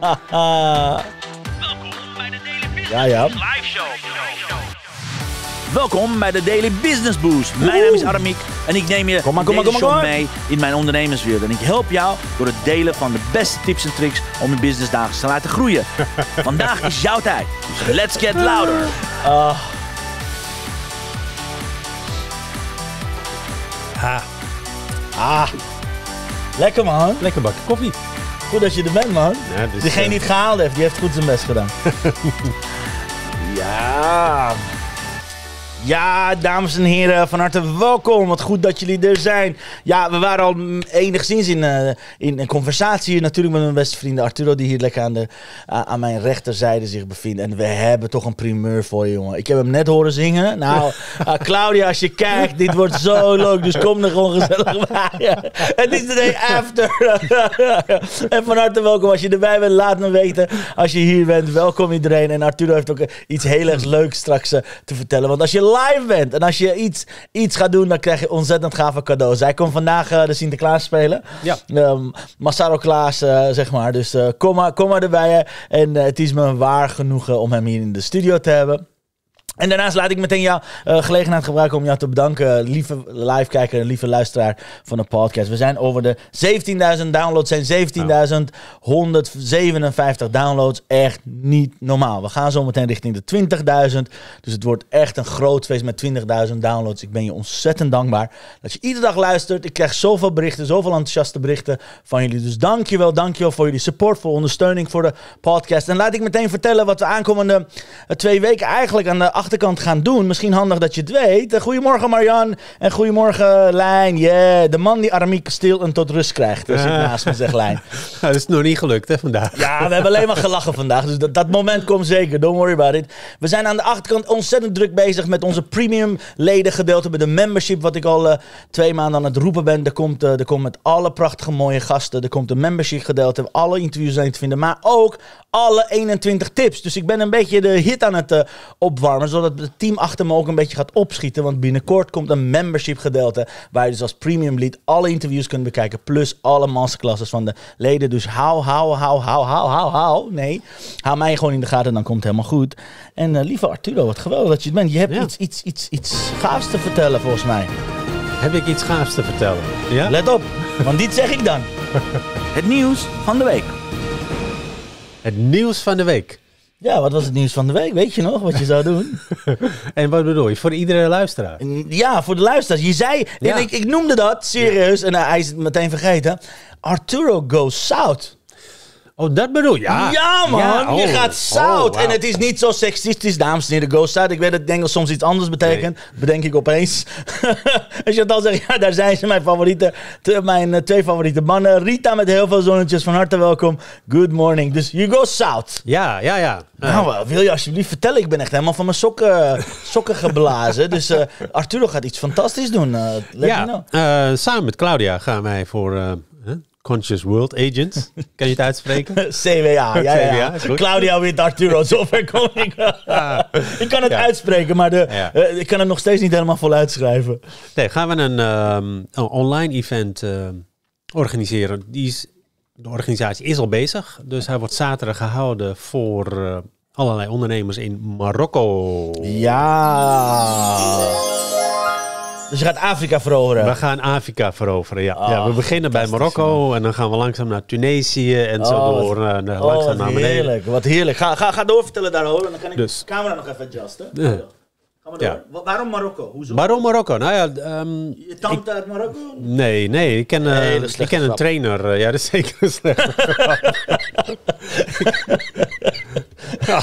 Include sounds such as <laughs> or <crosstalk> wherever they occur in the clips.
Welkom bij de ja, ja. Live Show. Welkom bij de Daily Business Boost. Mijn naam is Aramiek en ik neem je kom mee in mijn ondernemerswereld. En ik help jou door het delen van de beste tips en tricks om je business dagelijks te laten groeien. <laughs> Vandaag is jouw tijd. let's get louder. Uh. Ha. Ah. Lekker man. Lekker bakje koffie. Goed dat je er bent, man. Ja, dus, Degene die het eh, gehaald heeft, die heeft goed zijn best gedaan. <laughs> ja. Ja, dames en heren, van harte welkom. Wat goed dat jullie er zijn. Ja, we waren al enigszins in, eh, in een conversatie natuurlijk met mijn beste vrienden Arturo, die hier lekker aan, de, aan mijn rechterzijde zich bevindt. En we hebben toch een primeur voor je, jongen. Ik heb hem net horen zingen. Nou, <laughs> eh, Claudia, als je kijkt, dit wordt zo leuk, dus kom er gewoon gezellig <laughs> bij. Het is de day after. <laughs> en van harte welkom als je erbij bent. Laat me weten als je hier bent. Welkom iedereen. En Arturo heeft ook iets heel erg leuks straks eh, te vertellen. Want als je live bent. En als je iets, iets gaat doen, dan krijg je ontzettend gave cadeaus. Hij komt vandaag eh, de Sinterklaas spelen. Ja. Ehm, Massaro Klaas, eh, zeg maar. Dus eh, kom, maar, kom maar erbij. En het is me waar genoegen om hem hier in de studio te hebben. En daarnaast laat ik meteen jou uh, gelegenheid gebruiken om jou te bedanken, lieve live-kijker, lieve luisteraar van de podcast. We zijn over de 17.000 downloads, zijn 17.157 downloads. Echt niet normaal. We gaan zo meteen richting de 20.000. Dus het wordt echt een groot feest met 20.000 downloads. Ik ben je ontzettend dankbaar dat je iedere dag luistert. Ik krijg zoveel berichten, zoveel enthousiaste berichten van jullie. Dus dankjewel, dankjewel voor jullie support, voor ondersteuning voor de podcast. En laat ik meteen vertellen wat we aankomende eh, twee weken eigenlijk aan de gaan doen. Misschien handig dat je het weet. Eh, goedemorgen Marian en goedemorgen Lijn. Yeah. De man die Aramiek stil en tot rust krijgt. Dus ik naast me, zegt Lijn. <laughs> dat is nog niet gelukt hè, vandaag. Ja, we hebben alleen maar gelachen vandaag. Dus dat, dat moment komt zeker. Don't worry about it. We zijn aan de achterkant ontzettend druk bezig met onze premium leden gedeelte. Met de membership, wat ik al eh, twee maanden aan het roepen ben. Er komt, eh, er komt met alle prachtige mooie gasten. Er komt de membership gedeelte. Alle interviews zijn te vinden. Maar ook alle 21 tips. Dus ik ben een beetje de hit aan het opwarmen. Dat het team achter me ook een beetje gaat opschieten. Want binnenkort komt een membership gedeelte. Waar je dus als premium lid alle interviews kunt bekijken. Plus alle masterclasses van de leden. Dus hou, hou, hou, hou, hou, hou, hou. Nee, hou mij gewoon in de gaten. Dan komt het helemaal goed. En eh, lieve Arturo, wat geweldig dat je het bent. Je hebt iets, iets, iets, iets gaafs te vertellen volgens mij. Heb ik iets gaafs te vertellen? Ja? Let op, want dit zeg ik dan. <laughs> het nieuws van de week. Het nieuws van de week. Ja, wat was het nieuws van de week? Weet je nog wat je zou doen? <laughs> en wat bedoel je? Voor iedere luisteraar? Ja, voor de luisteraars. Je zei, ik, ik noemde dat serieus, en eh, hij is het meteen vergeten. Arturo goes south. Oh, dat bedoel je? Ah. Ja, man. je oh. gaat zout. Oh, en het is niet zo seksistisch, dames en heren. Go South. Ik weet dat het Engels soms iets anders betekent. Bedenk ik opeens. <laughs> Als je dan zegt, ja, daar zijn ze, mijn, favoriete, mijn eh, twee favoriete mannen. Rita met heel veel zonnetjes. Van harte welkom. Good morning. Dus you go South. Ja, ja, ja. Nou, eh, wil je alsjeblieft vertellen? Ik ben echt helemaal van mijn sokken, <laughs> sokken geblazen. dus eh, Arturo gaat iets fantastisch doen. ja, samen met Claudia gaan wij voor Conscious World Agent. <laughs> Kan je het uitspreken? <laughs> CWA, ja, ja. Claudia with Arturo, zover kom <laughs> ik kan het uitspreken, maar de, eh, ik kan het nog steeds niet helemaal vol uitschrijven. Nee, gaan we een, ehm, een online event eh, organiseren. Die is, de organisatie is al bezig, dus hij wordt zaterdag gehouden voor... Eh, allerlei ondernemers in Marokko. Ja! Dus je gaat Afrika veroveren. We gaan Afrika veroveren, ja. Ah, ja we beginnen bij Marokko en dan gaan we langzaam naar Tunesië en zo oh, door. Eh, oh, wat, langzaam naar beneden. heerlijk, wat heerlijk. Ga, ga, ga doorvertellen daarover en dan kan ik dus. de camera nog even adjusten. Ja. Waarom Marokko? Hoezo? Waarom Marokko? Nou ja, ehm, je tante uit Marokko? Nee, nee. Ik ken, eh, ik ken een trainer. Eh, ja, dat is zeker slecht. <laughs> <laughs> <laughs> Ja,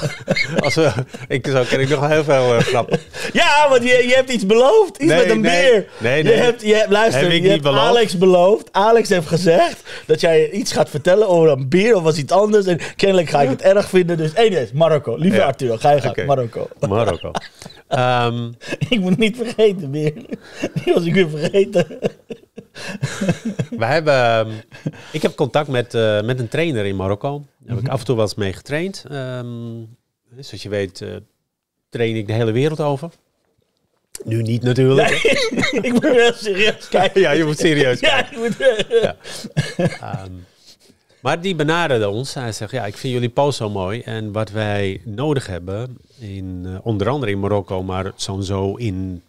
als we, eh, ik, zo ken ik nog heel veel uh, Ja, want je, je hebt iets beloofd. Iets met een bier. beer. Nee, nee. Je hebt, je hebt, luister, je hebt beloofd? Alex beloofd. Alex heeft gezegd dat jij iets gaat vertellen over een bier of was iets anders. En kennelijk ga ik het erg vinden. Dus één Marco, Marokko. Lieve Arthur, ga je gaan. Okay. Marokko. Marokko. <laughs> Ehm, ik moet niet vergeten, meer. Die was ik weer vergeten. Wij hebben, ehm, ik heb contact met, eh, met een trainer in Marokko. Daar heb ik mhm. af en toe wel eens mee getraind. Ehm, zoals je weet, eh, train ik de hele wereld over. Nu niet natuurlijk. <laughs> ik moet wel serieus kijken. Ja, je moet serieus kijken. Ja, moet, ehm, uh, maar die benaderde ons. Hij zegt, ja, ik vind jullie post zo mooi. En wat wij nodig hebben, in, eh, onder andere in Marokko, maar zo en zo in,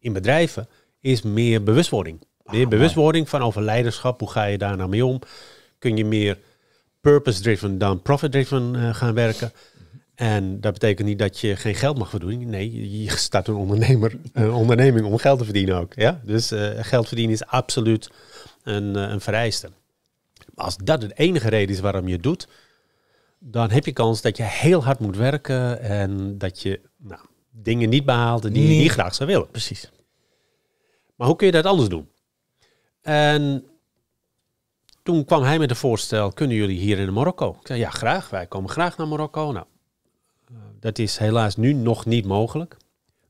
in bedrijven, is meer bewustwording. Meer bewustwording van over leiderschap. Hoe ga je daar nou mee om? Kun je meer purpose-driven dan profit-driven eh, gaan werken? En dat betekent niet dat je geen geld mag verdienen. Nee, je start een, ondernemer, een onderneming om geld te verdienen ook. Ja? Dus eh, geld verdienen is absoluut een, eh, een vereiste. Maar als dat de enige reden is waarom je het doet, dan heb je kans dat je heel hard moet werken en dat je nou, dingen niet behaalt die je niet graag zou willen. Precies. Maar hoe kun je dat anders doen? En toen kwam hij met een voorstel, kunnen jullie hier in Marokko? Ik zei, ja, graag, wij komen graag naar Marokko. Nou, eh, dat is helaas nu nog niet mogelijk.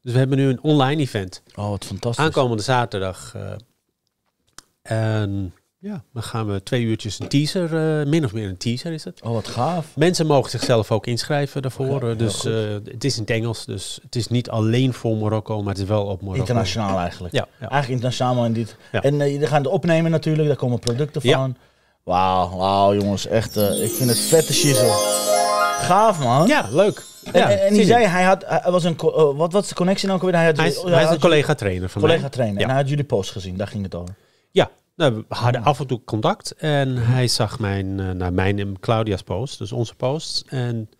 Dus we hebben nu een online event. Oh, wat fantastisch. Aankomende zaterdag. Eh, en ja, dan gaan we twee uurtjes een teaser, eh, min of meer een teaser is het. Oh, wat gaaf. Mensen mogen zichzelf ook inschrijven daarvoor. Eh, dus eh, het is in het Engels, dus het is niet alleen voor Marokko, maar het is wel op Marokko. Internationaal eigenlijk. Ja. ja. Eigenlijk internationaal, in dit. En uh, gaan het opnemen natuurlijk, daar komen producten van. Wauw, wauw jongens, echt, ik vind het vette shizzle. Gaaf man. Ja, leuk. En, ja, en, hij zei, hij had, hij was een, uh, wat was de connectie dan ook weer? Hij, had, hij, is, een collega-trainer van collega mij. Collega-trainer. En hij had jullie post gezien, daar ging het over. Nou, we hadden af en toe contact en hij zag mijn, eh, naar mijn en Claudia's post, dus onze post. En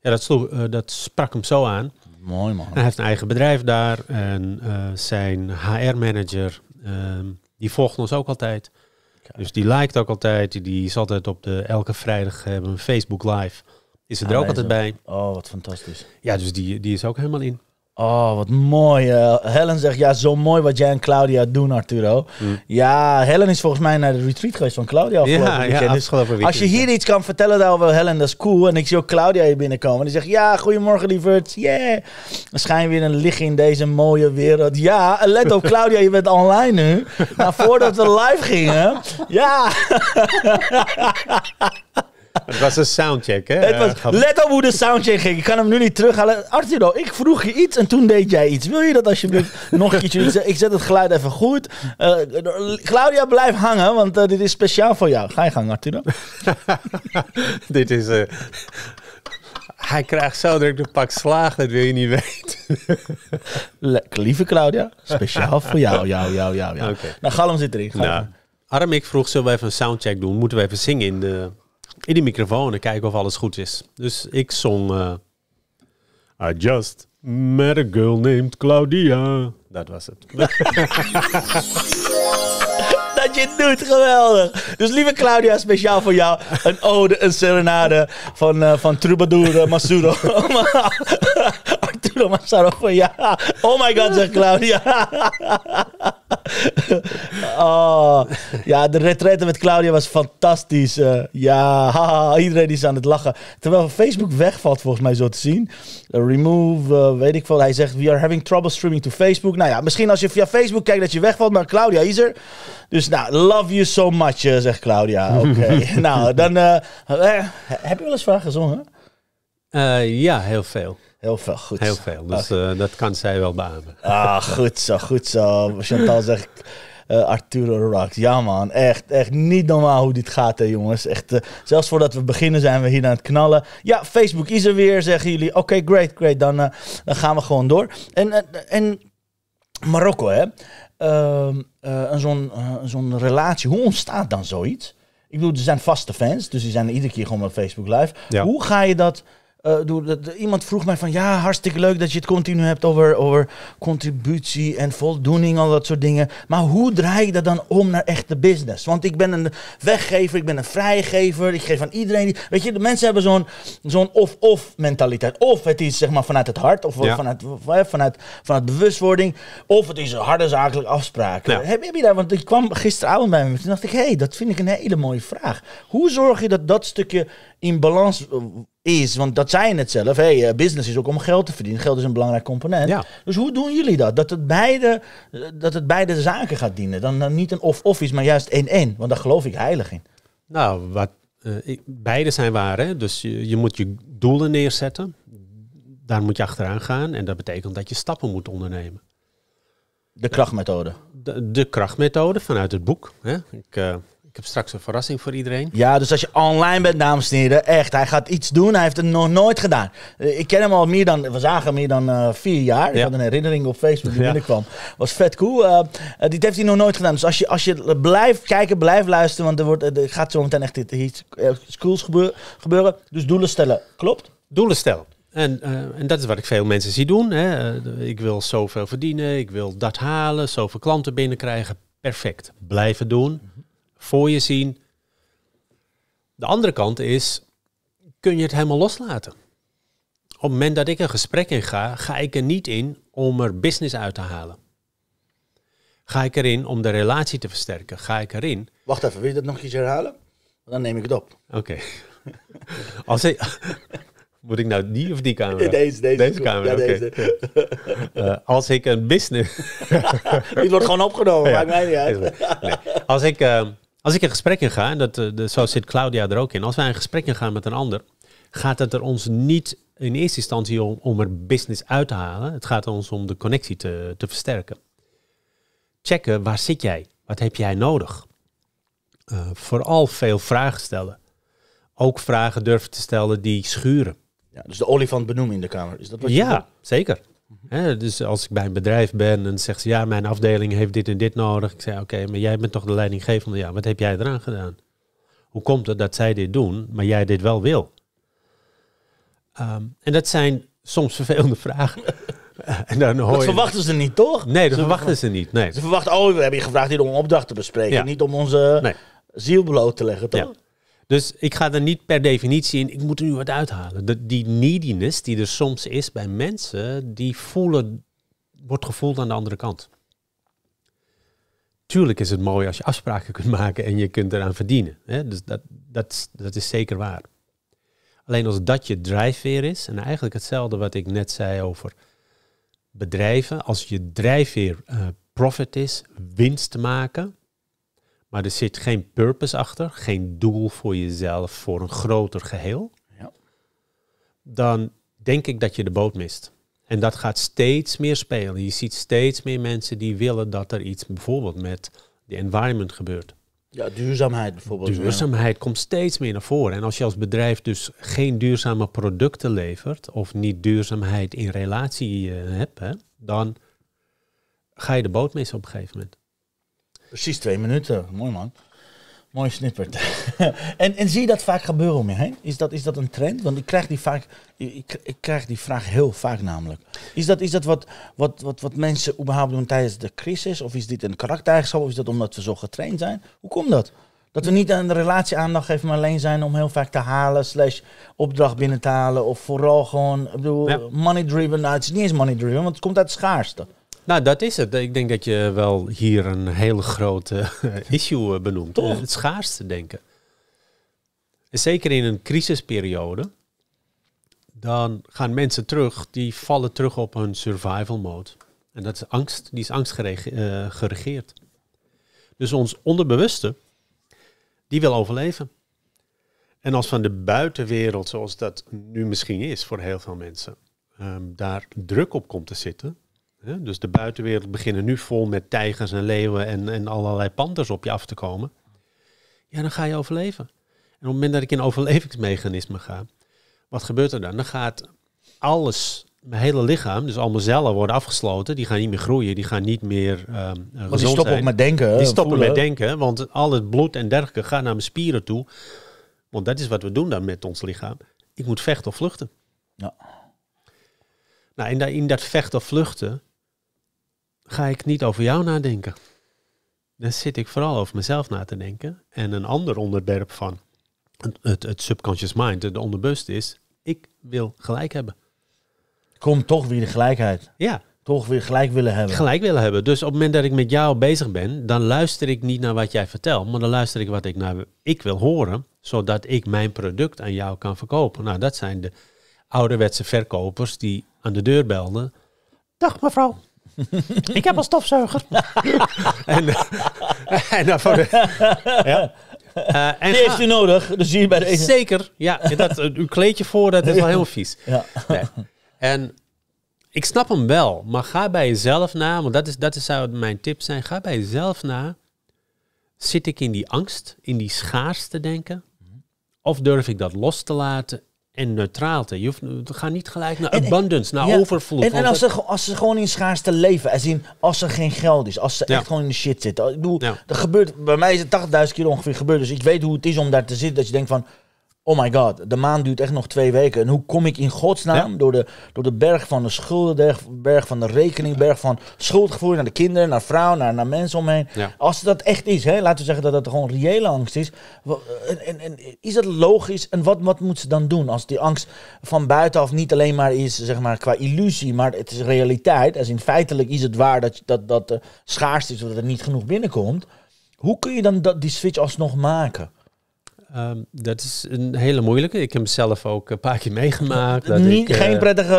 ja, dat, sloeg, eh, dat sprak hem zo aan. Mooi man. hij heeft een eigen bedrijf daar en eh, zijn HR-manager, ehm, die volgt ons ook altijd. Dus die liked ook altijd, die, is altijd op de, elke vrijdag hebben we een Facebook live. Is er, er ook altijd bij. Oh, wat fantastisch. Ja, dus die, die is ook helemaal in. Oh, wat mooi. Eh. Helen zegt, ja, zo mooi wat jij en Claudia doen, Arturo. Hmm. Ja, Helen is volgens mij naar de retreat geweest van Claudia afgelopen ja, weekend. Ja, dus Als je hier iets kan vertellen wel, Helen, dat is cool. En ik zie ook Claudia hier binnenkomen. En die zegt, ja, goedemorgen, lieverds. Yeah. We schijnen weer een licht in deze mooie wereld. Ja, let op, <laughs> Claudia, je bent online nu. Maar voordat we live gingen, ja. <laughs> <laughs> Het was een soundcheck, hè? Eh, let op hoe de soundcheck ging. Ik kan hem nu niet terughalen. Arturo, ik vroeg je iets en toen deed jij iets. Wil je dat alsjeblieft <laughs> nog een keertje? Ik zet het geluid even goed. Eh, Claudia, blijf hangen, want eh, dit is speciaal voor jou. Ga je gang, Arturo. <laughs> dit is... hij krijgt zo druk een pak slaag, dat wil je niet weten. <laughs> Lieve Claudia, speciaal voor jou, jou, jou, jou. jou. Okay. Nou, Galm zit erin. Nou, Arm, ik vroeg, zullen we even een soundcheck doen? Moeten we even zingen in de in die microfoon en kijken of alles goed is. Dus ik zong eh, I Just Met a Girl Named Claudia. Dat was het. <laughs> dat je het doet, geweldig. Dus lieve Claudia, speciaal voor jou een ode, een serenade van, uh, van troubadour eh, Masuro. <laughs> ja. <laughs> Oh my god, zegt Claudia. <laughs> Oh, ja, de retreat met Claudia was fantastisch. Eh. ja, iedereen is aan het lachen. Terwijl Facebook wegvalt, volgens mij zo te zien. Eh, remove, eh, weet ik veel. Hij zegt, we are having trouble streaming to Facebook. Nou ja, misschien als je via Facebook kijkt dat je wegvalt, maar Claudia is er. Dus nou, love you so much, zegt Claudia. <laughs> Oké, nou, dan... heb je wel eens vragen gezongen? ja, heel veel. Heel veel, goed. Heel veel, ah, dus eh, dat kan zij wel beamen. Ah, <laughs> goed zo, goed zo. Chantal zegt uh, Arturo Rocks. Ja man, echt, echt niet normaal hoe dit gaat hè jongens. Echt, eh, zelfs voordat we beginnen zijn we hier aan het knallen. Ja, Facebook is er weer, zeggen jullie. Oké, great, great, dan, dan gaan we gewoon door. En, en Marokko hè, ehm, zo'n zo'n relatie, hoe ontstaat dan zoiets? Ik bedoel, er zijn vaste fans, dus die zijn iedere keer gewoon op Facebook Live. Hoe ga je dat eh, iemand vroeg mij van ja, hartstikke leuk dat je het continu hebt over, over contributie en voldoening, al dat soort dingen. Maar hoe draai ik dat dan om naar echte business? Want ik ben een weggever, ik ben een vrijgever, ik geef aan iedereen. Die, weet je, de mensen hebben zo'n zo'n of-of mentaliteit. Of het is zeg maar vanuit het hart, of vanuit, vanuit, vanuit, vanuit bewustwording, of het is een harde zakelijke afspraak. Heb, je daar, want ik kwam gisteravond bij me, dacht ik hé, hey, dat vind ik een hele mooie vraag. Hoe zorg je dat dat stukje in balans eh, is, want dat zijn het zelf, hey, eh, business is ook om geld te verdienen. Geld is een belangrijk component. Ja. Dus hoe doen jullie dat? Dat het beide, eh, dat het beide zaken gaat dienen. Dan, dan niet een of-of is, maar juist één-één. Want daar geloof ik heilig in. Nou, wat, eh, ik, beide zijn waar. Hè? Dus je, moet je doelen neerzetten. Daar moet je achteraan gaan. En dat betekent dat je stappen moet ondernemen. De krachtmethode. De, krachtmethode vanuit het boek. Hè? Ik, ik heb straks een verrassing voor iedereen. Ja, dus als je online bent, dames en heren, echt, hij gaat iets doen. Hij heeft het nog nooit gedaan. Eh, ik ken hem al meer dan, we zagen hem meer dan eh, vier jaar. Ik had een herinnering op Facebook die binnenkwam. Was vet cool. Eh, dit heeft hij nog nooit gedaan. Dus als je, als je blijft kijken, blijft luisteren, want er, wordt, er gaat zo meteen echt iets, cools gebeuren, Dus doelen stellen, klopt? Doelen stellen. En, en, dat is wat ik veel mensen zie doen. Hè. Ik wil zoveel verdienen, ik wil dat halen, zoveel klanten binnenkrijgen. Perfect. Blijven doen. Mhm voor je zien. De andere kant is, kun je het helemaal loslaten? Op het moment dat ik een gesprek in ga, ga ik er niet in om er business uit te halen. Ga ik erin om de relatie te versterken? Ga ik erin? Wacht even, wil je dat nog eens herhalen? Dan neem ik het op. Oké. <laughs> Als ik, <laughs> moet ik nou die of die camera? <laughs> Deze, deze. Deze camera, ja, deze. Eh, als ik een business... Dit wordt gewoon opgenomen, ja, maakt mij niet uit. Nee. Als ik ehm, als ik in gesprek in ga, en dat, eh, de, zo zit Claudia er ook in, als wij een gesprek in gaan met een ander, gaat het er ons niet in eerste instantie om, om er business uit te halen. Het gaat ons om de connectie te, te versterken. Checken, waar zit jij? Wat heb jij nodig? Eh, vooral veel vragen stellen. Ook vragen durven te stellen die schuren. Ja, dus de olifant benoemen in de kamer. Is dat wat je ja, zeker dus als ik bij een bedrijf ben en zegt ze ja, mijn afdeling heeft dit en dit nodig. Ik zeg oké, maar jij bent toch de leidinggevende? Ja, wat heb jij eraan gedaan? Hoe komt het dat zij dit doen, maar jij dit wel wil? Ehm, en dat zijn soms vervelende vragen. <laughs> en dan hoor je... Dat verwachten ze niet, toch? Nee, dat ze verwachten ze niet. Nee. Ze verwachten, oh, we hebben je gevraagd hier om een opdracht te bespreken. Niet om onze ziel bloot te leggen, toch? Ja. Dus ik ga er niet per definitie in, ik moet er nu wat uithalen. die neediness die er soms is bij mensen, die voelen, wordt gevoeld aan de andere kant. Tuurlijk is het mooi als je afspraken kunt maken en je kunt eraan verdienen. Hè? Dus dat, dat is zeker waar. Alleen als dat je drijfveer is, en eigenlijk hetzelfde wat ik net zei over bedrijven, als je drijfveer eh, profit is, winst maken, maar er zit geen purpose achter, geen doel voor jezelf, voor een groter geheel. Ja. Dan denk ik dat je de boot mist. En dat gaat steeds meer spelen. Je ziet steeds meer mensen die willen dat er iets bijvoorbeeld met de environment gebeurt. Ja, duurzaamheid bijvoorbeeld. Duurzaamheid komt steeds meer naar voren. En als je als bedrijf dus geen duurzame producten levert of niet duurzaamheid in relatie eh, hebt, hè, dan ga je de boot missen op een gegeven moment. Precies twee minuten. Mooi man. Mooi snippert. <laughs> en, en zie je dat vaak gebeuren om je heen? Is dat, is dat een trend? Want ik krijg die, vaak, ik, ik krijg die vraag heel vaak namelijk. Is dat, is dat wat, wat, wat, wat mensen überhaupt doen tijdens de crisis? Of is dit een karaktereigenschap? Of is dat omdat we zo getraind zijn? Hoe komt dat? Dat we niet aan de relatie aandacht geven, maar alleen zijn om heel vaak te halen, slash opdracht binnen te halen. Of vooral gewoon, ik bedoel, money driven. Nou, het is niet eens money driven, want het komt uit schaarste. Nou, dat is het. Ik denk dat je wel hier een hele grote <laughs> issue eh, benoemt. Het schaarste denken. En zeker in een crisisperiode, dan gaan mensen terug, die vallen terug op hun survival mode. En dat is angst, die is angst eh, geregeerd. Dus ons onderbewuste, die wil overleven. En als van de buitenwereld, zoals dat nu misschien is voor heel veel mensen, ehm, daar druk op komt te zitten, dus de buitenwereld beginnen nu vol met tijgers en leeuwen en, en allerlei panders op je af te komen. Ja, dan ga je overleven. En op het moment dat ik in overlevingsmechanismen ga, wat gebeurt er dan? Dan gaat alles, mijn hele lichaam, dus al mijn cellen worden afgesloten. Die gaan niet meer groeien, die gaan niet meer um, gezond die stoppen met denken. Die stoppen met denken, want al het bloed en dergelijke gaat naar mijn spieren toe. Want dat is wat we doen dan met ons lichaam. Ik moet vechten of vluchten. Ja. Nou, in, dat, in dat vechten of vluchten ga ik niet over jou nadenken. Dan zit ik vooral over mezelf na te denken. En een ander onderwerp van het, het, subconscious mind, de onderbewust is, ik wil gelijk hebben. Komt toch weer de gelijkheid. Ja, toch weer gelijk willen hebben. Gelijk willen hebben. Dus op het moment dat ik met jou bezig ben, dan luister ik niet naar wat jij vertelt, maar dan luister ik wat ik naar ik wil horen, zodat ik mijn product aan jou kan verkopen. Nou, dat zijn de ouderwetse verkopers die aan de deur belden. Dag mevrouw, <laughs> Ik heb een stofzuiger. <laughs> en, eh, <laughs> en dan ja. Uh, en die heeft u nodig, dus hier bij deze. Zeker, ja. Dat, eh, uw kleedje voor, dat is wel heel vies. Ja. Nee. En ik snap hem wel, maar ga bij jezelf na, want dat, is, dat zou mijn tip zijn. Ga bij jezelf na. Zit ik in die angst, in die schaars denken? Of durf ik dat los te laten en neutraalte. Je hoeft, ga niet gelijk naar abundance, naar overvloed. En, als, ze, als ze gewoon in schaarste leven, als, in, als er geen geld is, als ze echt gewoon in de shit zitten. Ik bedoel, ja. dat gebeurt, bij mij is het 80.000 keer ongeveer gebeurd, dus ik weet hoe het is om daar te zitten. Dat je denkt van, Oh my god, de maan duurt echt nog twee weken. En hoe kom ik in godsnaam ja. door, de, door de berg van de schulden, berg van de rekening, berg van schuldgevoel naar de kinderen, naar vrouw, naar, naar mensen omheen. Ja. Als dat echt is, hè, laten we zeggen dat dat gewoon reële angst is. En, en, en, is dat logisch? En wat, wat moet ze dan doen als die angst van buitenaf niet alleen maar is zeg maar, qua illusie, maar het is realiteit. Als in feitelijk is het waar dat, dat, dat er eh, schaarste is, dat er niet genoeg binnenkomt. Hoe kun je dan dat, die switch alsnog maken? Ehm, dat is een hele moeilijke. Ik heb hem zelf ook een paar keer meegemaakt. Dat ik, geen eh, prettige.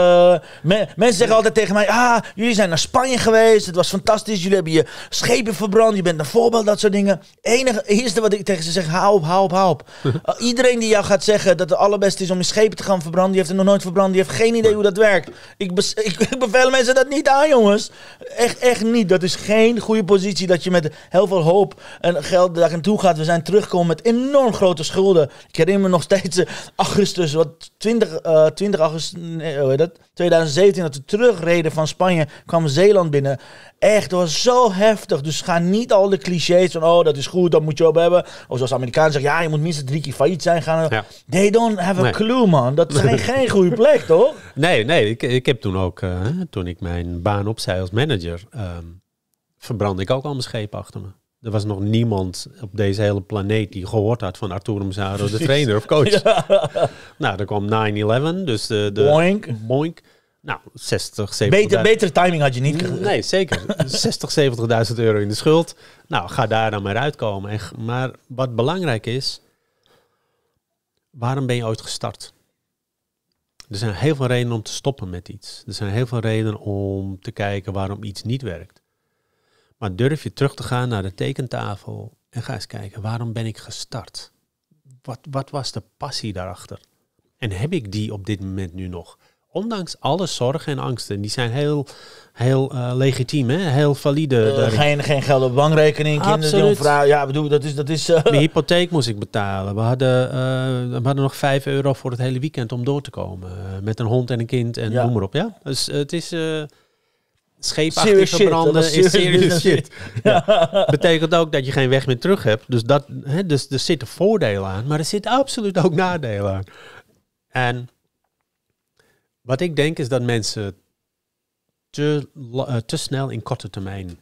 Eh, mensen zeggen altijd tegen mij: Ah, jullie zijn naar Spanje geweest. Het was fantastisch. Jullie hebben je schepen verbrand. Je bent een voorbeeld, dat soort dingen. Enige eerste wat ik tegen ze zeg: Hou op, hou op, hou op. <laughs> Eh, iedereen die jou gaat zeggen dat het allerbeste is om je schepen te gaan verbranden, die heeft het nog nooit verbrand. Die heeft geen idee hoe dat werkt. Ik, <laughs> ik, beveel mensen dat niet aan, jongens. Echt, echt niet. Dat is geen goede positie dat je met heel veel hoop en geld daar toe gaat. We zijn teruggekomen met enorm grote verschulden. Ik herinner me nog steeds eh, augustus, wat 20, 20 augustus nee, dat? 2017, dat we terugreden van Spanje, kwam Zeeland binnen. Echt, dat was zo heftig. Dus ga niet al de clichés van, oh, dat is goed, dat moet je op hebben. Of zoals Amerikaan Amerikanen zeggen, ja, je moet minstens drie keer failliet zijn gaan. They don't have a clue, man. Dat zijn geen goede plek, <laughs> toch? Nee, nee. Ik, ik heb toen ook, eh, toen ik mijn baan opzei als manager, ehm, verbrand verbrandde ik ook al mijn schepen achter me. Er was nog niemand op deze hele planeet die gehoord had van Arturo Mizaro, de trainer of coach. <laughs> Nou, dan kwam 9-11, dus de... de Nou, 60, 70... Beter, betere timing had je niet Nee, zeker. 60, <laughs> 70.000 euro in de schuld. Nou, ga daar dan maar uitkomen. En, maar wat belangrijk is, waarom ben je ooit gestart? Er zijn heel veel redenen om te stoppen met iets. Er zijn heel veel redenen om te kijken waarom iets niet werkt. Maar durf je terug te gaan naar de tekentafel en ga eens kijken, waarom ben ik gestart? Wat, wat was de passie daarachter? En heb ik die op dit moment nu nog? Ondanks alle zorgen en angsten, die zijn heel, heel eh, legitiem, hè? heel valide. Uh, geen, geen geld op bankrekening, kinderen, vrouw. Ja, bedoel, dat is... Dat is eh, De hypotheek moest ik betalen. We hadden, we hadden nog 5 euro voor het hele weekend om door te komen. met een hond en een kind en noem maar op. Ja? Dus het is scheepachtig verbranden is serious shit. <laughs> ja. <laughs> Betekent ook dat je geen weg meer terug hebt. Dus, dat, hè, dus er zitten voordelen aan, maar er zitten absoluut ook nadelen aan. En wat ik denk is dat mensen te, eh, te snel in korte termijn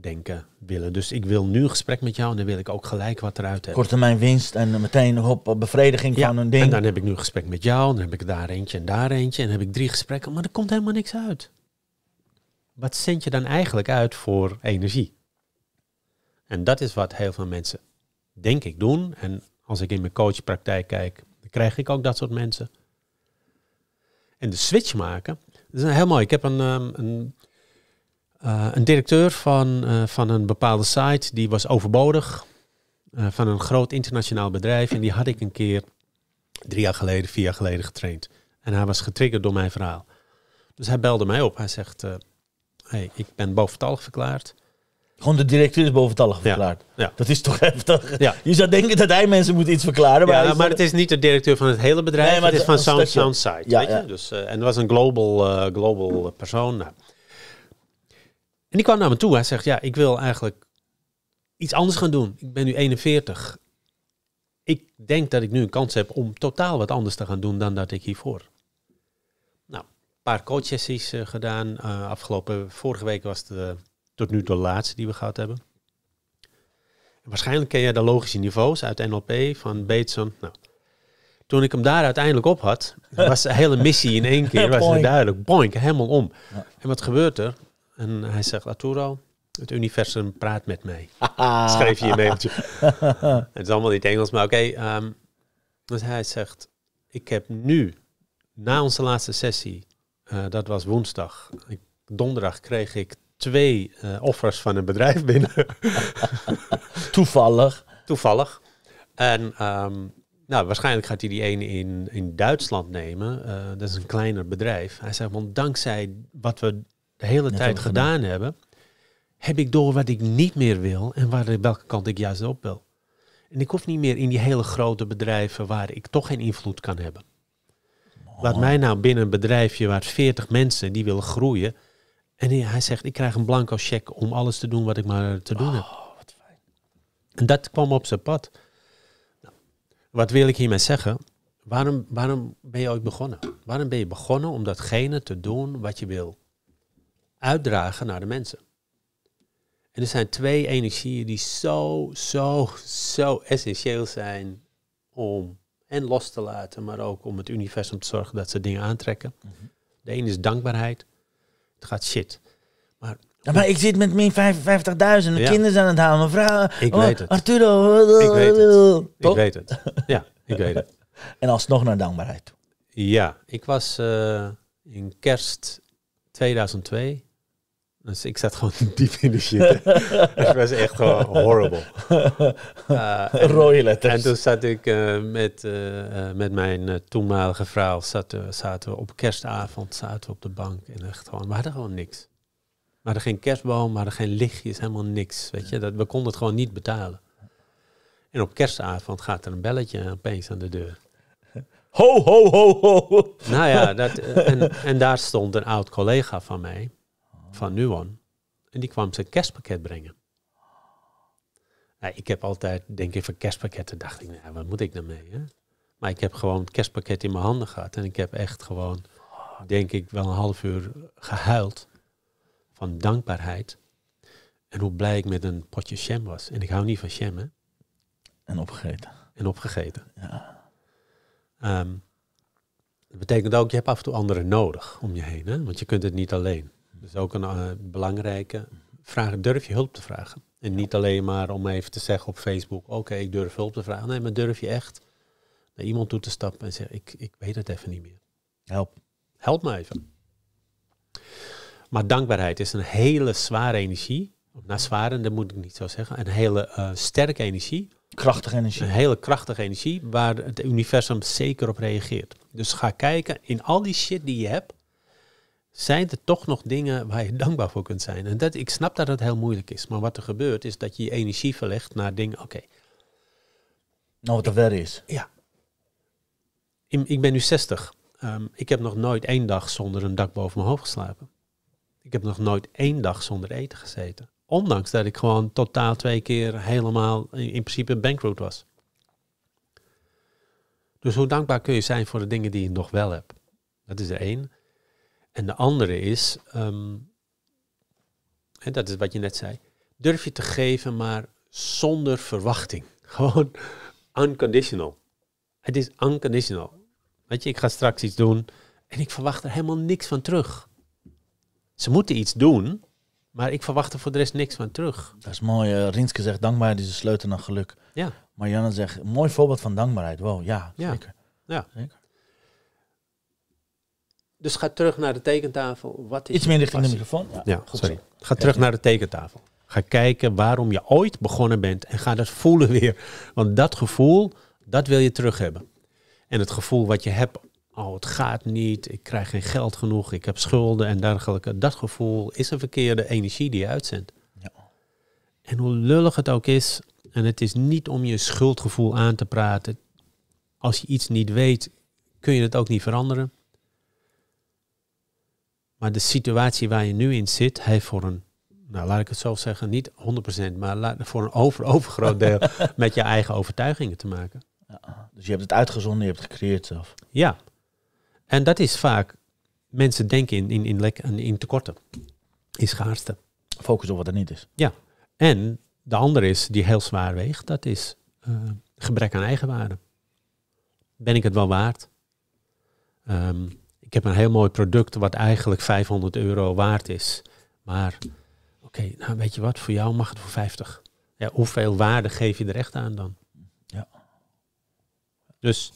denken willen. Dus ik wil nu een gesprek met jou en dan wil ik ook gelijk wat eruit hebben. Korte termijn winst en meteen op bevrediging van een ding. En dan heb ik nu een gesprek met jou, dan heb ik daar eentje en daar eentje en dan heb ik drie gesprekken, maar er komt helemaal niks uit wat zend je dan eigenlijk uit voor energie? En dat is wat heel veel mensen, denk ik, doen. En als ik in mijn coachpraktijk kijk, dan krijg ik ook dat soort mensen. En de switch maken, dat is heel mooi. Ik heb een, ehm, een, eh, een directeur van, eh, van een bepaalde site, die was overbodig eh, van een groot internationaal bedrijf. En die had ik een keer drie jaar geleden, vier jaar geleden getraind. En hij was getriggerd door mijn verhaal. Dus hij belde mij op. Hij zegt: hey, ik ben boventallig verklaard. Gewoon de directeur is boventallig verklaard. Ja, Dat is toch heftig. ja. <laughs> Je zou denken dat hij mensen moet iets verklaren. Maar, ja, maar het is niet de directeur van het hele bedrijf. maar het, is van Sound, Soundside. weet je? Dus, eh, en dat was een global, uh, global persoon. Nou. En die kwam naar me toe. Hij zegt: Ja, ik wil eigenlijk iets anders gaan doen. Ik ben nu 41. Ik denk dat ik nu een kans heb om totaal wat anders te gaan doen dan dat ik hiervoor paar coachsessies eh, gedaan. Eh, afgelopen, vorige week was het de, eh, tot nu toe de laatste die we gehad hebben. waarschijnlijk ken jij de logische niveaus uit NLP van Bateson. Nou, toen ik hem daar uiteindelijk op had, <laughs> was de hele missie in één keer was het duidelijk. Boink, helemaal om. En wat gebeurt er? En hij zegt, Arturo, het universum praat met mij. <laughs> Schreef je een mailtje. <laughs> het is allemaal niet Engels, maar oké. Okay, ehm, dus hij zegt, ik heb nu, na onze laatste sessie, eh, dat was woensdag. Ik, donderdag kreeg ik twee eh, offers van een bedrijf binnen. <laughs> Toevallig. Toevallig. En ehm, nou, waarschijnlijk gaat hij die ene in, in Duitsland nemen. Eh, dat is een kleiner bedrijf. Hij zegt, want dankzij wat we de hele tijd gedaan, gedaan hebben, heb ik door wat ik niet meer wil en waar, welke kant ik juist op wil. En ik hoef niet meer in die hele grote bedrijven waar ik toch geen invloed kan hebben. Laat oh. mij nou binnen een bedrijfje waar 40 mensen die willen groeien. En hij zegt, ik krijg een blanco cheque om alles te doen wat ik maar te doen oh, heb. Wat fijn. En dat kwam op zijn pad. Nou, wat wil ik hiermee zeggen? Waarom, waarom ben je ooit begonnen? Waarom ben je begonnen om datgene te doen wat je wil uitdragen naar de mensen? En er zijn twee energieën die zo, zo, zo essentieel zijn om en los te laten, maar ook om het universum te zorgen dat ze dingen aantrekken. Mhm. De ene is dankbaarheid. Het gaat shit. Maar, maar ik zit met min 55.000 mijn kinderen aan het halen. Mevrouw, oh, eh, Ik weet het. Arturo. Eh, eh, ik weet het. Ik weet het. Ja, ik weet het. <laughs> En alsnog naar dankbaarheid toe. Ja, ik was in kerst 2002 dus ik zat gewoon <laughs> diep in de shit. <laughs> het was echt gewoon horrible. Uh, <laughs> Rode letters. En toen zat ik eh, met, eh, met mijn toenmalige vrouw, zaten, zaten we op kerstavond zaten we op de bank. En echt gewoon, we hadden gewoon niks. We hadden geen kerstboom, we hadden geen lichtjes, helemaal niks. Weet je? Dat, we konden het gewoon niet betalen. En op kerstavond gaat er een belletje opeens aan de deur. Ho, ho, ho, ho. Nou ja, dat, en, en daar stond een oud collega van mij van Nuon. En die kwam zijn kerstpakket brengen. ik heb altijd, denk ik, van kerstpakketten dacht ik, nou, wat moet ik daarmee? Nou hè? Maar ik heb gewoon het kerstpakket in mijn handen gehad. En ik heb echt gewoon, denk ik, wel een half uur gehuild van dankbaarheid. En hoe blij ik met een potje jam was. En ik hou niet van sham, hè? En opgegeten. En opgegeten. Ja. Ehm, dat betekent ook, je hebt af en toe anderen nodig om je heen, hè? Want je kunt het niet alleen. Dat is ook een eh, belangrijke vraag. Durf je hulp te vragen? En niet alleen maar om even te zeggen op Facebook: oké, ik durf hulp te vragen. Nee, maar durf je echt naar iemand toe te stappen en zeggen: ik, ik weet het even niet meer. Help. Help me even. Maar dankbaarheid is een hele zware energie. naar nou, zware, dat moet ik niet zo zeggen. Een hele eh, sterke energie. Krachtige energie. Een hele krachtige energie waar het universum zeker op reageert. Dus ga kijken in al die shit die je hebt zijn er toch nog dingen waar je <laughs> dankbaar voor kunt zijn. En dat, ik snap dat het heel moeilijk is. Maar wat er gebeurt is dat je je energie verlegt naar dingen, oké. Nou, wat er wel is. Ja. Ik, ik, ben nu 60. Ehm, ik heb nog nooit één dag zonder een dak boven mijn hoofd geslapen. Ik heb nog nooit één dag zonder eten gezeten. Ondanks dat ik gewoon totaal twee keer helemaal in, in principe bankroot was. Dus hoe dankbaar kun je zijn voor de dingen die je nog wel hebt? Dat is er één. En de andere is, ehm, dat is wat je net zei, durf je te geven, maar zonder verwachting. <laughs> Gewoon unconditional. Het is unconditional. Weet je, ik ga straks iets doen en ik verwacht er helemaal niks van terug. Ze moeten iets doen, maar ik verwacht er voor de rest niks van terug. Dat is mooi. Eh, Rinske zegt, dankbaarheid is de sleutel naar geluk. Ja. Marianne zegt, mooi voorbeeld van dankbaarheid. Wow, ja, ja. zeker. Ja. Zeker. Dus ga terug naar de tekentafel. Wat is Iets meer in de microfoon. Ja, goed. Sorry. Ga terug naar de tekentafel. Ga kijken waarom je ooit begonnen bent en ga dat voelen weer. Want dat gevoel, dat wil je terug hebben. En het gevoel wat je hebt, oh het gaat niet, ik krijg geen geld genoeg, ik heb schulden en dergelijke. Dat gevoel is een verkeerde energie die je uitzendt. Ja. En hoe lullig het ook is, en het is niet om je schuldgevoel aan te praten. Als je iets niet weet, kun je het ook niet veranderen. Maar de situatie waar je nu in zit, heeft voor een, nou laat ik het zo zeggen, niet 100%, maar voor een over, overgroot deel <laughs> met je eigen overtuigingen te maken. Ja, dus je hebt het uitgezonden, je hebt het gecreëerd zelf. Ja. En dat is vaak, mensen denken in, in, in, lek, in tekorten, in schaarste. Focus op wat er niet is. Ja. En de andere is, die heel zwaar weegt, dat is eh, gebrek aan eigenwaarde. Ben ik het wel waard? Um, ik heb een heel mooi product wat eigenlijk 500 euro waard is. Maar oké, nou weet je wat, voor jou mag het voor 50. Ja, hoeveel waarde geef je er echt aan dan? Ja. Dus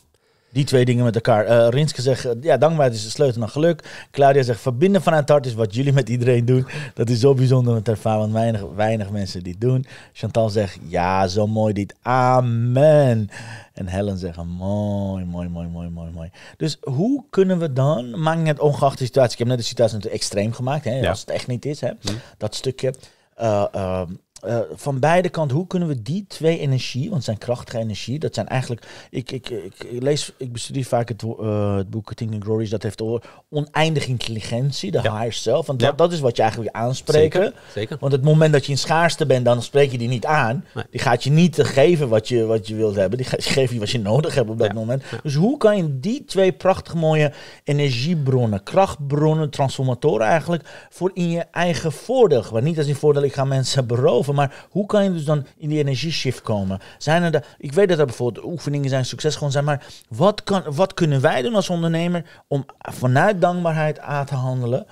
die twee dingen met elkaar. Uh, Rinske zegt, eh, ja, dankbaarheid is de sleutel naar geluk. Claudia zegt, verbinden vanuit het hart is wat jullie met iedereen doen. Dat is zo bijzonder om te ervaren, want weinig, weinig mensen dit doen. Chantal zegt, ja, zo mooi dit. Amen. En Helen zegt, mooi, mooi, mooi, mooi, mooi, mooi. Dus hoe kunnen we dan, maakt het ongeacht de situatie. Ik heb net de situatie natuurlijk extreem gemaakt, hè, als het echt niet is, hè, hm. dat stukje. Uh, eh, van beide kanten, hoe kunnen we die twee energie, want het zijn krachtige energie, dat zijn eigenlijk, ik, ik, ik, lees, ik bestudeer vaak het, uh, het boek Thinking Glories, dat heeft over oneindige intelligentie, de ja. higher self, want dat, is wat je eigenlijk aanspreken. Zeker. Want het moment dat je in schaarste bent, dan spreek je die niet aan. Die gaat je niet geven wat je, wat je wilt hebben, die geeft je wat je nodig hebt op dat moment. Dus hoe kan je die twee prachtig mooie energiebronnen, krachtbronnen, transformatoren eigenlijk, voor in je eigen voordeel, maar niet als in voordeel ik ga mensen beroven, maar hoe kan je dus dan in die energieshift komen? Zijn er ik weet dat er bijvoorbeeld oefeningen zijn, succes gewoon zijn. Maar wat, kan, wat kunnen wij doen als ondernemer om vanuit dankbaarheid aan te handelen?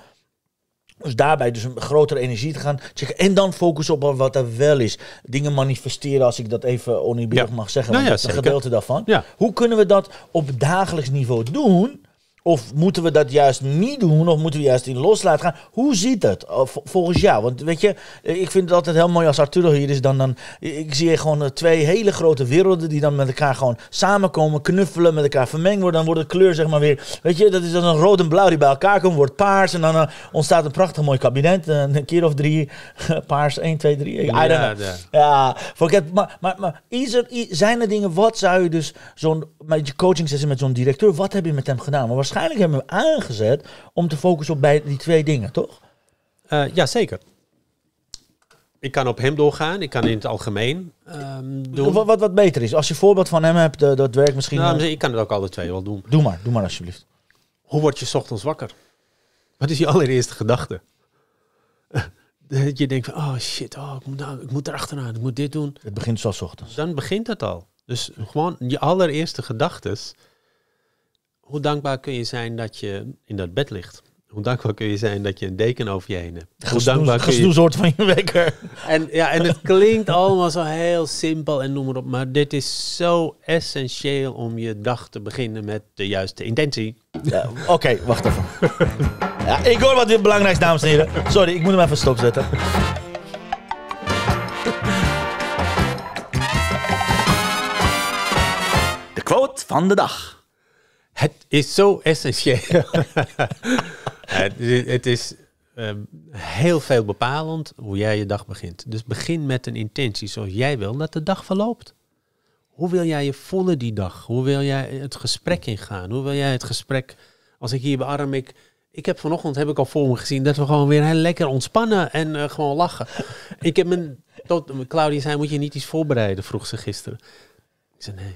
Dus daarbij dus een grotere energie te gaan checken. En dan focussen op wat er wel is. Dingen manifesteren, als ik dat even oneerbiedig mag zeggen. Nou dat een gedeelte daarvan. Hoe kunnen we dat op dagelijks niveau doen? Of moeten we dat juist niet doen? Of moeten we juist in los laten gaan? Hoe ziet dat eh, volgens jou? Want weet je, eh, ik vind het altijd heel mooi als Arturo hier is. Dan, dan, eh, ik zie gewoon twee hele grote werelden die dan met elkaar gewoon samenkomen, knuffelen, met elkaar vermengd worden. Dan wordt de kleur zeg maar weer, weet je, dat is dan een rood en blauw die bij elkaar komen, wordt paars. En dan ontstaat een prachtig mooi kabinet. een keer of drie, <laughs> paars, 1, 2, 3. Ja, ja, ja. forget. Maar, maar, maar is er, zijn er dingen, wat zou je dus zo'n, met je coaching sessie met zo'n directeur, wat heb je met hem gedaan? Maar waarschijnlijk eigenlijk hebben hem aangezet om te focussen op bij die twee dingen, toch? Uh, ja, zeker. Ik kan op hem doorgaan, ik kan in het algemeen ehm, doen. Wat, wat, beter is, als je voorbeeld van hem hebt, eh, dat werkt misschien... Nou, eh, ik kan het ook alle twee wel doen. Doe maar, doe maar alsjeblieft. Hoe word je ochtends wakker? Wat is je allereerste gedachte? <laughs> dat je denkt van, oh shit, oh, ik, moet, nou, ik moet erachteraan, ik moet dit doen. Het begint zo ochtends. Dan begint het al. Dus gewoon je allereerste gedachten hoe dankbaar kun je zijn dat je in dat bed ligt? Hoe dankbaar kun je zijn dat je een deken over je heen hebt? Hoe dankbaar kun je... soort van je wekker. En, ja, en het klinkt allemaal zo heel simpel en noem maar op. Maar dit is zo essentieel om je dag te beginnen met de juiste intentie. Oké, wacht even. Ja, ik hoor wat belangrijks, dames en heren. Sorry, ik moet hem even stopzetten. De quote van de dag. Het is zo essentieel. <laughs> het, <laughs> het, is ehm, heel veel bepalend hoe jij je dag begint. Dus begin met een intentie zoals jij wil dat de dag verloopt. Hoe wil jij je voelen die dag? Hoe wil jij het gesprek ingaan? Hoe wil jij het gesprek, als ik hier bearm ik... Ik heb vanochtend, heb ik al voor me gezien, dat we gewoon weer heel lekker ontspannen en eh, gewoon lachen. ik heb mijn... Claudia zei, moet je niet iets voorbereiden, vroeg ze gisteren. Ik zei, nee,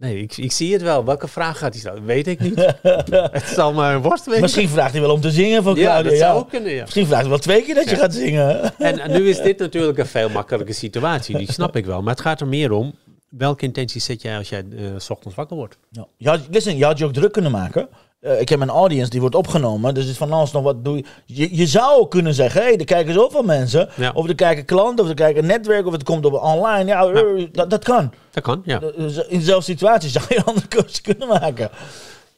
Nee, ik, ik zie het wel. Welke vraag gaat hij stellen? Weet ik niet. <laughs> het zal maar een worst weten. Misschien vraagt hij wel om te zingen voor Claudia. Ja, dat zou kunnen, Misschien vraagt hij wel twee keer dat je gaat zingen. en nu is dit natuurlijk een veel makkelijke situatie. Die snap ik wel. Maar het gaat er meer om... Welke intenties zet jij als jij uh, s ochtends wakker wordt? Ja. Je listen, je had je ook druk kunnen maken. Eh, ik heb een audience die wordt opgenomen. Dus is van alles nog wat doe je. je. zou kunnen zeggen, hé, hey, er kijken zoveel mensen. Of de kijken klanten, of de kijken netwerk, of het komt op online. Ja, eh, dat, kan. Dat kan, ja. Eh, in dezelfde situatie <laughs> zou je een andere keuzes kunnen maken.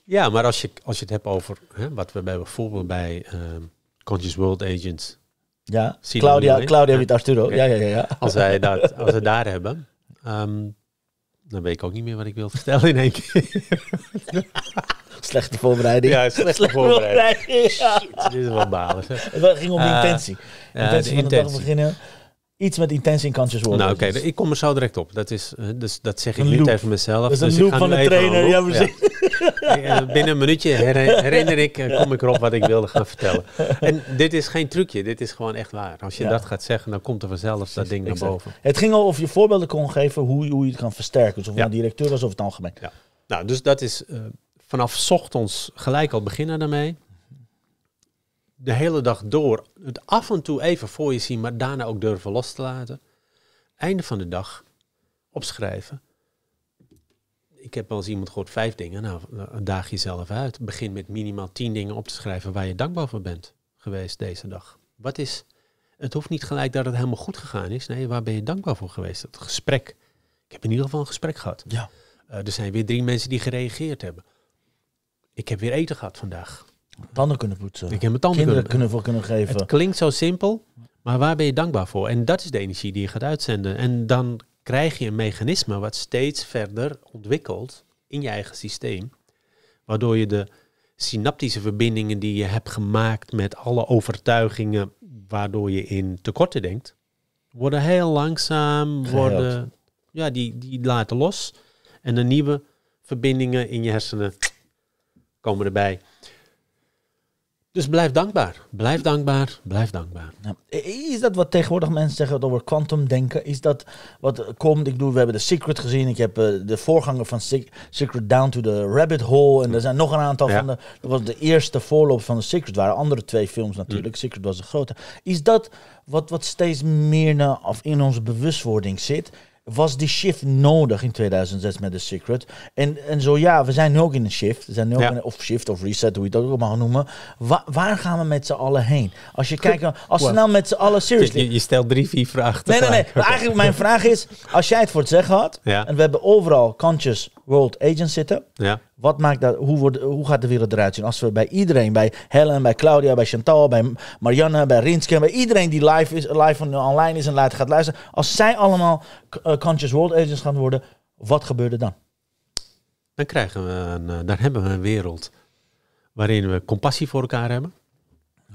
Ja, maar als je, als je het hebt over hè, wat we bij bijvoorbeeld bij ehm, Conscious World Agents. Ja, Claudia, Claudia Arturo. Okay. Ja, ja, ja, ja. Als wij dat, als we <laughs> daar hebben. Ehm, dan weet ik ook niet meer wat ik wil vertellen in één keer. <laughs> slechte voorbereiding. Ja, slechte, voorbereiding. Shit, dit is wel balen. Het ging om de intentie. Ah, intentie ja, van intentie. de dag beginnen iets met intense inkantjes worden. Nou oké, ik kom er zo direct op. Dat, is, eh, dus, dat zeg ik nu tegen mezelf. Dat is een dus van de trainer. Ja, <laughs> eh, Binnen een minuutje herinner ik, eh, kom ik erop wat ik wilde gaan vertellen. En dit is geen trucje, dit is gewoon echt waar. Als je dat gaat zeggen, dan komt er vanzelf dat ding naar boven. Het ging al of je voorbeelden kon geven hoe, hoe je het kan versterken. zo dus of ja. een directeur was of het algemeen. Ja. Nou, dus dat is uh, vanaf ochtends gelijk al beginnen daarmee de hele dag door het af en toe even voor je zien, maar daarna ook durven los te laten. Einde van de dag opschrijven. Ik heb wel eens iemand gehoord vijf dingen. Nou, daag jezelf uit. Begin met minimaal tien dingen op te schrijven waar je dankbaar voor bent geweest deze dag. Wat is. Het hoeft niet gelijk dat het helemaal goed gegaan is. Nee, waar ben je dankbaar voor geweest? Het gesprek. Ik heb in ieder geval een gesprek gehad. Ja. Eh, er zijn weer drie mensen die gereageerd hebben. Ik heb weer eten gehad vandaag. Tanden kunnen poetsen. Ik heb mijn tanden Kinderen kunnen, voor kunnen geven. Het klinkt zo simpel, maar waar ben je dankbaar voor? En dat is de energie die je gaat uitzenden. En dan krijg je een mechanisme wat steeds verder ontwikkelt in je eigen systeem. Waardoor je de synaptische verbindingen die je hebt gemaakt met alle overtuigingen waardoor je in tekorten denkt, worden heel langzaam, worden, ja, die, die laten los. En de nieuwe verbindingen in je hersenen komen erbij. Dus blijf dankbaar. Blijf dankbaar. Blijf dankbaar. Is dat wat tegenwoordig mensen zeggen over denken? Is dat wat komt? Ik doe, we hebben de Secret gezien. Ik heb eh, de voorganger van Secret Down to the Rabbit Hole. En er zijn nog een aantal van de. Dat was de eerste voorloop van de Secret. waren andere twee films natuurlijk. Mm. Secret was de grote. Is dat wat, wat steeds meer naar of in onze bewustwording zit? Was die shift nodig in 2006 met The Secret? En, en zo ja, we zijn nu ook in een shift. We zijn nu ook ja. in, of shift of reset, hoe je dat ook mag noemen. waar gaan we met z'n allen heen? Als je kijkt, als we nou met z'n allen seriously. Je, stelt drie, vier vragen. Nee, nee, nee. eigenlijk, mijn <laughs> vraag is: als jij het voor het zeggen had, en we hebben overal kantjes world agents zitten. Ja. Wat maakt dat, hoe, wordt, hoe gaat de wereld eruit zien? Als we bij iedereen, bij Helen, bij Claudia, bij Chantal, bij Marianne, bij Rinske, bij iedereen die live, is, live online is en later gaat luisteren. Als zij allemaal eh, conscious world agents gaan worden, wat gebeurt er dan? Dan krijgen we een, eh, dan hebben we een wereld waarin we compassie voor elkaar hebben.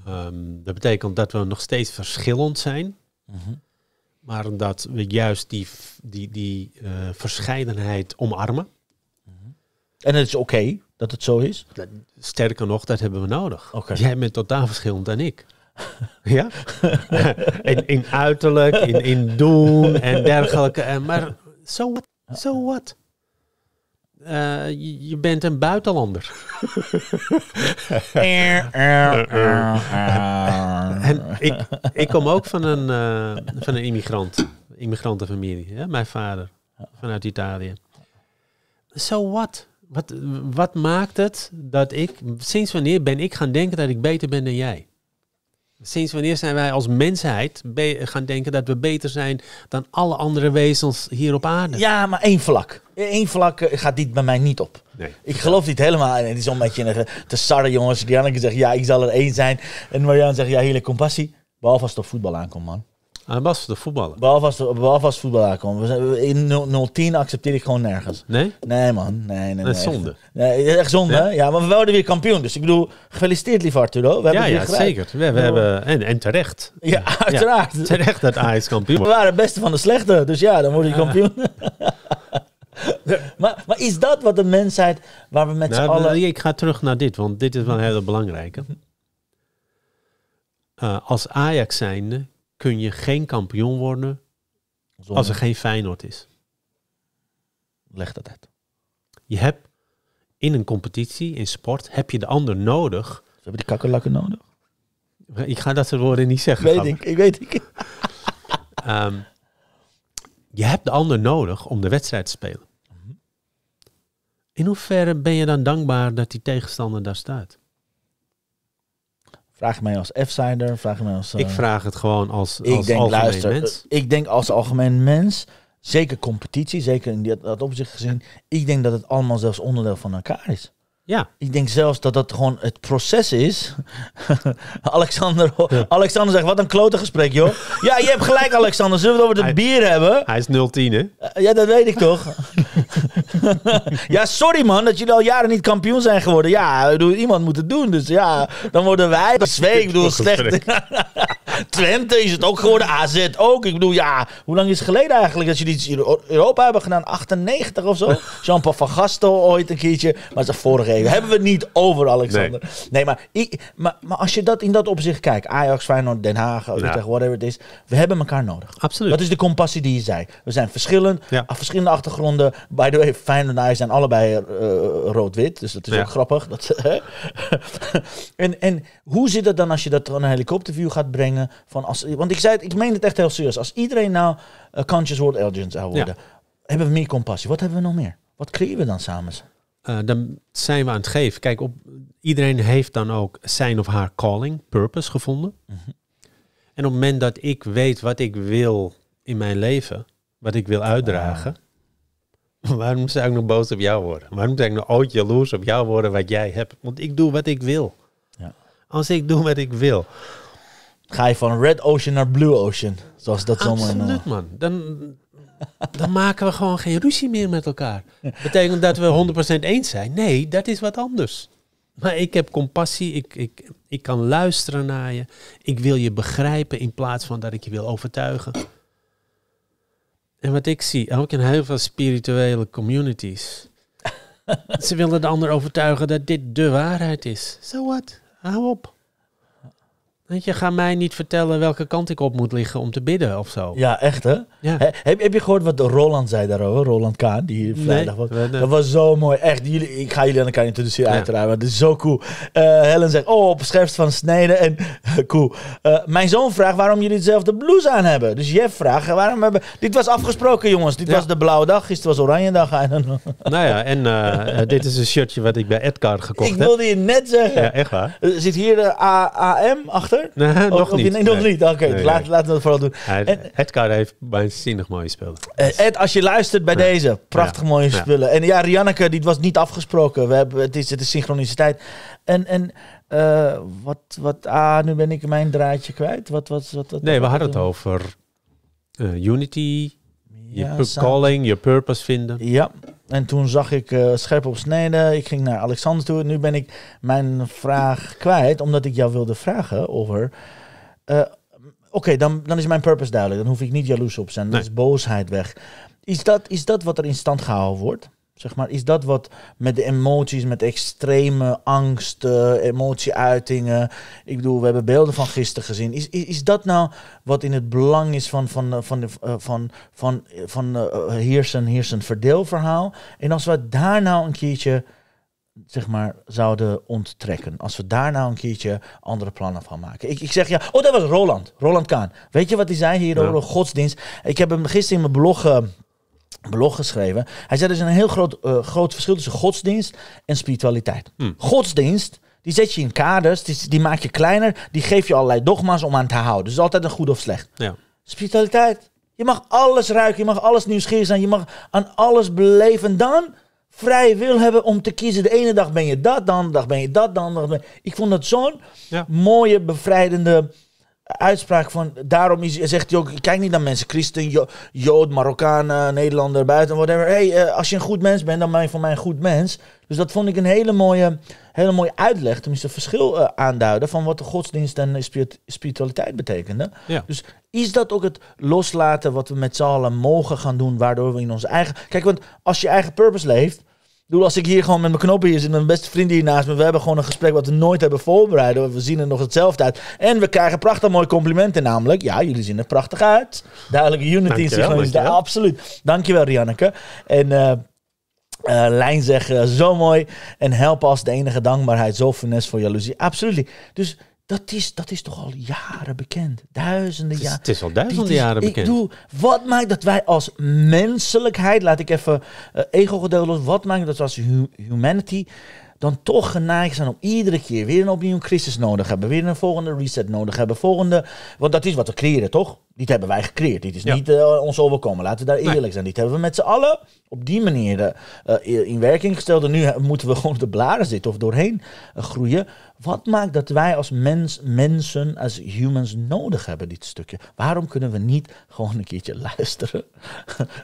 Ehm, dat betekent dat we nog steeds verschillend zijn. Mhm. Maar dat we juist die, die, die eh, verscheidenheid omarmen. En het is oké dat het zo is. Sterker nog, dat hebben we nodig. Jij bent totaal verschillend dan ik. <laughs> ja? <laughs> in, in uiterlijk, in, in doen en dergelijke. En, eh, maar zo wat so eh, je, bent een buitenlander. <laughs> en ik, ik kom ook van een, eh, van een immigrant, immigrantenfamilie. Hè? Mijn vader, vanuit Italië. Zo so wat wat, wat maakt het dat ik, sinds wanneer ben ik gaan denken dat ik beter ben dan jij? Sinds wanneer zijn wij als mensheid gaan denken dat we beter zijn dan alle andere wezens hier op aarde? Ja, maar één vlak. Eén vlak eh, gaat dit bij mij niet op. Nee. Ik geloof dit helemaal. En het is met je te sarre jongens. Die Janneke zegt, ja, ik zal er één zijn. En Marianne zegt, ja, hele compassie. Behalve als het op voetbal aankomt, man. Hij was de voetballer. Behalve als, behalve als voetballer komen. We zijn, in 0-10 accepteer ik gewoon nergens. Nee? Nee, man. Nee, nee, nee. Dat is zonde. Nee, echt zonde, ja? ja, maar we werden weer kampioen. Dus ik bedoel, gefeliciteerd, lief Arturo. We ja, ja zeker. We, we hebben, en, en terecht. Ja, uiteraard. terecht dat Ajax kampioen We waren het beste van de slechte. Dus ja, dan word je kampioen. <laughs> maar, maar, is dat wat de mensheid, waar we met nou, z'n allen... Ik ga terug naar dit, want dit is wel heel belangrijk. Eh, als Ajax zijnde kun je geen kampioen worden als er geen Feyenoord is. Leg dat uit. Je hebt in een competitie, in sport, heb je de ander nodig. Ze hebben die kakkerlakken nodig. Ik ga dat soort woorden niet zeggen. Weet ik, ik weet ik. <laughs> Ehm, je hebt de ander nodig om de wedstrijd te spelen. Mhm. In hoeverre ben je dan dankbaar dat die tegenstander daar staat? Vraag mij als f sider Vraag mij als... ik eh, vraag het gewoon als, als denk, algemeen luister, mens. Eh, ik denk als algemeen mens, zeker competitie, zeker in dat, dat opzicht gezien, ik denk dat het allemaal zelfs onderdeel van elkaar is. Ja. Ik denk zelfs dat dat gewoon het proces is. <laughs> Alexander, Alexander zegt, wat een klote gesprek, joh. <laughs> ja, je hebt gelijk, Alexander. Zullen we het over de bier hebben? Hij is 0-10, hè? Eh, ja, dat weet ik toch. <laughs> <laughs> ja, sorry man, dat jullie al jaren niet kampioen zijn geworden. Ja, iemand moet het doen. Dus ja, dan worden wij bezweek. <laughs> Ik bedoel, slecht. <laughs> Twente is het ook geworden. AZ ook. Ik bedoel, ja, hoe lang is het geleden eigenlijk dat jullie iets in Europa hebben gedaan? 98 of zo? <laughs> Jean-Paul van Gastel ooit een keertje. Maar dat vorige eeuw. Hebben we het niet over, Alexander. Nee, maar, ik, maar, maar, als je dat in dat opzicht kijkt. Ajax, Feyenoord, Den Haag, Utrecht, ja. whatever het is. We hebben elkaar nodig. Absoluut. Dat is de compassie die je zei. We zijn verschillend. af Verschillende achtergronden. By the way, Feyenoord en Ajax zijn allebei eh, rood-wit. Dus dat is ook grappig. Dat, <laughs> en, en hoe zit het dan als je dat een helikopterview gaat brengen? Van als, want ik zei het, ik meen het echt heel serieus. Als iedereen nou uh, Conscious World Agent zou worden, hebben we meer compassie. Wat hebben we nog meer? Wat creëren we dan samen? Eh, dan zijn we aan het geven. Kijk, op, iedereen heeft dan ook zijn of haar calling, purpose gevonden. Mhm. En op het moment dat ik weet wat ik wil in mijn leven, wat ik wil uitdragen, <laughs> waarom zou ik nog boos op jou worden? Waarom zou ik nog ooit jaloers op jou worden wat jij hebt? Want ik doe wat ik wil. Als ik doe wat ik wil, ga je van Red Ocean naar Blue Ocean. Zoals dat zomaar... Eh, Absoluut, man. Dan, dan maken we gewoon geen ruzie meer met elkaar. Betekent dat we 100% eens zijn? Nee, dat is wat anders. Maar ik heb compassie, ik, ik, ik kan luisteren naar je. Ik wil je begrijpen in plaats van dat ik je wil overtuigen. En wat ik zie, ook in heel veel spirituele communities. <laughs> ze willen de ander overtuigen dat dit de waarheid is. Zo so wat? Hou op. Want je, ga mij niet vertellen welke kant ik op moet liggen om te bidden of zo. Ja, echt hè? He, heb, heb, je gehoord wat Roland zei daarover? Roland Kaan, die vrijdag was. Dat was zo mooi. Echt, jullie, ik ga jullie aan elkaar introduceren ja. uiteraard, want het is zo cool. Uh, Helen zegt, oh, op scherpst van snijden en <laughs> cool. Eh, mijn zoon vraagt waarom jullie hetzelfde blouse aan hebben. Dus Jeff vraagt, waarom hebben... Dit was afgesproken jongens, dit was de blauwe dag, gisteren was oranje dag. <laughs> nou ja, en eh, dit is een shirtje wat ik bij Edgar gekocht ik heb. Ik wilde je net zeggen. Ja, echt waar. zit hier de AAM achter. Nee, nog, niet. nog niet. Oké, laten we dat vooral doen. Ja, en, heeft waanzinnig mooie spullen. Eh, Ed, als je luistert bij deze, prachtig mooie spullen. En ja, Rianneke, dit was niet afgesproken. We hebben, het, is, het synchroniciteit. En, en eh, wat, wat, ah, nu ben ik mijn draadje kwijt. Wat, wat, wat, nee, we hadden het over eh, Unity, je calling, je purpose vinden. Ja. En toen zag ik uh, scherp op sneden. Ik ging naar Alexander toe. Nu ben ik mijn vraag kwijt, omdat ik jou wilde vragen over. Eh, oké, dan, dan is mijn purpose duidelijk. Dan hoef ik niet jaloers op zijn. Dan is boosheid weg. Is dat, is dat wat er in stand gehouden wordt? Zeg maar, is dat wat met de emoties, met extreme angsten, emotieuitingen. Ik bedoel, we hebben beelden van gisteren gezien. Is, is, is dat nou wat in het belang is van, van, eh, van, de, eh, van, van, eh, van, van uh, heersen, heersen verdeelverhaal? En als we daar nou een keertje, zeg maar, zouden onttrekken. Als we daar nou een keertje andere plannen van maken. Ik, ik zeg ja, oh dat was Roland, Roland Kaan. Weet je wat hij zei hier ja. over godsdienst? Ik heb hem gisteren in mijn blog blog geschreven. Hij zei, er is een heel groot, eh, groot verschil tussen godsdienst en spiritualiteit. Hmm. Godsdienst, die zet je in kaders, die, die, maak je kleiner, die geef je allerlei dogma's om aan te houden. Dus altijd een goed of slecht. Ja. Spiritualiteit, je mag alles ruiken, je mag alles nieuwsgierig zijn, je mag aan alles beleven. En dan vrij wil hebben om te kiezen. De ene dag ben je dat, de andere dag ben je dat, de andere dag ben je... Ik vond dat zo'n mooie, bevrijdende uitspraak van. Daarom is, zegt hij ook: kijk niet naar mensen, christen, jood, Marokkaan, Nederlander, buiten, whatever. hey, eh, als je een goed mens bent, dan ben je voor mij een goed mens. Dus dat vond ik een hele mooie, hele mooie uitleg, tenminste, verschil uh, aanduiden van wat de godsdienst en spiritualiteit betekende. Ja. Dus is dat ook het loslaten wat we met z'n allen mogen gaan doen, waardoor we in ons eigen. Kijk, want als je eigen purpose leeft bedoel, als ik hier gewoon met mijn knoppen hier zit, met mijn beste vrienden hier naast me, we hebben gewoon een gesprek wat we nooit hebben voorbereid. We zien er nog hetzelfde uit. En we krijgen prachtig mooie complimenten, namelijk, ja, jullie zien er prachtig uit. Duidelijke unity is absoluut. Dankjewel, Rianneke. En... Uh, uh, Lijn zegt, eh, zo mooi. En help als de enige dankbaarheid, zo funest voor jaloezie. Absoluut. Dus dat is, dat is toch al jaren bekend. Duizenden jaren. Het is al duizenden jaren bekend. Ik doe, wat maakt dat wij als menselijkheid, laat ik even uh, ego gedeeld los, wat maakt dat we als humanity dan toch geneigd zijn om iedere keer weer een opnieuw crisis nodig hebben, weer een volgende reset nodig hebben, volgende, want dat is wat we creëren, toch? Dit hebben wij gecreëerd. Dit is niet uh, ons overkomen. Laten we daar eerlijk zijn. Dit hebben we met z'n allen op die manier eh, in werking gesteld. En nu moeten we <laughs> gewoon de blaren zitten of doorheen eh, groeien. Wat maakt dat wij als mens, mensen, als humans nodig hebben dit stukje? Waarom kunnen we niet gewoon een keertje <laughs> luisteren?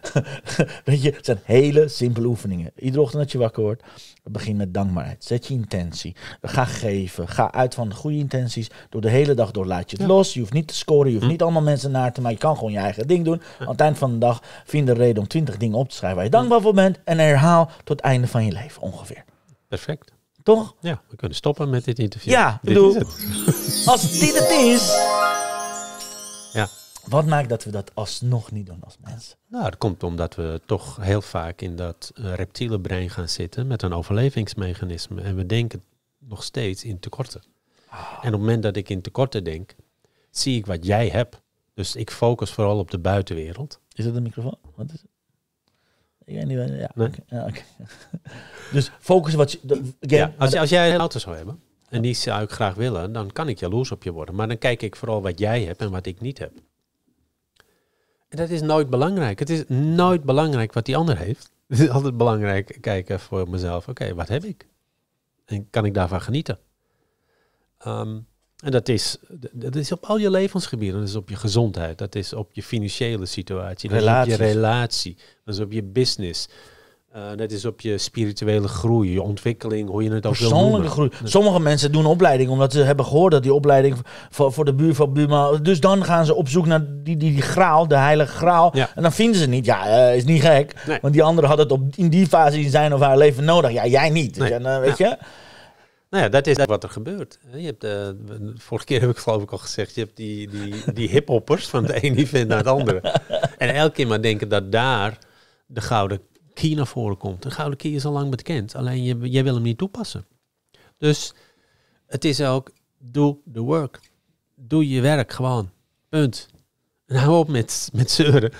<laughs> Weet je, het zijn hele simpele oefeningen. Iedere ochtend dat je wakker wordt, begin met dankbaarheid. Zet je intentie. Ga geven. Ga uit van goede intenties. Door de hele dag door laat je het los. Je hoeft niet te scoren. Je hoeft hm. niet allemaal mensen na maar je kan gewoon je eigen ding doen. Aan het eind van de dag vind je de reden om twintig dingen op te schrijven waar je dankbaar voor bent. En herhaal tot het einde van je leven ongeveer. Perfect. Toch? Ja, we kunnen stoppen met dit interview. Ja, bedoel, is het. <laughs> als dit het is. Ja. Wat maakt dat we dat alsnog niet doen als mensen? Nou, dat komt omdat we toch heel vaak in dat eh, reptiele brein gaan zitten met een overlevingsmechanisme. En we denken nog steeds in tekorten. Ah. En op het moment dat ik in tekorten denk, zie ik wat jij hebt. Dus ik focus vooral op de buitenwereld. Is dat een microfoon? Wat is het? Ik weet niet. Ja, ja okay. <laughs> dus focus wat je. als, jij een auto zou hebben en die zou ik graag willen, dan kan ik jaloers op je worden. Maar dan kijk ik vooral wat jij hebt en wat ik niet heb. En dat is nooit belangrijk. Het is nooit belangrijk wat die ander heeft. <laughs> Het is altijd belangrijk kijken voor mezelf. Oké, wat heb ik? En kan ik daarvan genieten? Um, en dat is, dat is op al je levensgebieden. Dat is op je gezondheid, dat is op je financiële situatie, dat is op je relatie, dat is op je business. Uh, dat is op je spirituele groei, je ontwikkeling, hoe je het ook Persoonlijke wil groei. Sommige mensen doen opleiding omdat ze hebben gehoord dat die opleiding voor, voor de buur van Dus dan gaan ze op zoek naar die, die, die graal, de heilige graal. En dan vinden ze niet. Ja, eh, is niet gek. Want die andere had het op, in die fase in zijn of haar leven nodig. Ja, jij niet. Dus weet je. Nou ja, dat is wat er gebeurt. Je hebt, eh, vorige keer heb ik geloof ik al gezegd, je hebt die, die, die hiphoppers van de ene event naar het andere. En elke keer maar denken dat daar de gouden key naar voren komt. De gouden key is al lang bekend, alleen je, jij wil hem niet toepassen. Dus het is ook, doe the work. Doe je werk gewoon. Punt. En hou op met, met zeuren.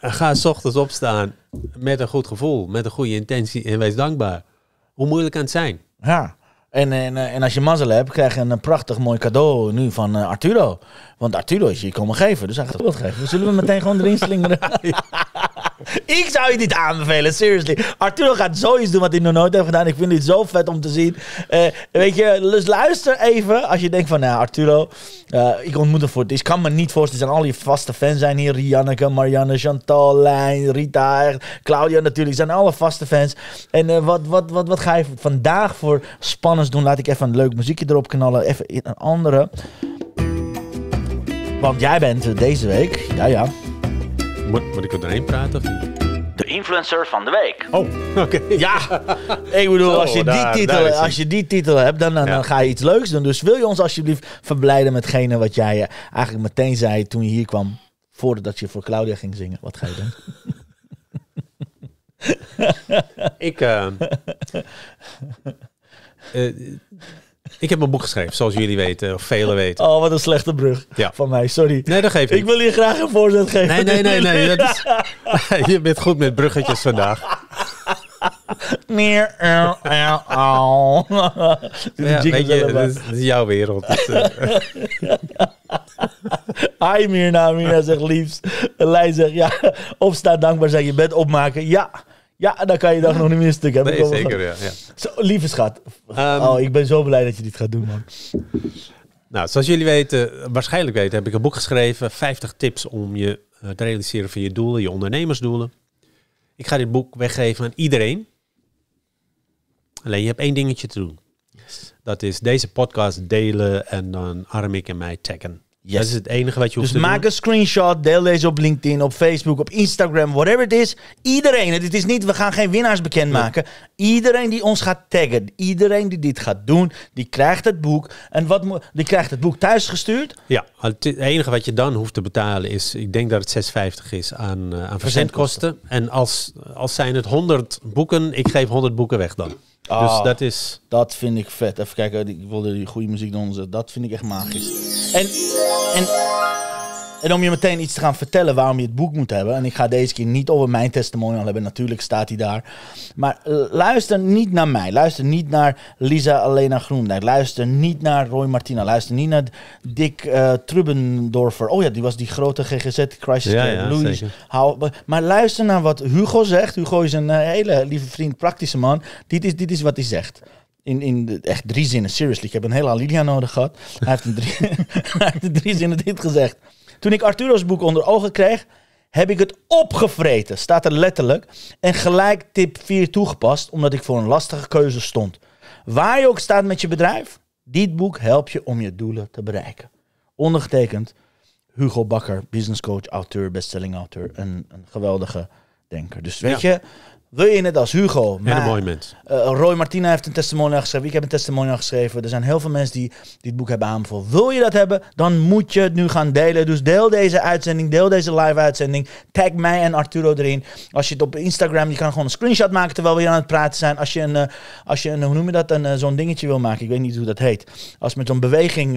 Ga s ochtends opstaan met een goed gevoel, met een goede intentie en wees dankbaar. Hoe moeilijk kan het zijn? Ja. En, en, eh, en als je mazzel hebt, krijg je een eh, prachtig mooi cadeau nu van eh, Arturo. Want Arturo is je komen geven. Dus hij gaat geven. We zullen we meteen gewoon erin slingeren? ja. <laughs> ik zou je dit aanbevelen, seriously. Arturo gaat zoiets doen wat hij nog nooit heeft gedaan. Ik vind dit zo vet om te zien. Eh, weet je, dus luister even als je denkt van, nou Arturo, eh, ik ontmoet hem voor het. Ik kan me niet voorstellen, zijn al je vaste fans zijn hier. Rianneke, Marianne, Chantal, Lijn, Rita, Claudia natuurlijk. Zijn alle vaste fans. En eh, wat, wat, wat, wat ga je vandaag voor spannends doen? Laat ik even een leuk muziekje erop knallen. Even een andere. Want jij bent deze week, ja ja, moet, moet ik er doorheen praten of niet? De influencer van de week. Oh, <laughs> oké. Ja, ik bedoel, als, je die titel, als je die titel hebt, dan, dan, ga je iets leuks doen. Dus wil je ons alsjeblieft verblijden metgene wat jij eh, eigenlijk meteen zei toen je hier kwam, voordat je voor Claudia ging zingen? Wat ga je doen? <laughs> ik. Ehm, <laughs> eh, ik heb een boek geschreven, zoals jullie weten, of velen weten. Oh, wat een slechte brug ja. van mij, sorry. Nee, dat geef ik. Ik wil je graag een voorzet geven. Nee, nee, nee. nee, <laughs> <laughs> je bent goed met bruggetjes vandaag. Meer. <laughs> ja, weet je, dit is, jouw wereld. Dus, eh. Hi Mirna, Mirna zegt liefst. Lijn zegt ja, sta dankbaar zijn, je bed opmaken. Ja, ja, dan kan je daar nog niet meer een stuk hebben. Nee, zeker, ja, ja. Zo, lieve schat. Ehm, oh, ik ben zo blij dat je dit gaat doen, man. Nou, zoals jullie weten, waarschijnlijk weten, heb ik een boek geschreven. 50 tips om je eh, te realiseren van je doelen, je ondernemersdoelen. Ik ga dit boek weggeven aan iedereen. Alleen je hebt één dingetje te doen. Dat is deze podcast delen en dan Armik en mij taggen. Dat is het enige wat je dus hoeft dus te doen. Dus maak een screenshot, deel deze op LinkedIn, op Facebook, op Instagram, whatever het is. Iedereen, het is niet, we gaan geen winnaars bekendmaken. Nee. Iedereen die ons gaat taggen, iedereen die dit gaat doen, die krijgt het boek. En wat die krijgt het boek thuisgestuurd. Ja, het enige wat je dan hoeft te betalen is, ik denk dat het 6,50 is aan, eh, aan verzendkosten. verzendkosten. En als, als zijn het 100 boeken, ik geef 100 boeken weg dan dus ah. dat is... Dat vind ik vet. Even kijken, ik wilde die goede muziek doen Dat vind ik echt magisch. En, en en om je meteen iets te gaan vertellen waarom je het boek moet hebben. En ik ga deze keer niet over mijn testimonial hebben. Natuurlijk staat hij daar. Maar eh, luister niet naar mij. Luister niet naar Lisa Alena Groen, Luister niet naar Roy Martina. Luister niet naar Dick uh, eh, Trubendorfer. Oh ja, die was die grote GGZ-crisis. Louis. maar luister naar wat Hugo zegt. Hugo is een eh, hele lieve vriend, praktische man. Dit is, dit is wat hij zegt. In, in echt drie zinnen, seriously. Ik heb een hele Alilia nodig gehad. Hij heeft drie, <laughs> hij heeft drie zinnen dit gezegd. Toen ik Arturo's boek onder ogen kreeg, heb ik het opgevreten, staat er letterlijk, en gelijk tip 4 toegepast, omdat ik voor een lastige keuze stond. Waar je ook staat met je bedrijf, dit boek helpt je om je doelen te bereiken. Ondergetekend Hugo Bakker, business coach, auteur, bestselling auteur, een, een geweldige denker. Dus weet je, wil je net als Hugo? Met een mooi mens. Eh, eh, Roy Martina heeft een testimonial geschreven. Ik heb een testimonial geschreven. Er zijn heel veel mensen die, dit boek hebben aanbevolen. Wil je dat hebben? Dan moet je het nu gaan delen. Dus deel deze uitzending. Deel deze live uitzending. Tag mij en Arturo erin. Als je het op Instagram... Je kan gewoon een screenshot maken terwijl we hier aan het praten zijn. Als je een... Eh, als je een hoe noem je dat? Een, zo'n dingetje wil maken. Ik weet niet hoe dat heet. Als met zo'n beweging...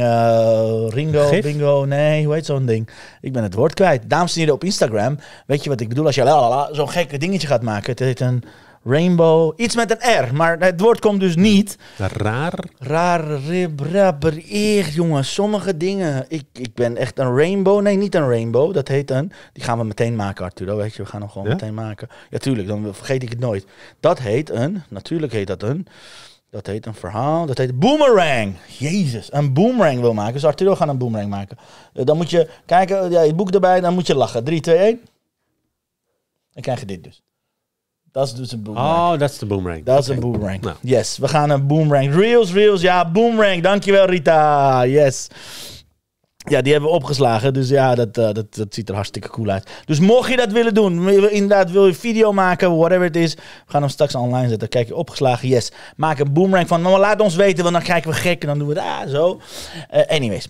ringo, bingo... Nee, hoe heet zo'n ding? Ik ben het woord kwijt. Dames en heren op Instagram. Weet je wat ik bedoel? Als je zo'n gekke dingetje gaat maken... Het heet een rainbow. Iets met een R, maar het woord komt dus niet. Raar? Raar, rib, rabber, eer, jongen. Sommige dingen. Ik, ik ben echt een rainbow. Nee, niet een rainbow. Dat heet een... Die gaan we meteen maken, Arturo. Weet je, we gaan hem gewoon meteen maken. Ja, tuurlijk. Dan vergeet ik het nooit. Dat heet een... Natuurlijk heet dat een... Dat heet een verhaal. Dat heet boomerang. Jezus, een boomerang wil maken. Dus Arturo gaat een boomerang maken. Eh, dan moet je kijken, eh, ja, je boek erbij, dan moet je lachen. 3, 2, 1. Dan krijg je dit dus. Dat is dus een boomerang. Oh, dat is de boomerang. Dat is een boomerang. Nou. Yes, we gaan een boomerang. Reels, reels, ja, boomerang. Dankjewel, Rita. Yes. Ja, die hebben we opgeslagen. Dus ja, dat, eh, dat, dat ziet er hartstikke cool uit. Dus mocht je dat willen doen, inderdaad, wil je video maken, whatever het is. We gaan hem straks online zetten. Kijk je opgeslagen, yes. Maak een boomerang van. Maar laat ons weten, want dan kijken we gek en dan doen we dat. Ah, zo. Eh, anyways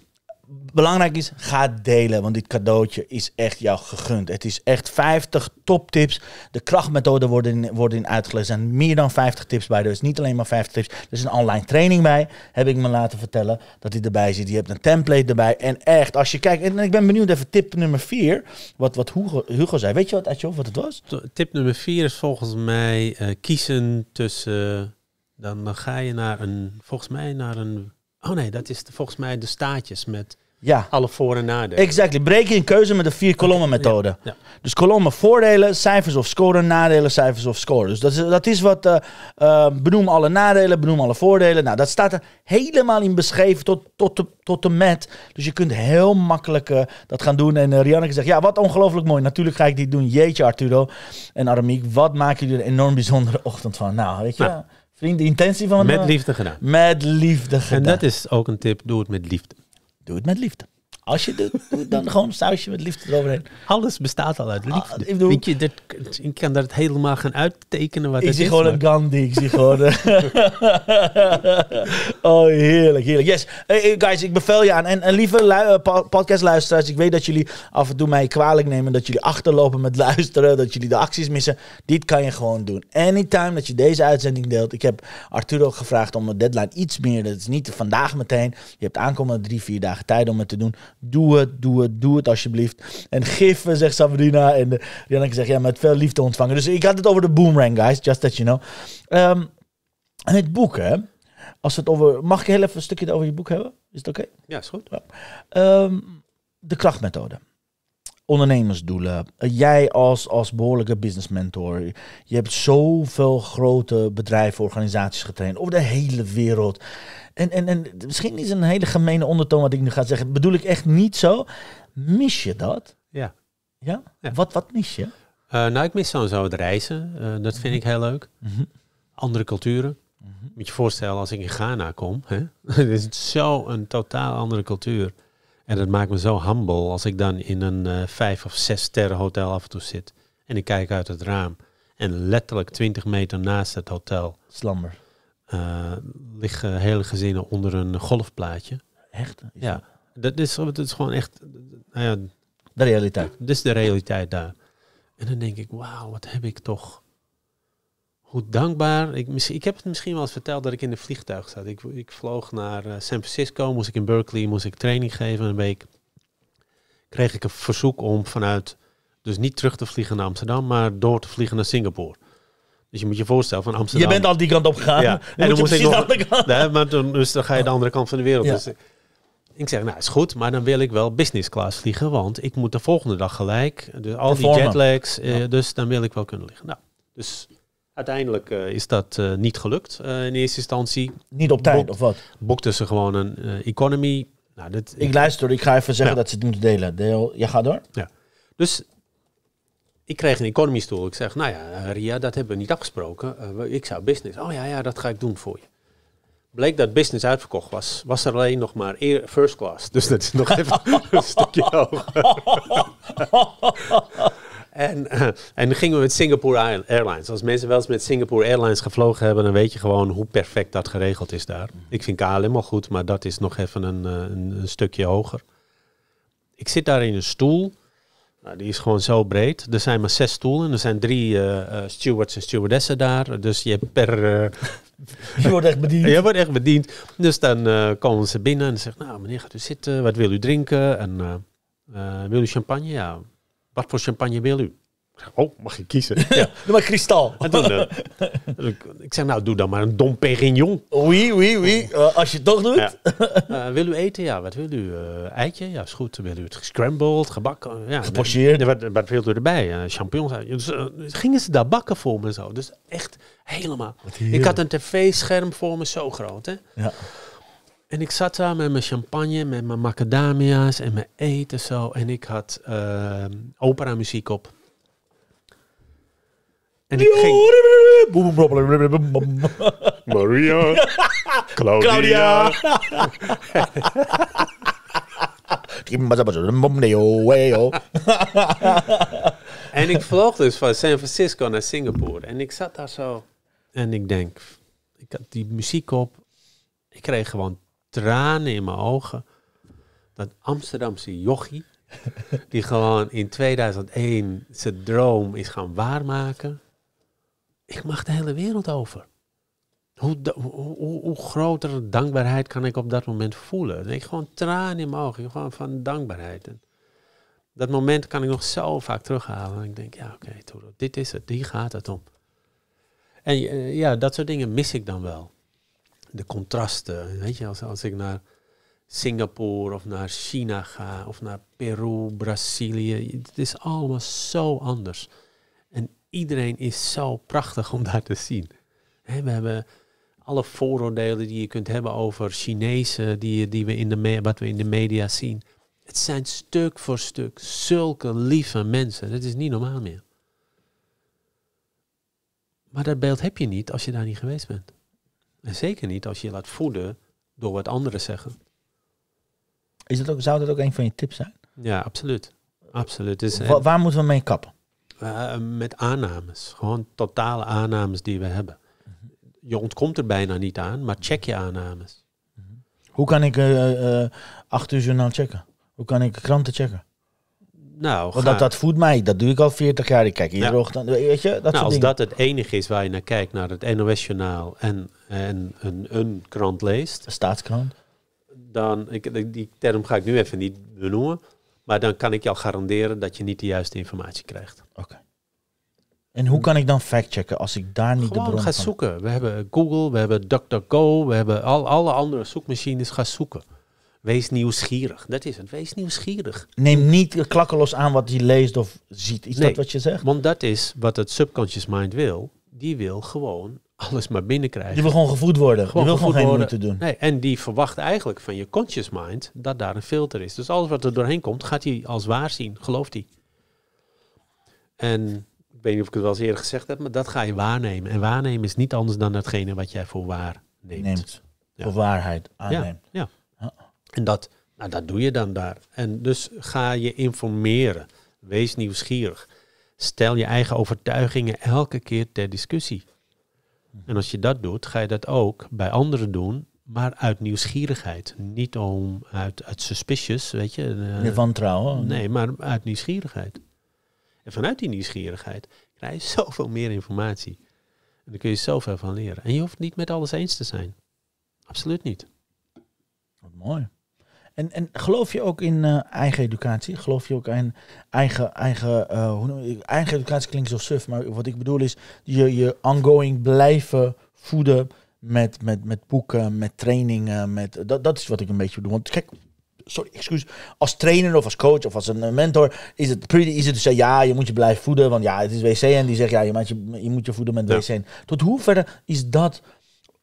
belangrijk is, ga delen. Want dit cadeautje is echt jou gegund. Het is echt 50 toptips. De krachtmethoden worden in, worden in uitgelegd. Er zijn meer dan 50 tips bij. Dus niet alleen maar 50 tips. Er is een online training bij. Heb ik me laten vertellen dat die erbij zit. Je hebt een template erbij. En echt, als je kijkt. En ik ben benieuwd even tip nummer 4. Wat, wat Hugo, Hugo zei. Weet je wat, of wat het was? Tip nummer 4 is volgens mij eh, kiezen tussen. Dan, eh, dan ga je naar een, volgens mij naar een Oh nee, dat is volgens mij de staatjes met ja. alle voor- en nadelen. Exactly. Breek je een keuze met de vier kolommen methode. Ja. Dus kolommen voordelen, cijfers of scoren, nadelen, cijfers of scoren. Dus dat is, dat is wat eh, eh, benoem alle nadelen, benoem alle voordelen. Nou, dat staat er helemaal in beschreven tot, tot, de, tot de met. Dus je kunt heel makkelijk eh, dat gaan doen. En Rianneke zegt, ja, wat ongelooflijk mooi. Natuurlijk ga ik dit doen. Jeetje Arturo en Aramiek, wat maken jullie er een enorm bijzondere ochtend van. Nou, weet je... Nou, Vriend, de intentie van het Met liefde gedaan. Met liefde gedaan. En dat is ook een tip, doe het met liefde. Doe het met liefde. Als je het doet, dan gewoon een sausje met liefde eroverheen. Alles bestaat al uit liefde. Ah, ik, Weet je, ik kan dat helemaal gaan uittekenen wat ik zie is, gewoon een Gandhi. Ik zie gewoon... <laughs> oh, heerlijk, heerlijk. Yes. guys, ik bevel je aan. En, lieve eh, podcastluisteraars, ik weet dat jullie af en toe mij kwalijk nemen... dat jullie achterlopen met <laughs> luisteren, dat jullie de acties missen. Dit kan je gewoon doen. Anytime dat je deze uitzending deelt. Ik heb Arturo gevraagd om de deadline iets meer... dat is niet vandaag meteen. Je hebt aankomende drie, vier dagen tijd om het te doen Doe het, doe het, doe het alsjeblieft. En geef, zegt Sabrina. En Janneke zegt, ja, met veel liefde ontvangen. Dus ik had het over de boomerang, guys. Just that you know. Ehm, en het boek, hè. Als het over... Mag ik heel even een stukje over je boek hebben? Is het oké? Ja, is goed. Ehm, de krachtmethode ondernemersdoelen. Jij als, als behoorlijke business mentor. Je hebt zoveel grote bedrijven, organisaties getraind. Over de hele wereld. En, en, en misschien is een hele gemene ondertoon wat ik nu ga zeggen. Bedoel ik echt niet zo. Mis je dat? Ja. Ja? Wat, wat mis je? Eh, nou, ik mis sowieso het reizen. Eh, dat vind mhm. ik heel leuk. Mhm. Andere culturen. Mhm. Moet je voorstellen als ik in Ghana kom. Hè? <laughs> het is zo een totaal andere cultuur. En dat maakt me zo humble als ik dan in een eh, vijf of zes sterren hotel af en toe zit. En ik kijk uit het raam. En letterlijk 20 meter naast het hotel. Slammer uh, liggen hele gezinnen onder een golfplaatje. Echt? Is ja, dat, is, dat is gewoon echt. Nou ja, de realiteit. Dit is de realiteit daar. En dan denk ik, wauw, wat heb ik toch. Hoe dankbaar. Ik, ik heb het misschien wel eens verteld dat ik in een vliegtuig zat. Ik, ik vloog naar eh, San Francisco, moest ik in Berkeley, moest ik training geven een week. Kreeg ik een verzoek om vanuit, dus niet terug te vliegen naar Amsterdam, maar door te vliegen naar Singapore. Dus je moet je voorstellen van Amsterdam. Je bent al die kant op gegaan. Ja. <laughs> en dan moet je nog, de maar dan, dus dan ga je de andere kant van de wereld. Ja. Dus, eh, ik zeg, nou is goed, maar dan wil ik wel business class vliegen, want ik moet de volgende dag gelijk. Dus al die jetlags, eh, dus dan wil ik wel kunnen liggen. Nou, dus uiteindelijk eh, is dat niet gelukt in eerste instantie. Niet op tijd of wat? Boekten ze gewoon een economy. Nou, dit, ik, luister, ik ga even zeggen dat ze het moeten delen. Deel, Je gaat door? Ja. Dus ik kreeg een economy stoel. Ik zeg, nou ja, eh, Ria, dat hebben we niet afgesproken. Eh, ik zou business. Oh ja, ja, dat ga ik doen voor je. Bleek dat business uitverkocht was, was er alleen nog maar first class. Dus dat is nog <laughs> even <laughs> een stukje hoger. <laughs> en, eh, en dan gingen we met Singapore Airlines. Als mensen wel eens met Singapore Airlines gevlogen hebben, dan weet je gewoon hoe perfect dat geregeld is daar. Ik vind KLM al goed, maar dat is nog even een, een stukje hoger. Ik zit daar in een stoel nou, die is gewoon zo breed. Er zijn maar zes stoelen. Er zijn drie uh, stewards en stewardessen daar. Dus je hebt per... Uh, <laughs> je wordt echt bediend. <laughs> je wordt echt bediend. Dus dan komen ze binnen en zeggen... Nou, meneer, gaat u zitten? Wat wil u drinken? En wil u champagne? Ja. Wat voor champagne wil u? Oh, mag ik kiezen? <laughs> Ja. doe maar kristal. En toen, eh, dus ik, zeg zei, nou, doe dan maar een Dom Perignon. Oui, oui, oui. Oh. Eh, als je het toch doet. Ja. <laughs> Eh, wil u eten? Ja, wat wil u? eitje? Ja, is goed. Wil u het gescrambled, gebakken? Ja, Gepocheerd? Wat, wat wil u erbij? champignons? Dus, gingen ze daar bakken voor me zo. Dus echt helemaal. Ik had een tv-scherm voor me, zo groot, hè? Ja. En ik zat daar met mijn champagne, met mijn macadamia's en mijn eten zo. En ik had opera muziek op. En ik ging... Maria, Claudia. en ik vloog dus van San Francisco naar Singapore. En ik zat daar zo. En ik denk, ik had die muziek op. Ik kreeg gewoon tranen in mijn ogen. Dat Amsterdamse jochie, <laughs> die gewoon in 2001 zijn droom is gaan waarmaken ik mag de hele wereld over. Hoe, hoe, hoe grotere dankbaarheid kan ik op dat moment voelen? Ik gewoon tranen in mijn ogen, gewoon van dankbaarheid. dat moment kan ik nog zo vaak terughalen. En ik denk, ja oké, dit is het, die gaat het om. En eh, ja, dat soort dingen mis ik dan wel. De contrasten, weet je, als, als ik naar Singapore of naar China ga of naar Peru, Brazilië, het is allemaal zo anders iedereen is zo prachtig om daar te zien. we hebben alle vooroordelen die je kunt hebben over Chinezen, die, die we in de, wat we in de media zien. Het zijn stuk voor stuk zulke lieve mensen. Dat is niet normaal meer. Maar dat beeld heb je niet als je daar niet geweest bent. En zeker niet als je je laat voeden door wat anderen zeggen. Is dat ook, zou dat ook een van je tips zijn? Ja, absoluut. absoluut. Dus, waar moeten we mee kappen? Eh, met aannames. Gewoon totale aannames die we hebben. Mhm. Je ontkomt er bijna niet aan, maar check je aannames. Mhm. Hoe kan ik uh, uh, acht uur journaal checken? Hoe kan ik kranten checken? Nou, Want dat, dat voedt mij, dat doe ik al 40 jaar. Ik kijk iedere ja. ochtend, weet je, dat nou, Als dat het enige is waar je naar kijkt, naar het NOS-journaal en, en een, een krant leest. Een staatskrant. Dan, ik, die term ga ik nu even niet benoemen. Maar dan kan ik jou garanderen dat je niet de juiste informatie krijgt. Oké. En hoe kan ik dan factchecken als ik daar niet Gewoon de bron ga van... zoeken. We hebben Google, we hebben DuckDuckGo, we hebben al, alle andere zoekmachines. Ga zoeken. Wees nieuwsgierig. Dat is het. Wees nieuwsgierig. Neem niet klakkeloos aan wat je leest of ziet. Is nee, dat wat je zegt? Want dat is wat het subconscious mind wil. Die wil gewoon alles maar binnenkrijgen. Je wil gewoon gevoed worden. Gewoon je wil gewoon geen worden. moeite doen. Nee, en die verwacht eigenlijk van je conscious mind dat daar een filter is. Dus alles wat er doorheen komt, gaat hij als waar zien, gelooft hij. En ik weet niet of ik het wel eens eerder gezegd heb, maar dat ga je waarnemen. En waarnemen is niet anders dan datgene wat jij voor waar neemt. neemt. Voor waarheid aanneemt. Ja, ja. En dat, nou, dat doe je dan daar. En dus ga je informeren. Wees nieuwsgierig. Stel je eigen overtuigingen elke keer ter discussie. En als je dat doet, ga je dat ook bij anderen doen, maar uit nieuwsgierigheid. Niet om uit, uit suspicious, weet je. Uh, eh, je wantrouwen. Nee, maar uit nieuwsgierigheid. En vanuit die nieuwsgierigheid krijg je <laughs> zoveel meer informatie. En daar kun je zoveel van leren. En je hoeft niet met alles eens te zijn. Absoluut niet. Wat mooi. En, en geloof je ook in eh, eigen educatie? Geloof je ook in eigen, eigen, eh, hoe noem eigen educatie klinkt zo suf, maar wat ik bedoel is je, je ongoing blijven voeden met, met, met boeken, met trainingen, met, eh, dat, dat is wat ik een beetje bedoel. Want kijk, sorry, excuus, als trainer of als coach of als een mentor is het pretty easy te zeggen, ja, je moet je blijven voeden, want ja, het is wc en die zegt, ja, je moet je, je, moet je voeden met wc. Tot hoeverre is dat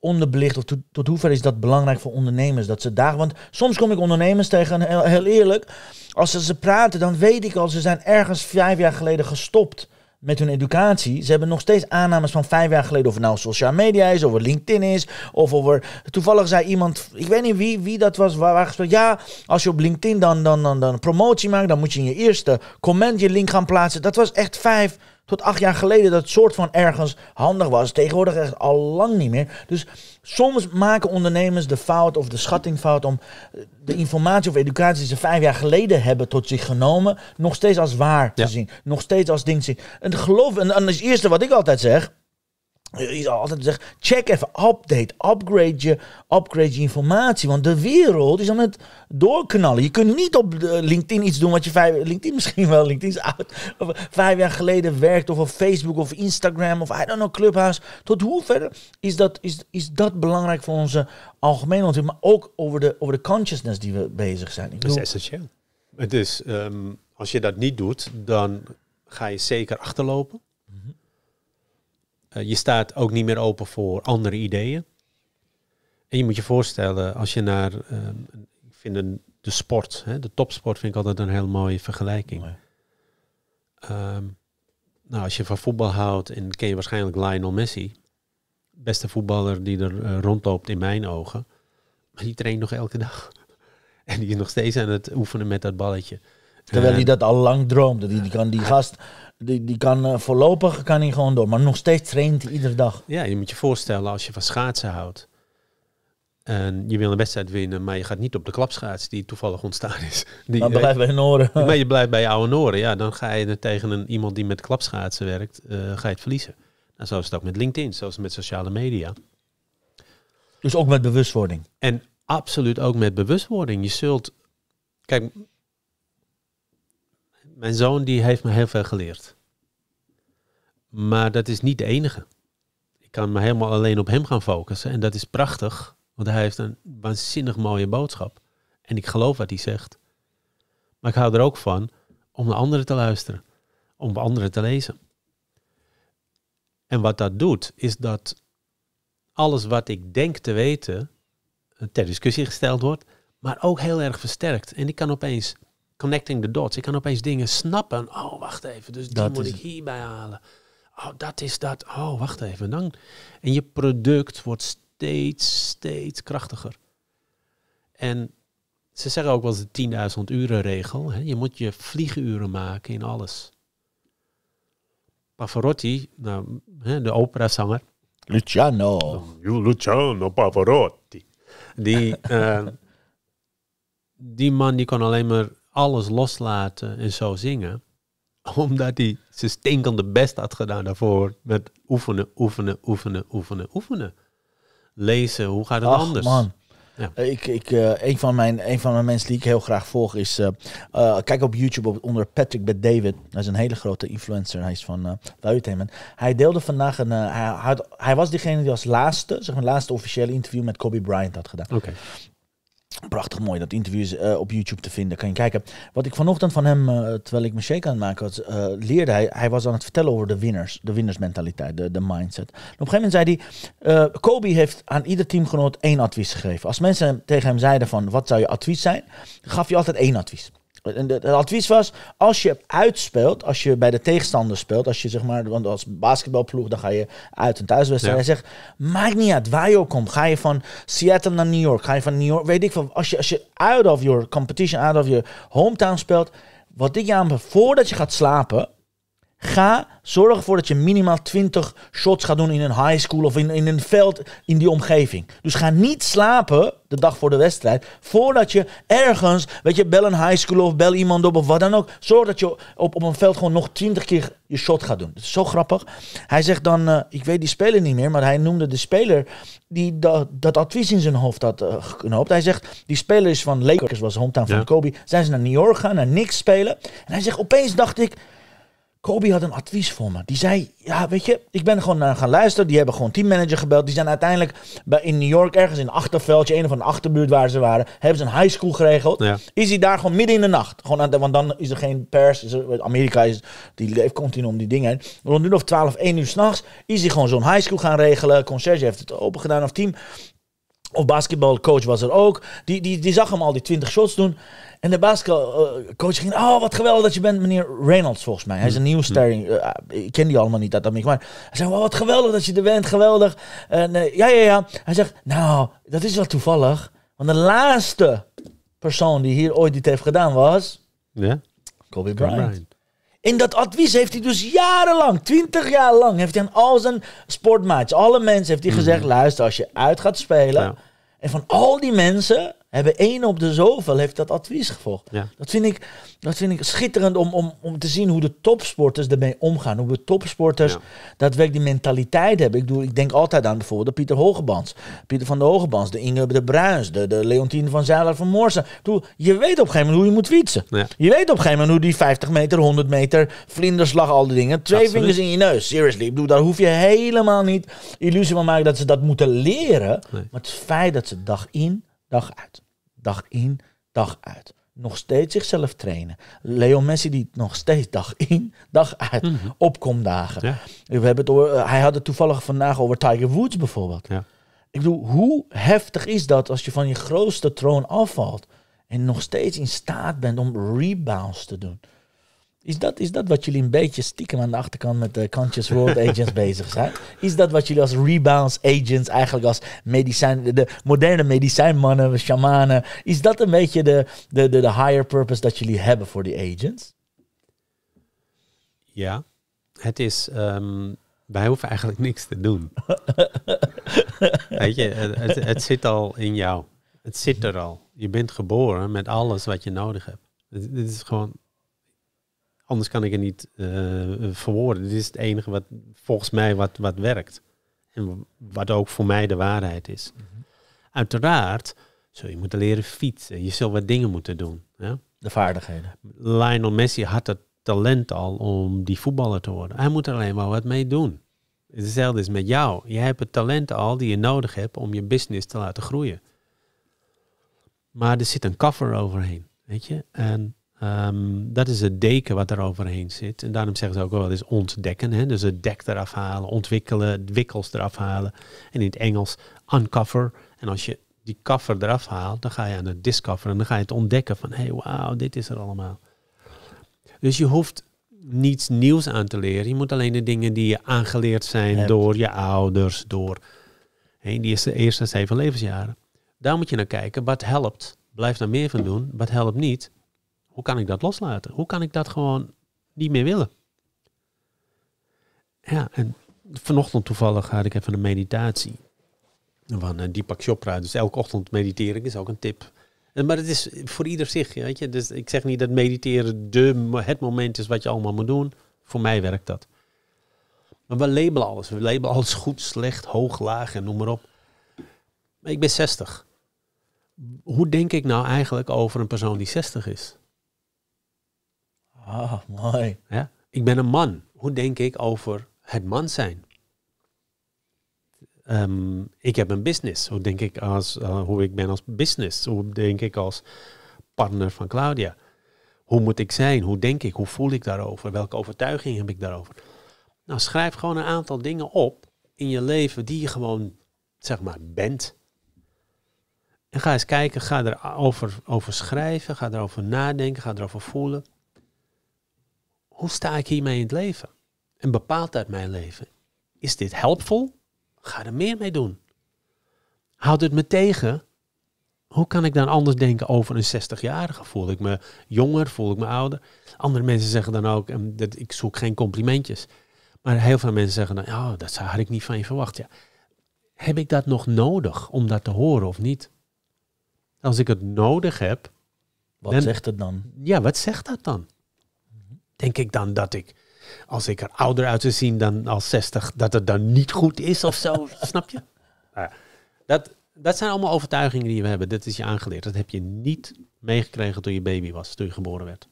onderbelicht? Of tot, tot hoever is dat belangrijk voor ondernemers? Dat ze daar, want soms kom ik ondernemers tegen, heel, heel eerlijk, als ze, ze praten, dan weet ik al, ze zijn ergens vijf jaar geleden gestopt met hun educatie. Ze hebben nog steeds aannames van vijf jaar geleden. Of het nou social media is, of het LinkedIn is. Of over. Toevallig zei iemand, ik weet niet wie, wie dat was, waar, waar gesproken. Ja, als je op LinkedIn dan, dan, dan, dan een promotie maakt, dan moet je in je eerste comment je link gaan plaatsen. Dat was echt vijf tot acht jaar geleden dat soort van ergens handig was. Tegenwoordig echt al lang niet meer. Dus soms maken ondernemers de fout of de schattingfout om eh, de informatie of educatie die ze vijf jaar geleden hebben tot zich genomen, nog steeds als waar te zien. Nog steeds als ding te zien. En geloof, en dat is het eerste wat ik altijd zeg. Eh, is altijd zeggen, check even, update, upgrade je, upgrade je informatie. Want de wereld is aan het doorknallen. Je kunt niet op eh, LinkedIn iets doen wat je vijf, LinkedIn misschien wel, LinkedIn is of vijf jaar geleden werkt, of op Facebook of Instagram of I don't know, Clubhouse. Tot hoeverre is dat, is, is dat belangrijk voor onze algemene ontwikkeling, maar ook over de, over de consciousness die we bezig zijn? Ik dat is essentieel. Het is, ehm, als je dat niet doet, dan ga je zeker achterlopen. Eh, je staat ook niet meer open voor andere ideeën. En je moet je voorstellen, als je naar, ehm, ik vind de sport, hè, de topsport vind ik altijd een heel mooie vergelijking. Ehm, nou, als je van voetbal houdt, en ken je waarschijnlijk Lionel Messi, beste voetballer die er eh, rondloopt in mijn ogen, maar die traint nog elke dag. <laughs> en die is nog steeds aan het oefenen met dat balletje. Terwijl hij dat al lang droomde. Die, die, kan, die gast, die, die kan, eh, voorlopig kan hij gewoon door. Maar nog steeds traint hij iedere dag. Ja, je moet je voorstellen als je van schaatsen houdt. En je wil een wedstrijd winnen, maar je gaat niet op de klapschaats die toevallig ontstaan is. <laughs> Die, maar blijf bij je noren. <laughs> Maar je blijft bij je oude noren. Ja, dan ga je tegen een, iemand die met klapschaatsen werkt, eh, ga je het verliezen. Zoals nou, zo is het ook met LinkedIn, zoals met sociale media. Dus ook met bewustwording. En absoluut ook met bewustwording. Je zult. Kijk, mijn zoon die heeft me heel veel geleerd. Maar dat is niet de enige. Ik kan me helemaal alleen op hem gaan focussen. En dat is prachtig, want hij heeft een waanzinnig mooie boodschap. En ik geloof wat hij zegt. Maar ik hou er ook van om naar anderen te luisteren, om anderen te lezen. En wat dat doet, is dat alles wat ik denk te weten eh, ter discussie gesteld wordt, maar ook heel erg versterkt. En ik kan opeens connecting the dots. Ik kan opeens dingen snappen. Oh, wacht even. Dus die moet ik hierbij halen. Oh, dat is dat. Oh, wacht even. Dan, en je product wordt steeds, steeds krachtiger. En ze zeggen ook wel eens de 10.000 uren regel. Hè? Je moet je vlieguren maken in alles. Pavarotti, nou, hè, de operazanger. Luciano. Luciano Pavarotti. Die, <laughs> eh, die man die kon alleen maar alles loslaten en zo zingen. <laughs> Omdat hij zijn stinkende best had gedaan daarvoor. Met oefenen, oefenen, oefenen, oefenen, oefenen. Lezen, hoe gaat het Ach, anders? Man. Ja. Ik, ik, eh, een, van mijn, een van mijn mensen die ik heel graag volg is. Eh, eh, kijk op YouTube onder Patrick Bed David. Dat is een hele grote influencer. Hij is van uh, Hij deelde vandaag een. hij, hij was diegene die als laatste, zeg maar, laatste officiële interview met Kobe Bryant had gedaan. Oké. Prachtig mooi, dat interview is eh, op YouTube te vinden. Kan je kijken. Wat ik vanochtend van hem, eh, terwijl ik mijn shake aan het maken was, eh, leerde hij. Hij was aan het vertellen over de winners, de winnersmentaliteit, de, de mindset. op een gegeven moment zei hij, Kobe heeft aan ieder teamgenoot één advies gegeven. Als mensen tegen hem zeiden van, wat zou je advies zijn? Gaf hij altijd één advies. Het advies was, als je uitspeelt, als je bij de tegenstander speelt, als je zeg maar, want als basketbalploeg, dan ga je uit en thuiswedstrijd. Ja. Hij zegt, maakt niet uit waar je ook komt. Ga je van Seattle naar New York, ga je van New York, weet ik van Als je, als je out of your competition, out of your hometown speelt, wat ik je voordat je gaat slapen, Ga zorg ervoor dat je minimaal 20 shots gaat doen in een high school of in, in een veld in die omgeving. Dus ga niet slapen de dag voor de wedstrijd. Voordat je ergens, weet je, bel een high school of bel iemand op of wat dan ook. Zorg dat je op, op een veld gewoon nog 20 keer je shot gaat doen. Dat is zo grappig. Hij zegt dan, eh, ik weet die speler niet meer, maar hij noemde de speler die dat, dat advies in zijn hoofd had uh, geknoopt. Hij zegt, die speler is van Lakers, was hometown van Kobe. Zijn ze naar New York gaan, naar niks spelen. En hij zegt, opeens dacht ik Kobe had een advies voor me. Die zei, ja, weet je, ik ben gewoon naar gaan luisteren. Die hebben gewoon teammanager gebeld. Die zijn uiteindelijk bij, in New York ergens in een achterveldje, een of een achterbuurt waar ze waren, hebben ze een high school geregeld. Is hij daar gewoon midden in de nacht. Gewoon aan, want dan is er geen pers. Is Amerika is, die leeft continu om die dingen. Rond nu of 12, 1 uur s'nachts is hij gewoon zo'n high school gaan regelen. Concierge heeft het open gedaan of team. Of basketbalcoach was er ook. Die, die, die zag hem al die 20 shots doen. En de basketbalcoach ging... Oh, wat geweldig dat je bent, meneer Reynolds, volgens mij. Hij is een mm-hmm. nieuw sterring. Mm-hmm. Eh, eh, ik ken die allemaal niet, dat, dat niet. Maar hij zei, oh, wat geweldig dat je er bent, geweldig. En eh, ja, ja, ja. Hij zegt, nou, dat is wel toevallig. Want de laatste persoon die hier ooit dit heeft gedaan was... Ja? Kobe Bryant. In dat advies heeft hij dus jarenlang, twintig jaar lang, heeft hij aan al zijn sportmaats, alle mensen heeft hij gezegd, mhm. luister, als je uit gaat spelen, en van al die mensen hebben één op de zoveel heeft dat advies gevolgd. Dat, vind ik, dat vind ik schitterend om, om, om te zien hoe de topsporters ermee omgaan. Hoe de topsporters ja. daadwerkelijk die mentaliteit hebben. Ik, doe, ik denk altijd aan bijvoorbeeld de Pieter Hogebands. Pieter van de Hogebands, de Inge de Bruins, de, de Leontine van Zijler van Moorsen. Doe, je weet op een gegeven moment hoe je moet fietsen. Je weet op een gegeven moment hoe die 50 meter, 100 meter, vlinderslag, al die dingen. Twee vingers in je neus, seriously. Ik bedoel, daar hoef je helemaal niet illusie van maken dat ze dat moeten leren. Maar het feit dat ze dag in, dag uit dag in, dag uit. Nog steeds zichzelf trainen. Leo Messi die nog steeds dag in, dag uit. Mm -hmm. Opkomdagen. Ja. We hebben het over, eh, hij had het toevallig vandaag over Tiger Woods bijvoorbeeld. Ja. Ik bedoel, hoe heftig is dat als je van je grootste troon afvalt en nog steeds in staat bent om rebounds te doen? Is dat, is dat wat jullie een beetje stiekem aan de achterkant met de eh, Conscious World <laughs> Agents bezig zijn? Is dat wat jullie als rebounds agents, eigenlijk als medicijn, de moderne medicijnmannen, shamanen, is dat een beetje de, de, de, de higher purpose dat jullie hebben voor die agents? Ja, het is. Ehm, wij hoeven eigenlijk niks te doen. <laughs> Weet je, het, het zit al in jou. Het zit er al. Je bent geboren met alles wat je nodig hebt. Dit is gewoon Anders kan ik het niet eh, verwoorden. Dit is het enige wat volgens mij wat, wat werkt. En wat ook voor mij de waarheid is. Mhm. Uiteraard zul je moeten leren fietsen. Je zult wat dingen moeten doen. Ja? De vaardigheden. Lionel Messi had het talent al om die voetballer te worden. Hij moet er alleen maar wat mee doen. Hetzelfde is met jou. Jij hebt het talent al die je nodig hebt om je business te laten groeien. Maar er zit een cover overheen. Weet je? En Ehm, dat is het deken wat er overheen zit. En daarom zeggen ze ook wel, eens: is ontdekken. Hè? Dus het dek eraf halen, ontwikkelen, wikkels eraf halen. En in het Engels uncover. En als je die cover eraf haalt, dan ga je aan het discoveren, En dan ga je het ontdekken van, hé, hey, wauw, dit is er allemaal. Dus je hoeft niets nieuws aan te leren. Je moet alleen de dingen die je aangeleerd zijn door je ouders, door hè, die eerste, eerste zeven levensjaren. Daar moet je naar kijken. Wat helpt? Blijf daar meer van doen. Wat helpt niet? Hoe kan ik dat loslaten? Hoe kan ik dat gewoon niet meer willen? Ja, en vanochtend toevallig had ik even een meditatie van eh, Deepak Chopra. Dus elke ochtend mediteren is ook een tip. Eh, maar het is voor ieder zich, weet je. Dus ik zeg niet dat mediteren de, het moment is wat je allemaal moet doen. Voor mij werkt dat. Maar we labelen alles. We labelen alles goed, slecht, hoog, laag en noem maar op. Maar ik ben 60. Hoe denk ik nou eigenlijk over een persoon die 60 is? Ah, mooi. Ja? Ik ben een man. Hoe denk ik over het man zijn? Ehm, ik heb een business. Hoe denk ik als, eh, hoe ik ben als business? Hoe denk ik als partner van Claudia? Hoe moet ik zijn? Hoe denk ik? Hoe voel ik daarover? Welke overtuiging heb ik daarover? Nou, schrijf gewoon een aantal dingen op in je leven die je gewoon, zeg maar, bent. En ga eens kijken, ga erover over schrijven, ga erover nadenken, ga erover voelen hoe sta ik hiermee in het leven? En bepaalt dat mijn leven? Is dit helpvol? Ga er meer mee doen. Houdt het me tegen? Hoe kan ik dan anders denken over een 60-jarige? Voel ik me jonger? Voel ik me ouder? Andere mensen zeggen dan ook, ehm, dat ik zoek geen complimentjes. Maar heel veel mensen zeggen dan, ja, dat had ik niet van je verwacht. Ja. Heb ik dat nog nodig om dat te horen of niet? Als ik het nodig heb. Wat zegt het dan? Ja, wat zegt dat dan? denk ik dan dat ik, als ik er ouder uit zou zien dan als 60, dat het dan niet goed is of zo. <laughs> snap je? Nou dat, dat zijn allemaal overtuigingen die we hebben. Dit is je aangeleerd. Dat heb je niet meegekregen toen je baby was, toen je geboren werd.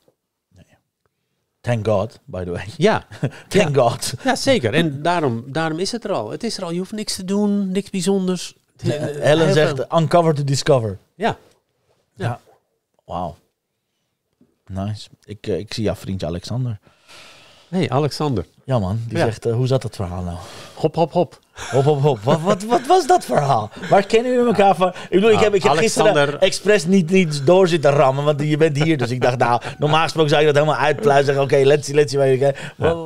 Thank God, by the way. Ja. <laughs> Thank God. Ja, zeker. En daarom, daarom is het er al. Het is er al. Je hoeft niks te doen, niks bijzonders. Helen zegt, uncover to discover. Ja. Ja. ja. Wauw. Nice. Ik, eh, ik zie jouw vriendje Alexander. hey, Alexander. Ja man, die zegt, eh, hoe zat dat verhaal nou? Hop, hop, hop. Hop, hop, hop. Wat, wat, wat was dat verhaal? Waar kennen jullie elkaar van? Ik bedoel, ik nou, heb, ik heb Alexander... gisteren expres niet, niet door zitten rammen, want je bent hier. Dus ik dacht, nou, normaal gesproken zou je dat helemaal uitpluizen. Oké, okay, let's see, let's see.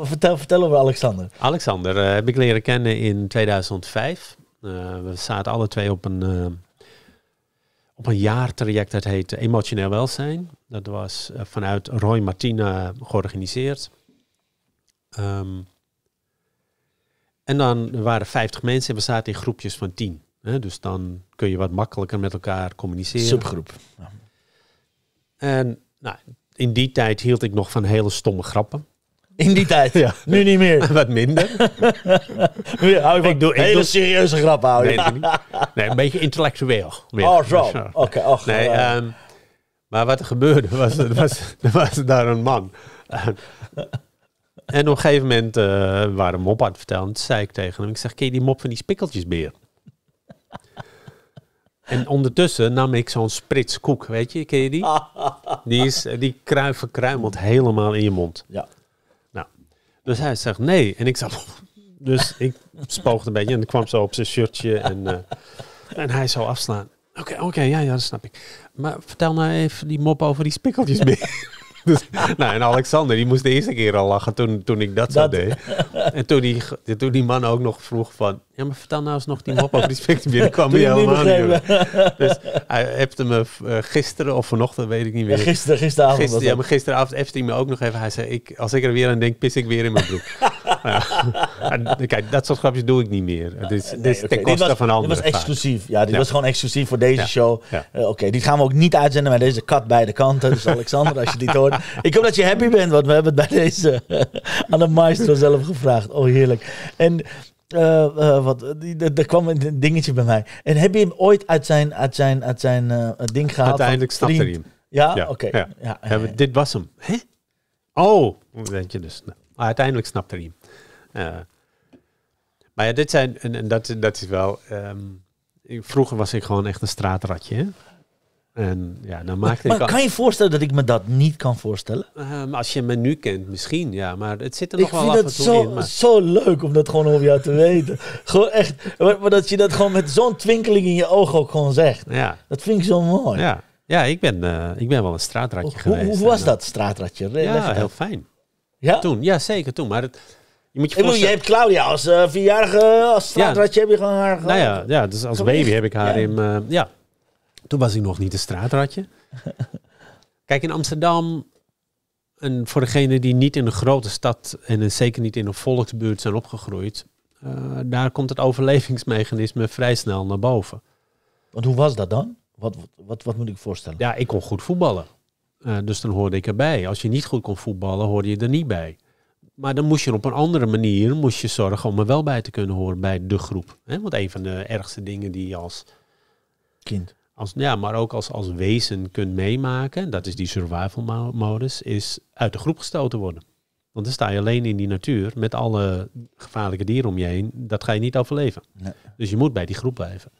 Vertel, vertel over Alexander. Alexander eh, heb ik leren kennen in 2005. we zaten alle twee op een op een jaartraject dat heet Emotioneel Welzijn. Dat was eh, vanuit Roy Martina georganiseerd. Ehm, en dan waren er 50 mensen en we zaten in groepjes van 10. Hè? Dus dan kun je wat makkelijker met elkaar communiceren. Subgroep. Ja. En nou, in die tijd hield ik nog van hele stomme grappen. In die tijd. <laughs> Ja. Nu niet meer. <laughs> Wat minder. nu, <laughs> hou ik, ik doe, hele serieuze grap houden. nee, nee, een beetje intellectueel. Weer. Oh, zo. Dus, Oké. nee, ehm, maar wat er gebeurde was, er was, was daar een man. en op een gegeven moment uh, eh, waren een mop aan het vertellen. zei ik tegen hem, ik zeg, ken je die mop van die spikkeltjesbeer? En ondertussen nam ik zo'n sprits koek, weet je, ken je die? Die, is, die kruif verkruimelt helemaal in je mond. Ja. Dus hij zegt nee. En ik zag. <laughs> dus ik spoogde een beetje en kwam zo op zijn shirtje en, eh, en hij zou afslaan. Oké, oké, ja, ja, dat snap ik. Maar vertel nou even die mop over die spikkeltjes meer. <laughs> dus, nou, en Alexander, die moest de eerste keer al lachen toen, toen ik dat, zo deed. En toen die, toen die man ook nog vroeg van, ja, maar vertel nou eens nog die mop over die spectrum. kwam je helemaal niet. Dus hij heeft me eh, eh, gisteren of vanochtend, weet ik niet meer. Ja, gister, gisteravond. Gister, ja, maar gisteravond heeft hij me ook nog even. Hij zei, ik, als ik er weer aan denk, pis ik weer in mijn broek. <laughs> ja. <laughs> en, kijk, dat soort grapjes doe ik niet meer. Het is, ah, ten koste van anderen. Dit was exclusief. Ja, dit was gewoon exclusief voor deze show. Eh, oké, okay. die gaan we ook niet uitzenden met deze kat bij de kanten. Dus Alexander, als je dit hoort. <laughs> Ik hoop dat je happy bent, want we hebben het bij deze aan de maestro zelf gevraagd. Oh, heerlijk. En eh, eh, wat, er kwam een dingetje bij mij. En heb je hem ooit uit zijn, uit zijn, uit zijn eh, ding gehaald? Uiteindelijk snapte hij hem. Ja, oké. Ja. dit was hem. Hè? Oh, een je dus. Nou, uiteindelijk snapte hij hem. maar ja, dit zijn, en, dat, dat is wel, ehm, vroeger was ik gewoon echt een straatratje. Hè? En ja, dan maakt maar, Maar kan je voorstellen dat ik me dat niet kan voorstellen? Ehm, als je me nu kent, misschien, ja. Maar het zit er nog ik wel af en toe zo, in. Ik vind het zo leuk om dat gewoon over jou te weten. <laughs> gewoon echt. Maar, dat je dat gewoon met zo'n twinkeling in je ogen ook gewoon zegt. Ja. Dat vind ik zo mooi. Ja, ja ik, ben, eh, ik ben wel een straatratje geweest. Hoe, was eh, dat straatratje? Leg ja, heel fijn. Ja? Toen, ja, zeker toen. Maar het, je, moet je, voorstellen. je hebt Claudia als eh, vierjarige, als straatratje heb je gewoon haar... Gewoon nou ja, ja, dus als baby heb ik haar in... ja, toen was ik nog niet een straatratje. <laughs> Kijk, in Amsterdam, en voor degenen die niet in een grote stad en zeker niet in een volksbuurt zijn opgegroeid, eh, daar komt het overlevingsmechanisme vrij snel naar boven. Want hoe was dat dan? Wat, wat, wat moet ik voorstellen? Ja, ik kon goed voetballen. Eh, dus dan hoorde ik erbij. Als je niet goed kon voetballen, hoorde je er niet bij. Maar dan moest je op een andere manier moest je zorgen om er wel bij te kunnen horen bij de groep. Want een van de ergste dingen die je als kind als, ja, maar ook als, als wezen kunt meemaken, dat is die survival modus, is uit de groep gestoten worden. Want dan sta je alleen in die natuur met alle gevaarlijke dieren om je heen. Dat ga je niet overleven. Dus je moet bij die groep blijven.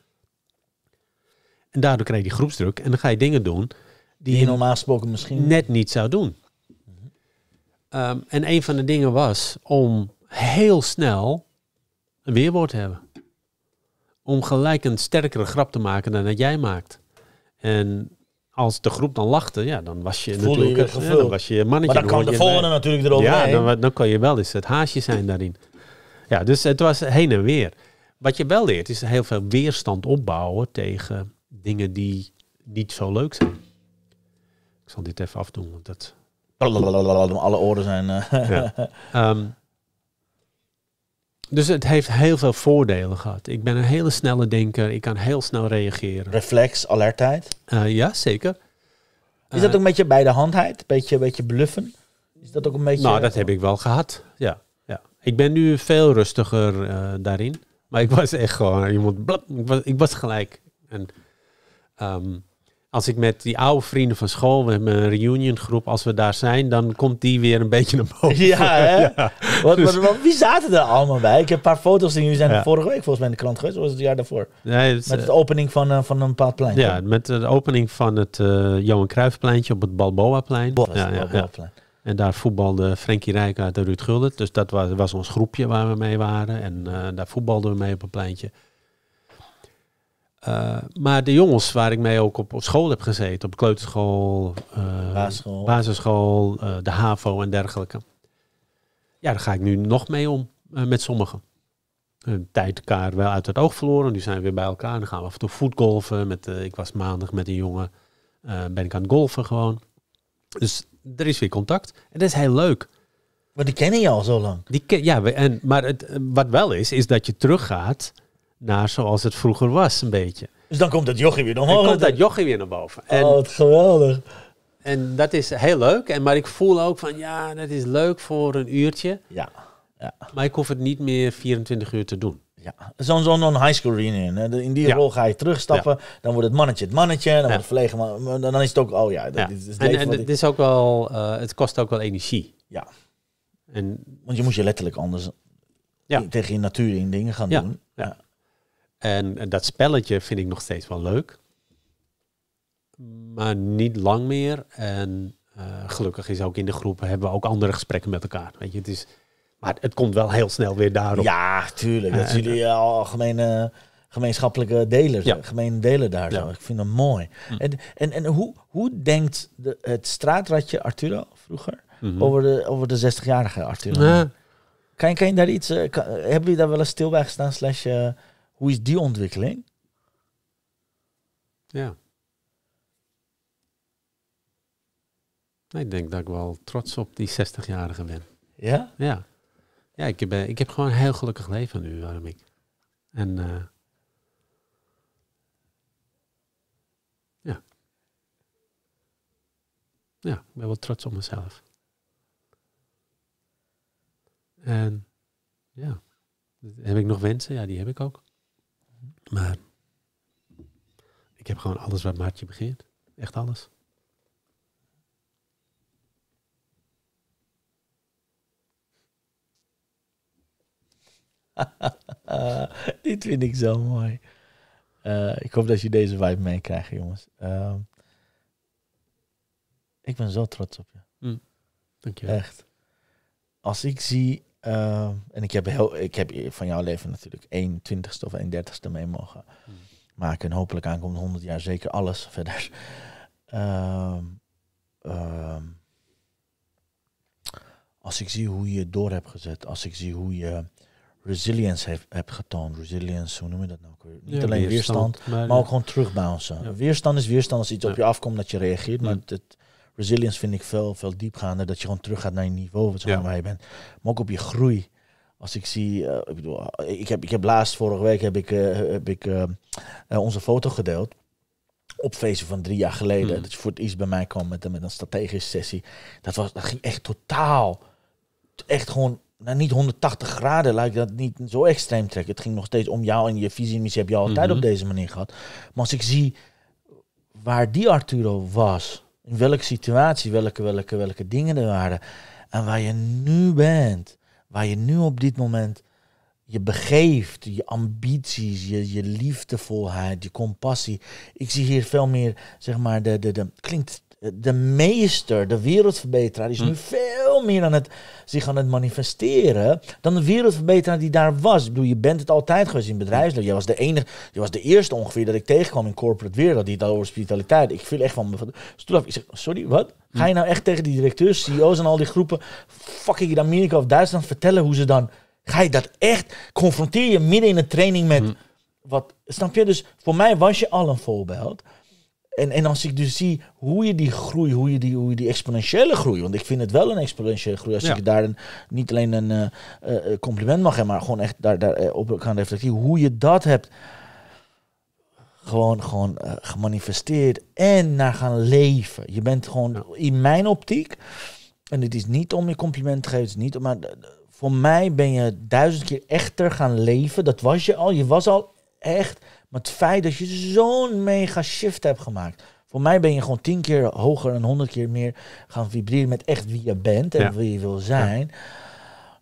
En daardoor krijg je die groepsdruk en dan ga je dingen doen die, je normaal gesproken misschien net niet zou doen. Mhm. Ehm, en een van de dingen was om heel snel een weerwoord te hebben om gelijk een sterkere grap te maken dan dat jij maakt. En als de groep dan lachte, ja, dan was je natuurlijk... Je ja, dan was je mannetje. Maar dan kwam de volgende natuurlijk erover. Ja, dan, dan, kon je wel eens het haasje zijn daarin. Ja, dus het was heen en weer. Wat je wel leert, is heel veel weerstand opbouwen tegen dingen die niet zo leuk zijn. Ik zal dit even afdoen, want dat... Alle oren zijn... Uh, ja. <laughs> Ehm, dus het heeft heel veel voordelen gehad. Ik ben een hele snelle denker. Ik kan heel snel reageren. Reflex, alertheid? Uh, ja, zeker. Is dat eh, ook een beetje bij de handheid? Een beetje, beetje bluffen? Is dat ook een beetje... Nou, dat heb ik wel gehad, ja. ja. Ik ben nu veel rustiger eh, daarin. Maar ik was echt gewoon iemand... ik, was, ik was gelijk. En, ehm, als ik met die oude vrienden van school, we hebben een reuniongroep, als we daar zijn, dan komt die weer een beetje naar boven. Ja, hè? <laughs> Dus wat, wat, wie zaten er allemaal bij? Ik heb een paar foto's die jullie zijn vorige week volgens mij in de klant geweest, of was het jaar daarvoor? met de eh, opening van, eh, van een bepaald plein. Ja, met de opening van het eh, Johan Cruijffpleintje op het Balboa-plein. ja, plein En daar voetbalde Frenkie Rijkaard uit de Ruud Gullit. Dus dat was, was, ons groepje waar we mee waren. En daar voetbalden we mee op een pleintje. Eh, maar de jongens waar ik mee ook op, school heb gezeten, op kleuterschool, eh, basisschool, eh, de HAVO en dergelijke. Ja, daar ga ik nu nog mee om met sommigen. Een tijd elkaar wel uit het oog verloren, die zijn weer bij elkaar. Dan gaan we af en toe voetgolven. Met, ik was maandag met een jongen, ben ik aan het golven gewoon. Dus er is weer contact en dat is heel leuk. Maar die kennen je al zo lang. Die ja, en, maar het, wat wel is, is dat je teruggaat naar zoals het vroeger was, een beetje. Dus dan komt dat jochie weer naar boven. Dan komt dat jochie weer naar boven. En, oh, wat geweldig. En dat is heel leuk. En, maar ik voel ook van, ja, dat is leuk voor een uurtje. Ja. ja. Maar ik hoef het niet meer 24 uur te doen. Ja, zo'n zo'n high school reunion. In die rol ga je terugstappen. Dan wordt het mannetje het mannetje. Dan wordt het verlegen. Maar dan is het ook, oh ja. Dat, Dit is en, en is ook wel, eh, het kost ook wel energie. Ja. En, Want je moet je letterlijk anders tegen je natuur in dingen gaan doen. ja. En, dat spelletje vind ik nog steeds wel leuk. Maar niet lang meer. En eh, gelukkig is ook in de groep hebben we ook andere gesprekken met elkaar. Weet je, het is, maar het komt wel heel snel weer daarop. Ja, tuurlijk. Dat uh, jullie eh. algemene gemeenschappelijke delen, ja. gemeen delen daar. Zo. Ik vind dat mooi. Hm. En, en, en hoe, hoe denkt de, het straatratje Arturo vroeger mhm. over de, over de 60-jarige Arturo? Kan, je, kan je daar iets... hebben jullie daar wel eens stil bij gestaan? Slash, hoe is die ontwikkeling? Ja. Ik denk dat ik wel trots op die 60-jarige ben. Ja? Ja. Ja, ik heb, ik heb gewoon een heel gelukkig leven nu, waarom ik. En eh, ja. Ja, ik ben wel trots op mezelf. En ja, heb ik nog wensen? Ja, die heb ik ook. Maar ik heb gewoon alles waar Maartje begint. Echt alles. <laughs> Dit vind ik zo mooi. Eh, ik hoop dat je deze vibe meekrijgt, jongens. Ehm, ik ben zo trots op je. Mm. Dank je. Echt. Als ik zie Ehm, en ik heb, heel, ik heb van jouw leven natuurlijk 1 twintigste of 1 dertigste mee mogen hmm. maken. En hopelijk aankomt 100 jaar zeker alles verder. Ehm, ehm, als ik zie hoe je door hebt gezet, als ik zie hoe je resilience hebt getoond. Resilience, hoe noem je dat nou? Niet alleen weerstand, maar, ook gewoon terugbouncen. Weerstand is weerstand als iets op je afkomt dat je reageert, maar het, resilience vind ik veel, veel diepgaander. Dat je gewoon terug gaat naar je niveau, wat ja. waar je bent. Maar ook op je groei. Als ik zie, eh, ik ik heb, ik heb laatst vorige week heb ik, eh, heb ik eh, onze foto gedeeld. Op feestje van drie jaar geleden. Hmm. Dat je voor het iets bij mij kwam met, met een strategische sessie. Dat, was, dat ging echt totaal. Echt gewoon nou, niet 180 graden, laat ik dat niet zo extreem trekken. Het ging nog steeds om jou en je visie en missie heb je altijd mhm. op deze manier gehad. Maar als ik zie waar die Arturo was in welke situatie, welke, welke, welke dingen er waren. En waar je nu bent, waar je nu op dit moment je begeeft, je ambities, je, je liefdevolheid, je compassie. Ik zie hier veel meer, zeg maar, de, de, de klinkt de meester, de wereldverbeteraar, is nu hm. veel meer aan het, zich aan het manifesteren dan de wereldverbeteraar die daar was. Ik bedoel, je bent het altijd geweest in bedrijfsleven. Jij was de enige, je was de eerste ongeveer dat ik tegenkwam in corporate wereld die het over spiritualiteit. Ik viel echt van af. Ik zeg, sorry, wat? Ga je hm. nou echt tegen die directeurs, CEO's en al die groepen fucking in Amerika of Duitsland vertellen hoe ze dan... Ga je dat echt... Confronteer je midden in een training met... Hm. Wat, snap je? Dus voor mij was je al een voorbeeld. En, en als ik dus zie hoe je die groei, hoe je die, hoe je die exponentiële groei, want ik vind het wel een exponentiële groei, als ik daar een, niet alleen een eh, eh, eh, compliment mag hebben, maar gewoon echt daar, daar op kan reflecteren, hoe je dat hebt gewoon, gewoon gemanifesteerd en naar gaan leven. Je bent gewoon in mijn optiek, en het is niet om je compliment te geven, het is niet om, maar voor mij ben je duizend keer echter gaan leven. Dat was je al, je was al echt maar het feit dat je zo'n mega shift hebt gemaakt. Voor mij ben je gewoon tien keer hoger en honderd keer meer gaan vibreren met echt wie je bent en wie je wil zijn.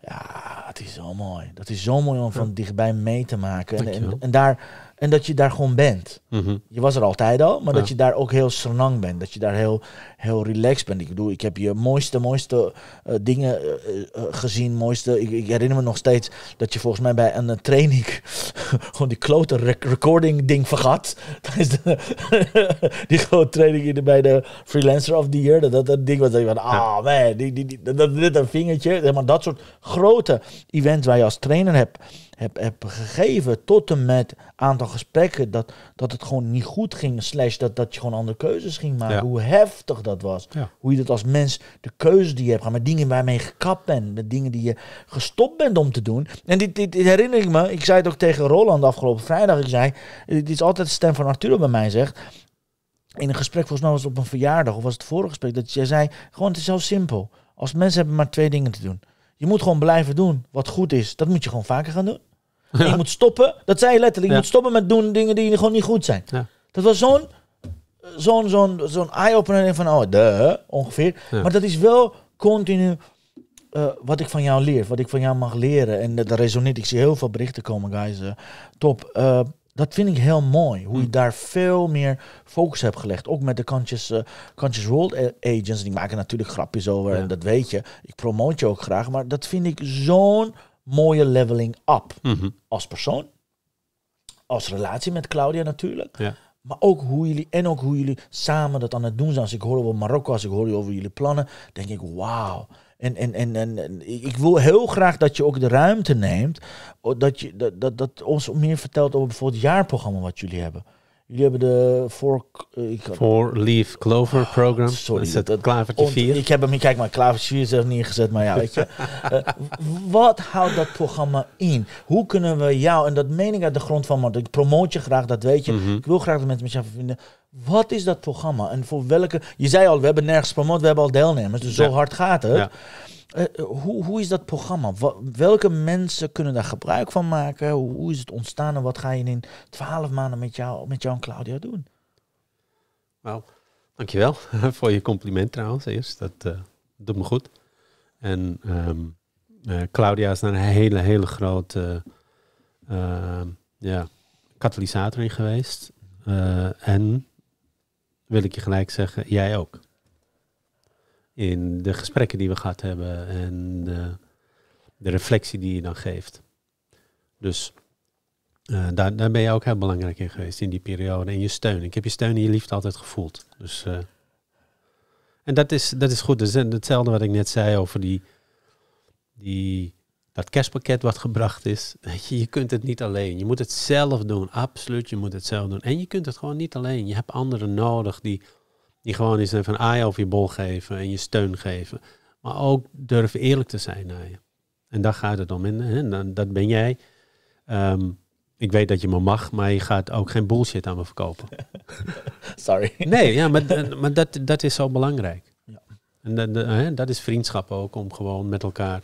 Ja. ja. het is zo mooi. Dat is zo mooi om van dichtbij mee te maken. En, en, daar, en dat je daar gewoon bent. Mhm. Je was er altijd al, maar dat je daar ook heel sernang bent. Dat je daar heel heel relaxed ben. Ik bedoel, ik heb je mooiste, mooiste eh, dingen eh, eh, gezien. Mooiste, ik, herinner me nog steeds dat je volgens mij bij een training <laughs> gewoon die klote recording ding vergat. <laughs> <laughs> die grote training bij de Freelancer of the Year. Dat dat, ding was dat je van, ah man, die, die, dat, dit een vingertje. Maar dat soort grote events waar je als trainer hebt heb, heb gegeven. Tot en met aantal gesprekken. Dat, dat het gewoon niet goed ging. Slash dat, dat je gewoon andere keuzes ging maken. Hoe heftig dat was. Hoe je dat als mens, de keuze die je hebt gaan, met dingen waarmee je gekapt bent, met dingen die je gestopt bent om te doen. En dit, dit, herinner ik me, ik zei het ook tegen Roland afgelopen vrijdag. Ik zei, dit is altijd de stem van Arturo bij mij zegt. In een gesprek, volgens mij was op een verjaardag of was het vorige gesprek, dat jij zei, gewoon het is zo simpel. Als mensen hebben maar twee dingen te doen. Je moet gewoon blijven doen wat goed is. Dat moet je gewoon vaker gaan doen. Ja. Je moet stoppen. Dat zei je letterlijk. Je moet stoppen met doen dingen die gewoon niet goed zijn. Dat was zo'n zo'n zo'n zo'n eye-opener van, oh, de, ongeveer. Maar dat is wel continu eh, wat ik van jou leer, wat ik van jou mag leren. En dat resoneert. Ik zie heel veel berichten komen, guys. Eh, top. Eh, dat vind ik heel mooi. Hoe je mm. daar veel meer focus hebt gelegd. Ook met de kantjes uh, World Agents. Die maken natuurlijk grapjes over. En dat weet je. Ik promote je ook graag. Maar dat vind ik zo'n mooie leveling up. Mhm. Als persoon. Als relatie met Claudia natuurlijk. Ja. Maar ook hoe jullie, en ook hoe jullie samen dat aan het doen zijn. Als ik hoor over Marokko, als ik hoor over jullie plannen, denk ik, wauw. En, en, en, en, ik wil heel graag dat je ook de ruimte neemt, dat, je, dat, dat, dat ons meer vertelt over bijvoorbeeld het jaarprogramma wat jullie hebben. Jullie hebben de Four, eh, four Leaf Clover oh, Program. Sorry. Is het klavertje 4? Ik heb hem, kijk maar, klavertje 4 is er gezet. Maar ja, weet je. <laughs> Eh, wat houdt dat programma in? Hoe kunnen we jou, en dat meen ik uit de grond van want ik promoot je graag, dat weet je. Mhm. Ik wil graag dat mensen met jou vinden. Wat is dat programma? En voor welke, je zei al, we hebben nergens promoten. we hebben al deelnemers. Dus zo hard gaat het. Ja. Eh, eh, hoe, hoe is dat programma? Welke mensen kunnen daar gebruik van maken? Hoe, hoe is het ontstaan en wat ga je in twaalf maanden met jou, met en Claudia doen? Wel, dankjewel <laughs> voor je compliment trouwens eerst. Dat eh, doet me goed. En ehm, Claudia is daar een hele, hele grote ja, katalysator in geweest. en wil ik je gelijk zeggen, jij ook in de gesprekken die we gehad hebben en de, de reflectie die je dan geeft. Dus eh, daar, daar, ben je ook heel belangrijk in geweest in die periode. En je steun. Ik heb je steun en je liefde altijd gevoeld. Dus, eh, en dat is, dat is goed. Dat is hetzelfde wat ik net zei over die, die, dat kerstpakket wat gebracht is. <laughs> Je, je kunt het niet alleen. Je moet het zelf doen. Absoluut, je moet het zelf doen. En je kunt het gewoon niet alleen. Je hebt anderen nodig die die gewoon eens even eh, een aai over je bol geven en je steun geven. Maar ook durven eerlijk te zijn naar je. En daar gaat het om. En, dan, dat ben jij. Ehm, ik weet dat je me mag, maar je gaat ook geen bullshit aan me verkopen. <laughs> Sorry. Nee, ja, maar, eh, maar dat, dat is zo belangrijk. Ja. En dat, hè, dat is vriendschap ook, om gewoon met elkaar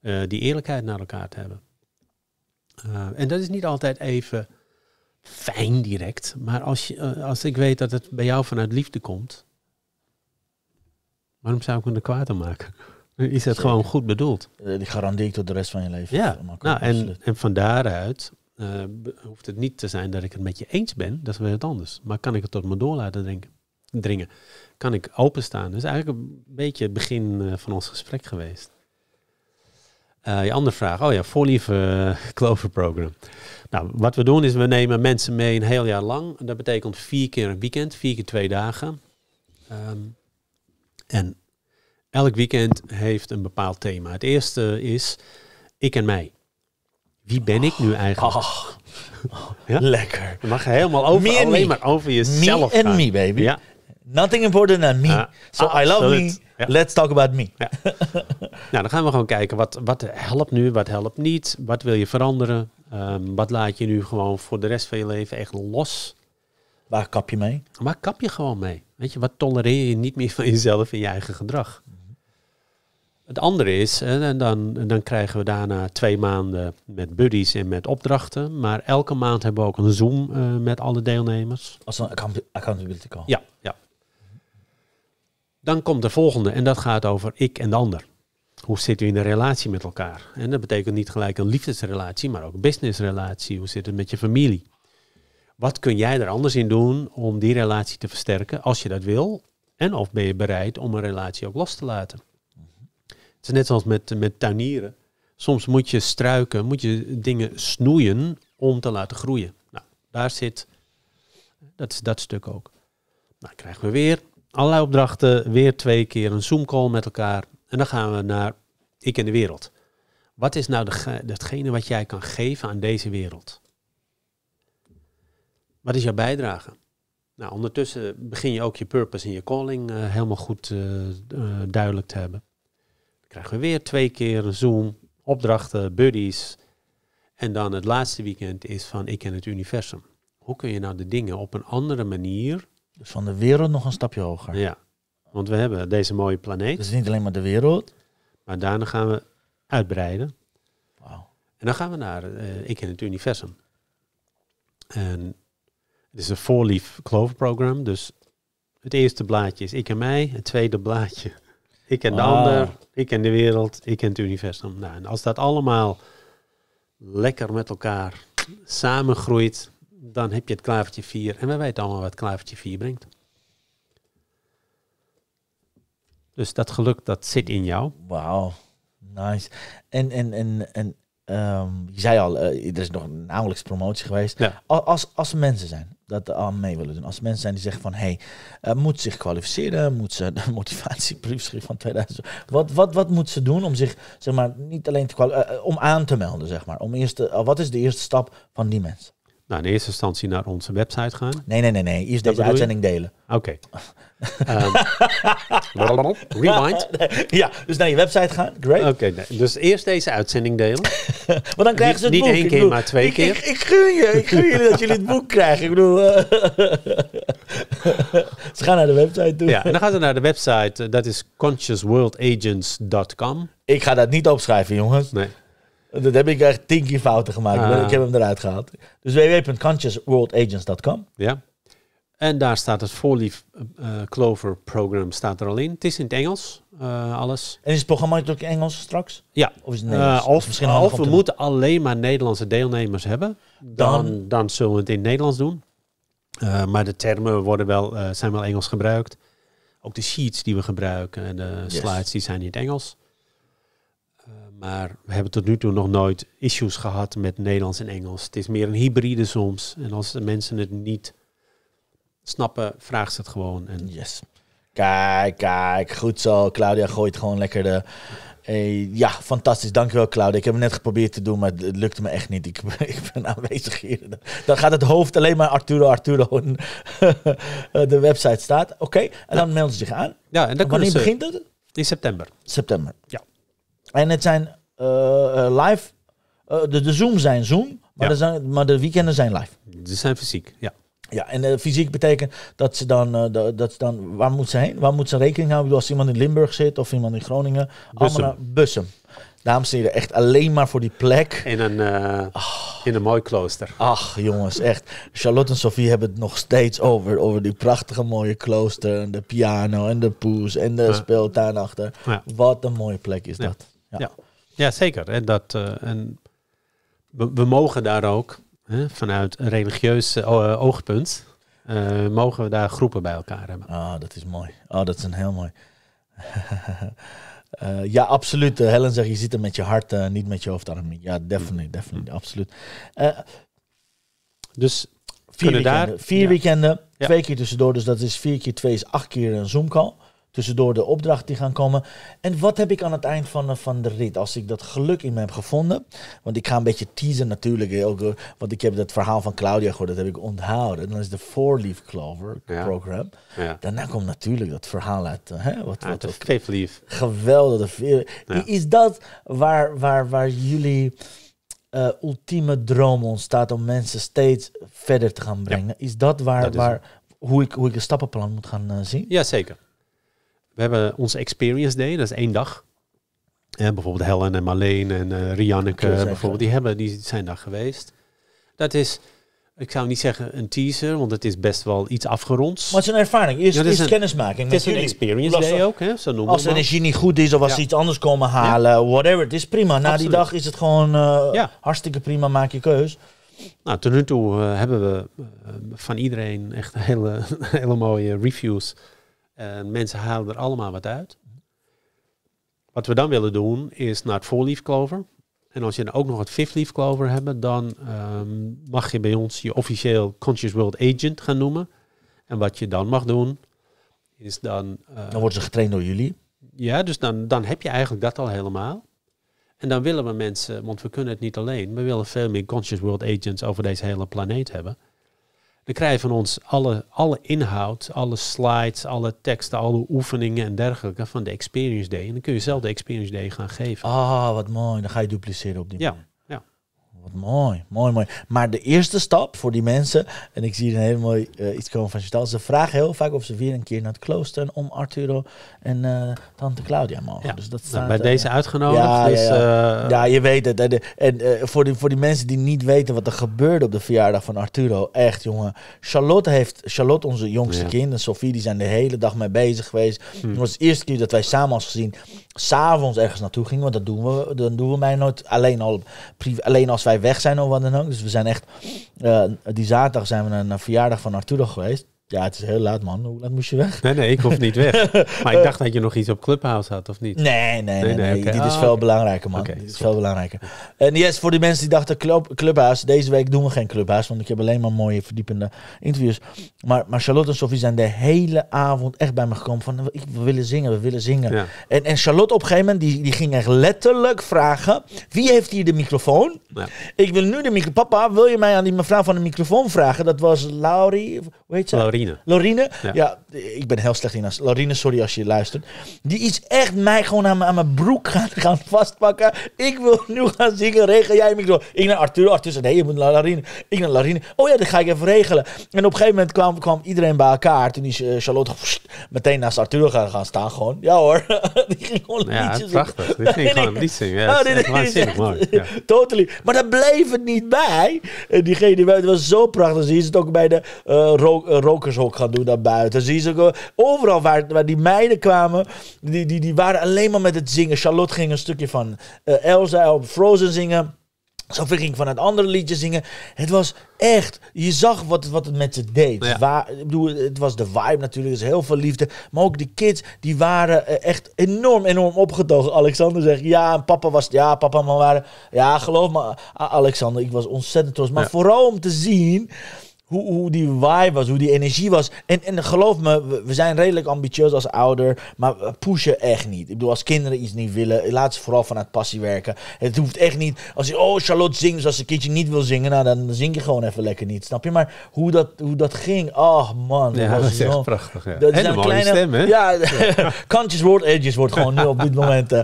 eh, die eerlijkheid naar elkaar te hebben. en dat is niet altijd even fijn direct. Maar als, je, eh, als ik weet dat het bij jou vanuit liefde komt, waarom zou ik me er kwaad aanmaken? maken? <laughs> Is het gewoon goed bedoeld? Eh, die garandeer ik tot de rest van je leven. Ja, nou, en, en van daaruit eh, hoeft het niet te zijn dat ik het met je eens ben, dat is het anders. Maar kan ik het tot me door laten dringen? Kan ik openstaan? Dat is eigenlijk een beetje het begin van ons gesprek geweest. Eh, je andere vraag, oh ja, voorlieve eh, Clover Program. Nou, wat we doen is we nemen mensen mee een heel jaar lang. Dat betekent vier keer een weekend, vier keer twee dagen. Ehm, en elk weekend heeft een bepaald thema. Het eerste is ik en mij. Wie ben ik nu oh, eigenlijk? Oh. ja? Lekker. Je mag helemaal over, alleen maar over jezelf gaan. Me en me, baby. Ja. Nothing important than me. so I love me. Let's talk about me. Ja. nou, dan gaan we gewoon kijken. Wat, wat helpt nu, wat helpt niet? Wat wil je veranderen? Ehm, wat laat je nu gewoon voor de rest van je leven echt los? Waar kap je mee? Waar kap je gewoon mee? Weet je, wat tolereer je niet meer van jezelf in je eigen gedrag? Het andere is, en dan, dan krijgen we daarna twee maanden met buddies en met opdrachten. Maar elke maand hebben we ook een Zoom eh, met alle deelnemers. Als een accountability call. Ja, ja. Dan komt de volgende en dat gaat over ik en de ander. Hoe zit u in een relatie met elkaar? En dat betekent niet gelijk een liefdesrelatie, maar ook een businessrelatie. Hoe zit het met je familie? Wat kun jij er anders in doen om die relatie te versterken als je dat wil? En of ben je bereid om een relatie ook los te laten? Het is net zoals met, met tuinieren. Soms moet je struiken, moet je dingen snoeien om te laten groeien. Nou, daar zit dat, is dat stuk ook. Nou, krijgen we weer allerlei opdrachten, weer twee keer een Zoom-call met elkaar. En dan gaan we naar ik en de wereld. Wat is nou de, datgene wat jij kan geven aan deze wereld? Wat is jouw bijdrage? Nou, ondertussen begin je ook je purpose en je calling eh, helemaal goed eh, eh, duidelijk te hebben. Dan krijgen we weer twee keer een Zoom, opdrachten, buddies. En dan het laatste weekend is van ik en het universum. Hoe kun je nou de dingen op een andere manier dus van de wereld nog een stapje hoger. Ja, want we hebben deze mooie planeet. Dus niet alleen maar de wereld. Maar daarna gaan we uitbreiden. Wauw. En dan gaan we naar eh, Ik en het Universum. En het is een voorlief Program. Dus het eerste blaadje is Ik en mij. Het tweede blaadje <laughs> ik en de ander, ik en de wereld, ik en het universum. Nou, en als dat allemaal lekker met elkaar samengroeit, dan heb je het klavertje 4 en we weten allemaal wat klavertje 4 brengt. Dus dat geluk, dat zit in jou. Wauw, nice. En, en, en, en ehm, je zei al, eh, er is nog nauwelijks promotie geweest. Als, als er mensen zijn dat er mee willen doen, als mensen zijn die zeggen van, hé, hey, uh, moet zich kwalificeren, moet ze de <laughs> motivatiebriefschrift van 2000, wat, wat, wat moet ze doen om zich, zeg maar, niet alleen te kwalificeren, eh, om aan te melden, zeg maar, om eerst, wat is de eerste stap van die mensen? nou, in eerste instantie naar onze website gaan. Nee, nee, nee, nee. Eerst deze uitzending delen. Oké. <laughs> Ehm, okay. <laughs> um, Ja, dus naar je website gaan. Great. Oké, nee. dus eerst deze uitzending delen. maar <laughs> dan krijgen ze het niet, boek. Niet één keer, maar twee keer. Ik, ik, gun je, ik gun jullie dat jullie het boek krijgen. Ik bedoel, eh, ze gaan naar de website toe. Ja, en dan gaan ze naar de website. Dat is consciousworldagents.com. Ik ga dat niet opschrijven, jongens. Nee. Dat heb ik echt tien keer fouten gemaakt. maar ah. Ik heb hem eruit gehaald. Dus www.consciousworldagents.com. Ja. En daar staat het voorlief uh, Clover Program staat er al in. Het is in het Engels, eh, alles. En is het programma ook Engels straks? Ja. Of is het Nederlands? of, misschien we moeten alleen maar Nederlandse deelnemers hebben. Dan, dan, zullen we het in het Nederlands doen. maar de termen worden wel, zijn wel Engels gebruikt. Ook de sheets die we gebruiken en de slides die zijn in het Engels. Maar we hebben tot nu toe nog nooit issues gehad met Nederlands en Engels. Het is meer een hybride soms. En als de mensen het niet snappen, vragen ze het gewoon. En yes. Kijk, kijk, goed zo. Claudia gooit gewoon lekker de. Eh, ja, fantastisch. Dankjewel, Claudia. Ik heb het net geprobeerd te doen, maar het lukte me echt niet. Ik, <laughs> ik ben aanwezig hier. Dan gaat het hoofd alleen maar Arturo, Arturo. <laughs> Eh, de website staat. Oké, en dan ja. melden ze zich aan. Ja, en dan wanneer begint het? In september. September. Ja. En het zijn eh, eh, live, eh, de, de Zoom zijn Zoom, maar, maar de weekenden zijn live. Ze zijn fysiek, ja. Ja, en fysiek betekent dat ze dan, dat dan, waar moet ze heen? Waar moet ze rekening houden? Als iemand in Limburg zit of iemand in Groningen. Allemaal bussen. Daarom en heren, echt alleen maar voor die plek. In een, ah. in een mooi klooster. Ach jongens, echt. Charlotte en Sophie hebben het nog steeds over. Over die prachtige mooie klooster. En de piano en de poes en de speeltuin achter. Wat een mooie plek is ja. dat. Ja, ja. zeker. En, dat, eh, en we, mogen daar ook, hè, vanuit een religieus eh, oogpunt, eh, mogen we daar groepen bij elkaar hebben. Ah, oh, dat is mooi. Oh, dat is een heel mooi. <laughs> ja, absoluut. Helen zegt, je zit er met je hart, niet met je hoofd Ja, definitely, definitely, absoluut. dus vier weekenden, daar, vier weekenden twee keer tussendoor. Dus dat is vier keer twee is acht keer een Zoom call tussendoor de opdrachten die gaan komen. En wat heb ik aan het eind van, eh, van de rit? Als ik dat geluk in me heb gevonden. Want ik ga een beetje teasen natuurlijk. Ook, want ik heb dat verhaal van Claudia gehoord. Dat heb ik onthouden. Dan is de Four Leaf Clover ja. program. Daarna komt natuurlijk dat verhaal uit. Eh, hè, wat, wat, wat, leaf. Geweldig. Ja. Is dat waar, waar, waar jullie... Uh, ultieme droom ontstaat om mensen steeds verder te gaan brengen. Is dat waar, waar hoe, ik, hoe ik een stappenplan moet gaan zien zien? Jazeker. We hebben onze Experience Day, dat is één dag. En bijvoorbeeld Helen en Marleen en uh, Rianneke bijvoorbeeld, die, hebben, die zijn daar geweest. Dat is, ik zou niet zeggen een teaser, want het is best wel iets afgerond. Maar het is een ervaring, eerst, is een, kennismaking. Het is een experience day ook, hè? Zo noemen Als de energie niet goed is of als ze iets anders komen halen, whatever, het is prima. Na die dag is het gewoon uh, hartstikke prima, maak je keus. Nou, tot nu toe eh, hebben we van iedereen echt hele, <laughs> hele mooie reviews en mensen halen er allemaal wat uit. Wat we dan willen doen is naar het voorliefklover. En als je dan ook nog het fifth clover hebt, dan ehm, mag je bij ons je officieel Conscious World Agent gaan noemen. En wat je dan mag doen, is dan... Eh, dan worden ze getraind door jullie? Ja, dus dan, dan heb je eigenlijk dat al helemaal. En dan willen we mensen, want we kunnen het niet alleen, we willen veel meer Conscious World Agents over deze hele planeet hebben. We krijgen van ons alle, alle inhoud, alle slides, alle teksten, alle oefeningen en dergelijke van de Experience Day. En dan kun je zelf de Experience Day gaan geven. Ah, wat mooi. Dan ga je dupliceren op die manier. Wat mooi, mooi, mooi. Maar de eerste stap voor die mensen, en ik zie een heel mooi eh, iets komen van Chantal, ze vragen heel vaak of ze weer een keer naar het klooster om Arturo en uh, tante Claudia mogen. Ja. Dus dat staat, bij eh, deze uitgenodigd. Ja, dus, ja, ja, je weet het. En, voor, die, voor die mensen die niet weten wat er gebeurde op de verjaardag van Arturo, echt jongen. Charlotte heeft, Charlotte, onze jongste kind, en Sophie, die zijn de hele dag mee bezig geweest. Hm. Het was de eerste keer dat wij samen als gezien, s'avonds ergens naartoe gingen, want dat doen we, dan doen we mij nooit alleen, al, alleen als wij weg zijn of wat dan ook. Dus we zijn echt, eh, die zaterdag zijn we naar, een verjaardag van Arturo geweest. Ja, het is heel laat, man. Hoe laat moest je weg? Nee, nee, ik hoef niet weg. <laughs> maar ik dacht dat je nog iets op Clubhouse had, of niet? Nee, nee, nee. Dit is ah, veel belangrijker, man. Okay, Dit is veel belangrijker. En yes, voor die mensen die dachten club, Clubhouse. Deze week doen we geen Clubhouse, want ik heb alleen maar mooie, verdiepende interviews. Maar, maar Charlotte en Sophie zijn de hele avond echt bij me gekomen van... We willen zingen, we willen zingen. Ja. En, en Charlotte op een gegeven moment, die, die ging echt letterlijk vragen... Wie heeft hier de microfoon? Ja. Ik wil nu de microfoon. Papa, wil je mij aan die mevrouw van de microfoon vragen? Dat was Laurie... Hoe heet ze? Laurie. Lorine. Ja. ik ben heel slecht in als Lorine, sorry als je luistert. Die is echt mij gewoon aan, mijn broek <laughs> gaan, gaan vastpakken. Ik wil nu gaan zingen, regen jij me door. Ik naar Arthur. Arthur zei, nee, je moet naar Lorine. Ik naar Lorine. Oh ja, dat ga ik even regelen. En op een gegeven moment kwam, kwam iedereen bij elkaar. Toen is eh, Charlotte meteen naast Arthur gaan, gaan staan gewoon. Ja hoor, <laughs> die ging gewoon ja, prachtig. Dit Die ging <laughs> gewoon een liedje, Ja, oh, dit, is echt Ja. Totally. Maar daar bleef het niet bij. En diegene het was zo prachtig. Ze is het ook bij de uh, kokershok gaan doen naar buiten. Zie ze overal waar, waar, die meiden kwamen, die, die, die waren alleen maar met het zingen. Charlotte ging een stukje van uh, Elsa op Frozen zingen. Sophie ging van het andere liedje zingen. Het was echt, je zag wat, wat het met ze deed. Waar, ik bedoel, het was de vibe natuurlijk, dus heel veel liefde. Maar ook de kids, die waren eh, echt enorm, enorm opgetogen. Alexander zegt, ja, en papa was, ja, papa en waren, ja, geloof me, Alexander, ik was ontzettend trots. Maar vooral om te zien hoe, hoe die vibe was, hoe die energie was. En, en geloof me, we, zijn redelijk ambitieus als ouder, maar we pushen echt niet. Ik bedoel, als kinderen iets niet willen, laat ze vooral vanuit passie werken. Het hoeft echt niet, als je, oh Charlotte zingt, dus als een kindje niet wil zingen, nou dan zing je gewoon even lekker niet, snap je? Maar hoe dat, hoe dat ging, oh man. Dat ja, was dat is echt zo, prachtig. Ja. en een kleine, stem, hè? Ja, <laughs> kantjes edges wordt gewoon nu op dit moment eh,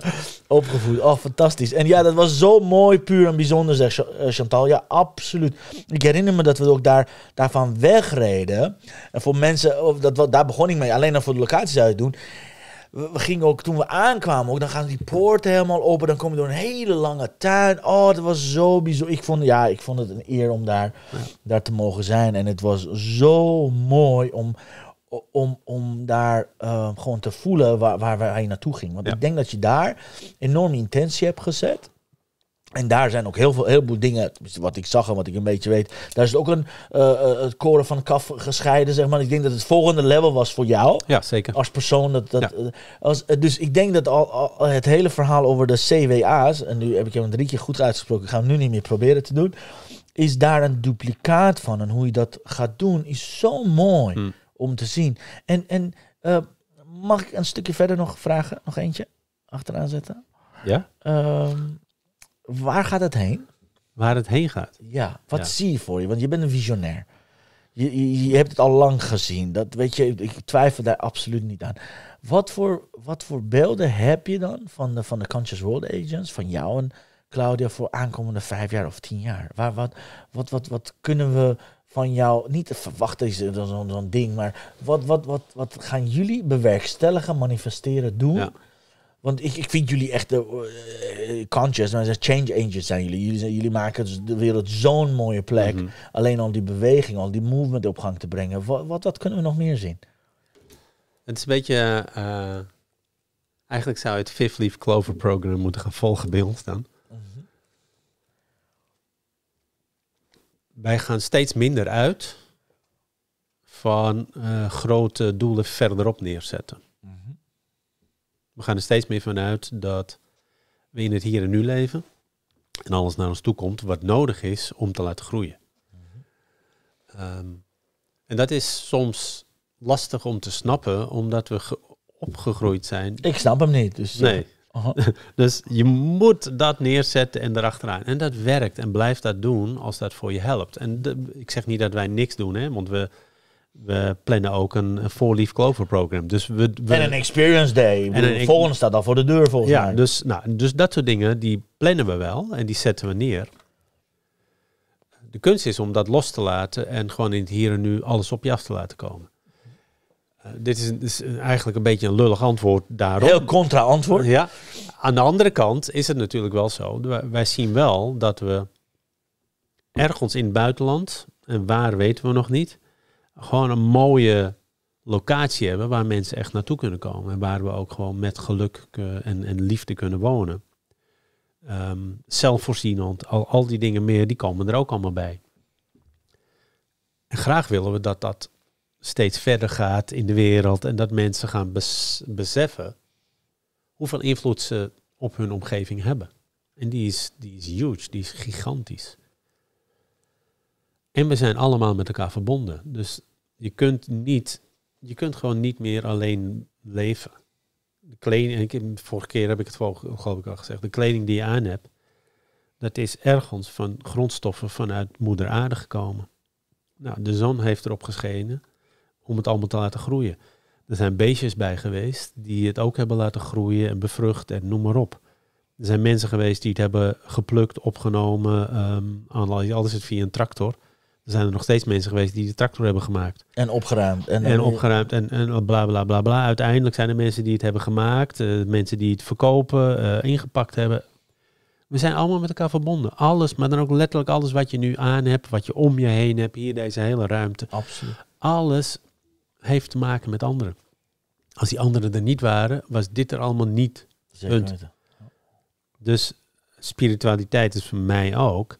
opgevoed. Oh, fantastisch. En ja, dat was zo mooi, puur en bijzonder, zegt eh, Chantal. Ja, absoluut. Ik herinner me dat we ook daar daarvan wegreden. En voor mensen, dat, daar begon ik mee, alleen al voor de locaties uit doen we gingen ook, toen we aankwamen, ook, dan gaan die poorten helemaal open. Dan kom je door een hele lange tuin. Oh, dat was zo bijzonder. Ik vond, ja, ik vond het een eer om daar, daar te mogen zijn. En het was zo mooi om, om, om daar eh, gewoon te voelen waar, waar, waar naartoe ging. Want ik denk dat je daar enorm intentie hebt gezet. En daar zijn ook heel veel, heel veel dingen, wat ik zag en wat ik een beetje weet. Daar is ook een, eh, eh, het koren van kaf gescheiden, zeg maar. Ik denk dat het volgende level was voor jou. Ja, zeker. Als persoon. Dat, eh, als, dus ik denk dat al, het hele verhaal over de CWA's, en nu heb ik hem drie keer goed uitgesproken, ik ga hem nu niet meer proberen te doen, is daar een duplicaat van. En hoe je dat gaat doen, is zo mooi hmm. om te zien. En, en mag ik een stukje verder nog vragen? Nog eentje achteraan zetten? Ja. Ehm, Waar gaat het heen? Waar het heen gaat? Ja, wat zie je voor je? Want je bent een visionair. Je, je, hebt het al lang gezien. Dat weet je, ik twijfel daar absoluut niet aan. Wat voor, wat voor beelden heb je dan van de, van de Conscious World Agents, van jou en Claudia, voor aankomende vijf jaar of tien jaar? Waar, wat, wat, wat, wat kunnen we van jou, niet verwachten is zo'n ding, maar wat, wat, wat, wat gaan jullie bewerkstelligen, manifesteren, doen? Ja want ik, ik vind jullie echt de uh, eh, conscious, nou, change agents zijn jullie. Jullie, maken dus de wereld zo'n mooie plek. Mhm. Alleen al die beweging, al die movement op gang te brengen. Wat, wat, kunnen we nog meer zien? Het is een beetje... Eh, eigenlijk zou het Fifth Leaf Clover Program moeten gaan volgen bij ons dan. Mhm. Wij gaan steeds minder uit van eh, grote doelen verderop neerzetten. We gaan er steeds meer vanuit dat we in het hier en nu leven en alles naar ons toe komt wat nodig is om te laten groeien. Mhm. Ehm, en dat is soms lastig om te snappen, omdat we opgegroeid zijn. Ik snap hem niet. Dus nee. Eh, <laughs> dus je moet dat neerzetten en erachteraan. En dat werkt en blijf dat doen als dat voor je helpt. En de, ik zeg niet dat wij niks doen, hè, want we we plannen ook een, een Leaf Clover program. Dus we, en een experience day. En een, volgende staat al voor de deur volgens ja, mij. Dus, nou, dus dat soort dingen, die plannen we wel en die zetten we neer. De kunst is om dat los te laten en gewoon in het hier en nu alles op je af te laten komen. Eh, dit is, is, eigenlijk een beetje een lullig antwoord daarop. Heel contra-antwoord. Ja. Aan de andere kant is het natuurlijk wel zo. Wij, wij zien wel dat we ergens in het buitenland, en waar weten we nog niet, gewoon een mooie locatie hebben waar mensen echt naartoe kunnen komen. En waar we ook gewoon met geluk en, en liefde kunnen wonen. Ehm, zelfvoorzienend, al, al die dingen meer, die komen er ook allemaal bij. En graag willen we dat dat steeds verder gaat in de wereld en dat mensen gaan beseffen hoeveel invloed ze op hun omgeving hebben. En die is, die is huge, die is gigantisch. En we zijn allemaal met elkaar verbonden. Dus je kunt niet, je kunt gewoon niet meer alleen leven. De kleding, en vorige keer heb ik het geloof ik al gezegd, de kleding die je aan hebt, dat is ergens van grondstoffen vanuit moeder aarde gekomen. Nou, de zon heeft erop geschenen om het allemaal te laten groeien. Er zijn beestjes bij geweest die het ook hebben laten groeien en bevrucht en noem maar op. Er zijn mensen geweest die het hebben geplukt, opgenomen, ehm, alles is het via een tractor. Er zijn er nog steeds mensen geweest die de tractor hebben gemaakt. En opgeruimd. En, en eh, opgeruimd en, en bla bla bla bla. Uiteindelijk zijn er mensen die het hebben gemaakt, eh, mensen die het verkopen, eh, ingepakt hebben. We zijn allemaal met elkaar verbonden. Alles, maar dan ook letterlijk alles wat je nu aan hebt, wat je om je heen hebt, hier deze hele ruimte. Absoluut. Alles heeft te maken met anderen. Als die anderen er niet waren, was dit er allemaal niet. Dus spiritualiteit is voor mij ook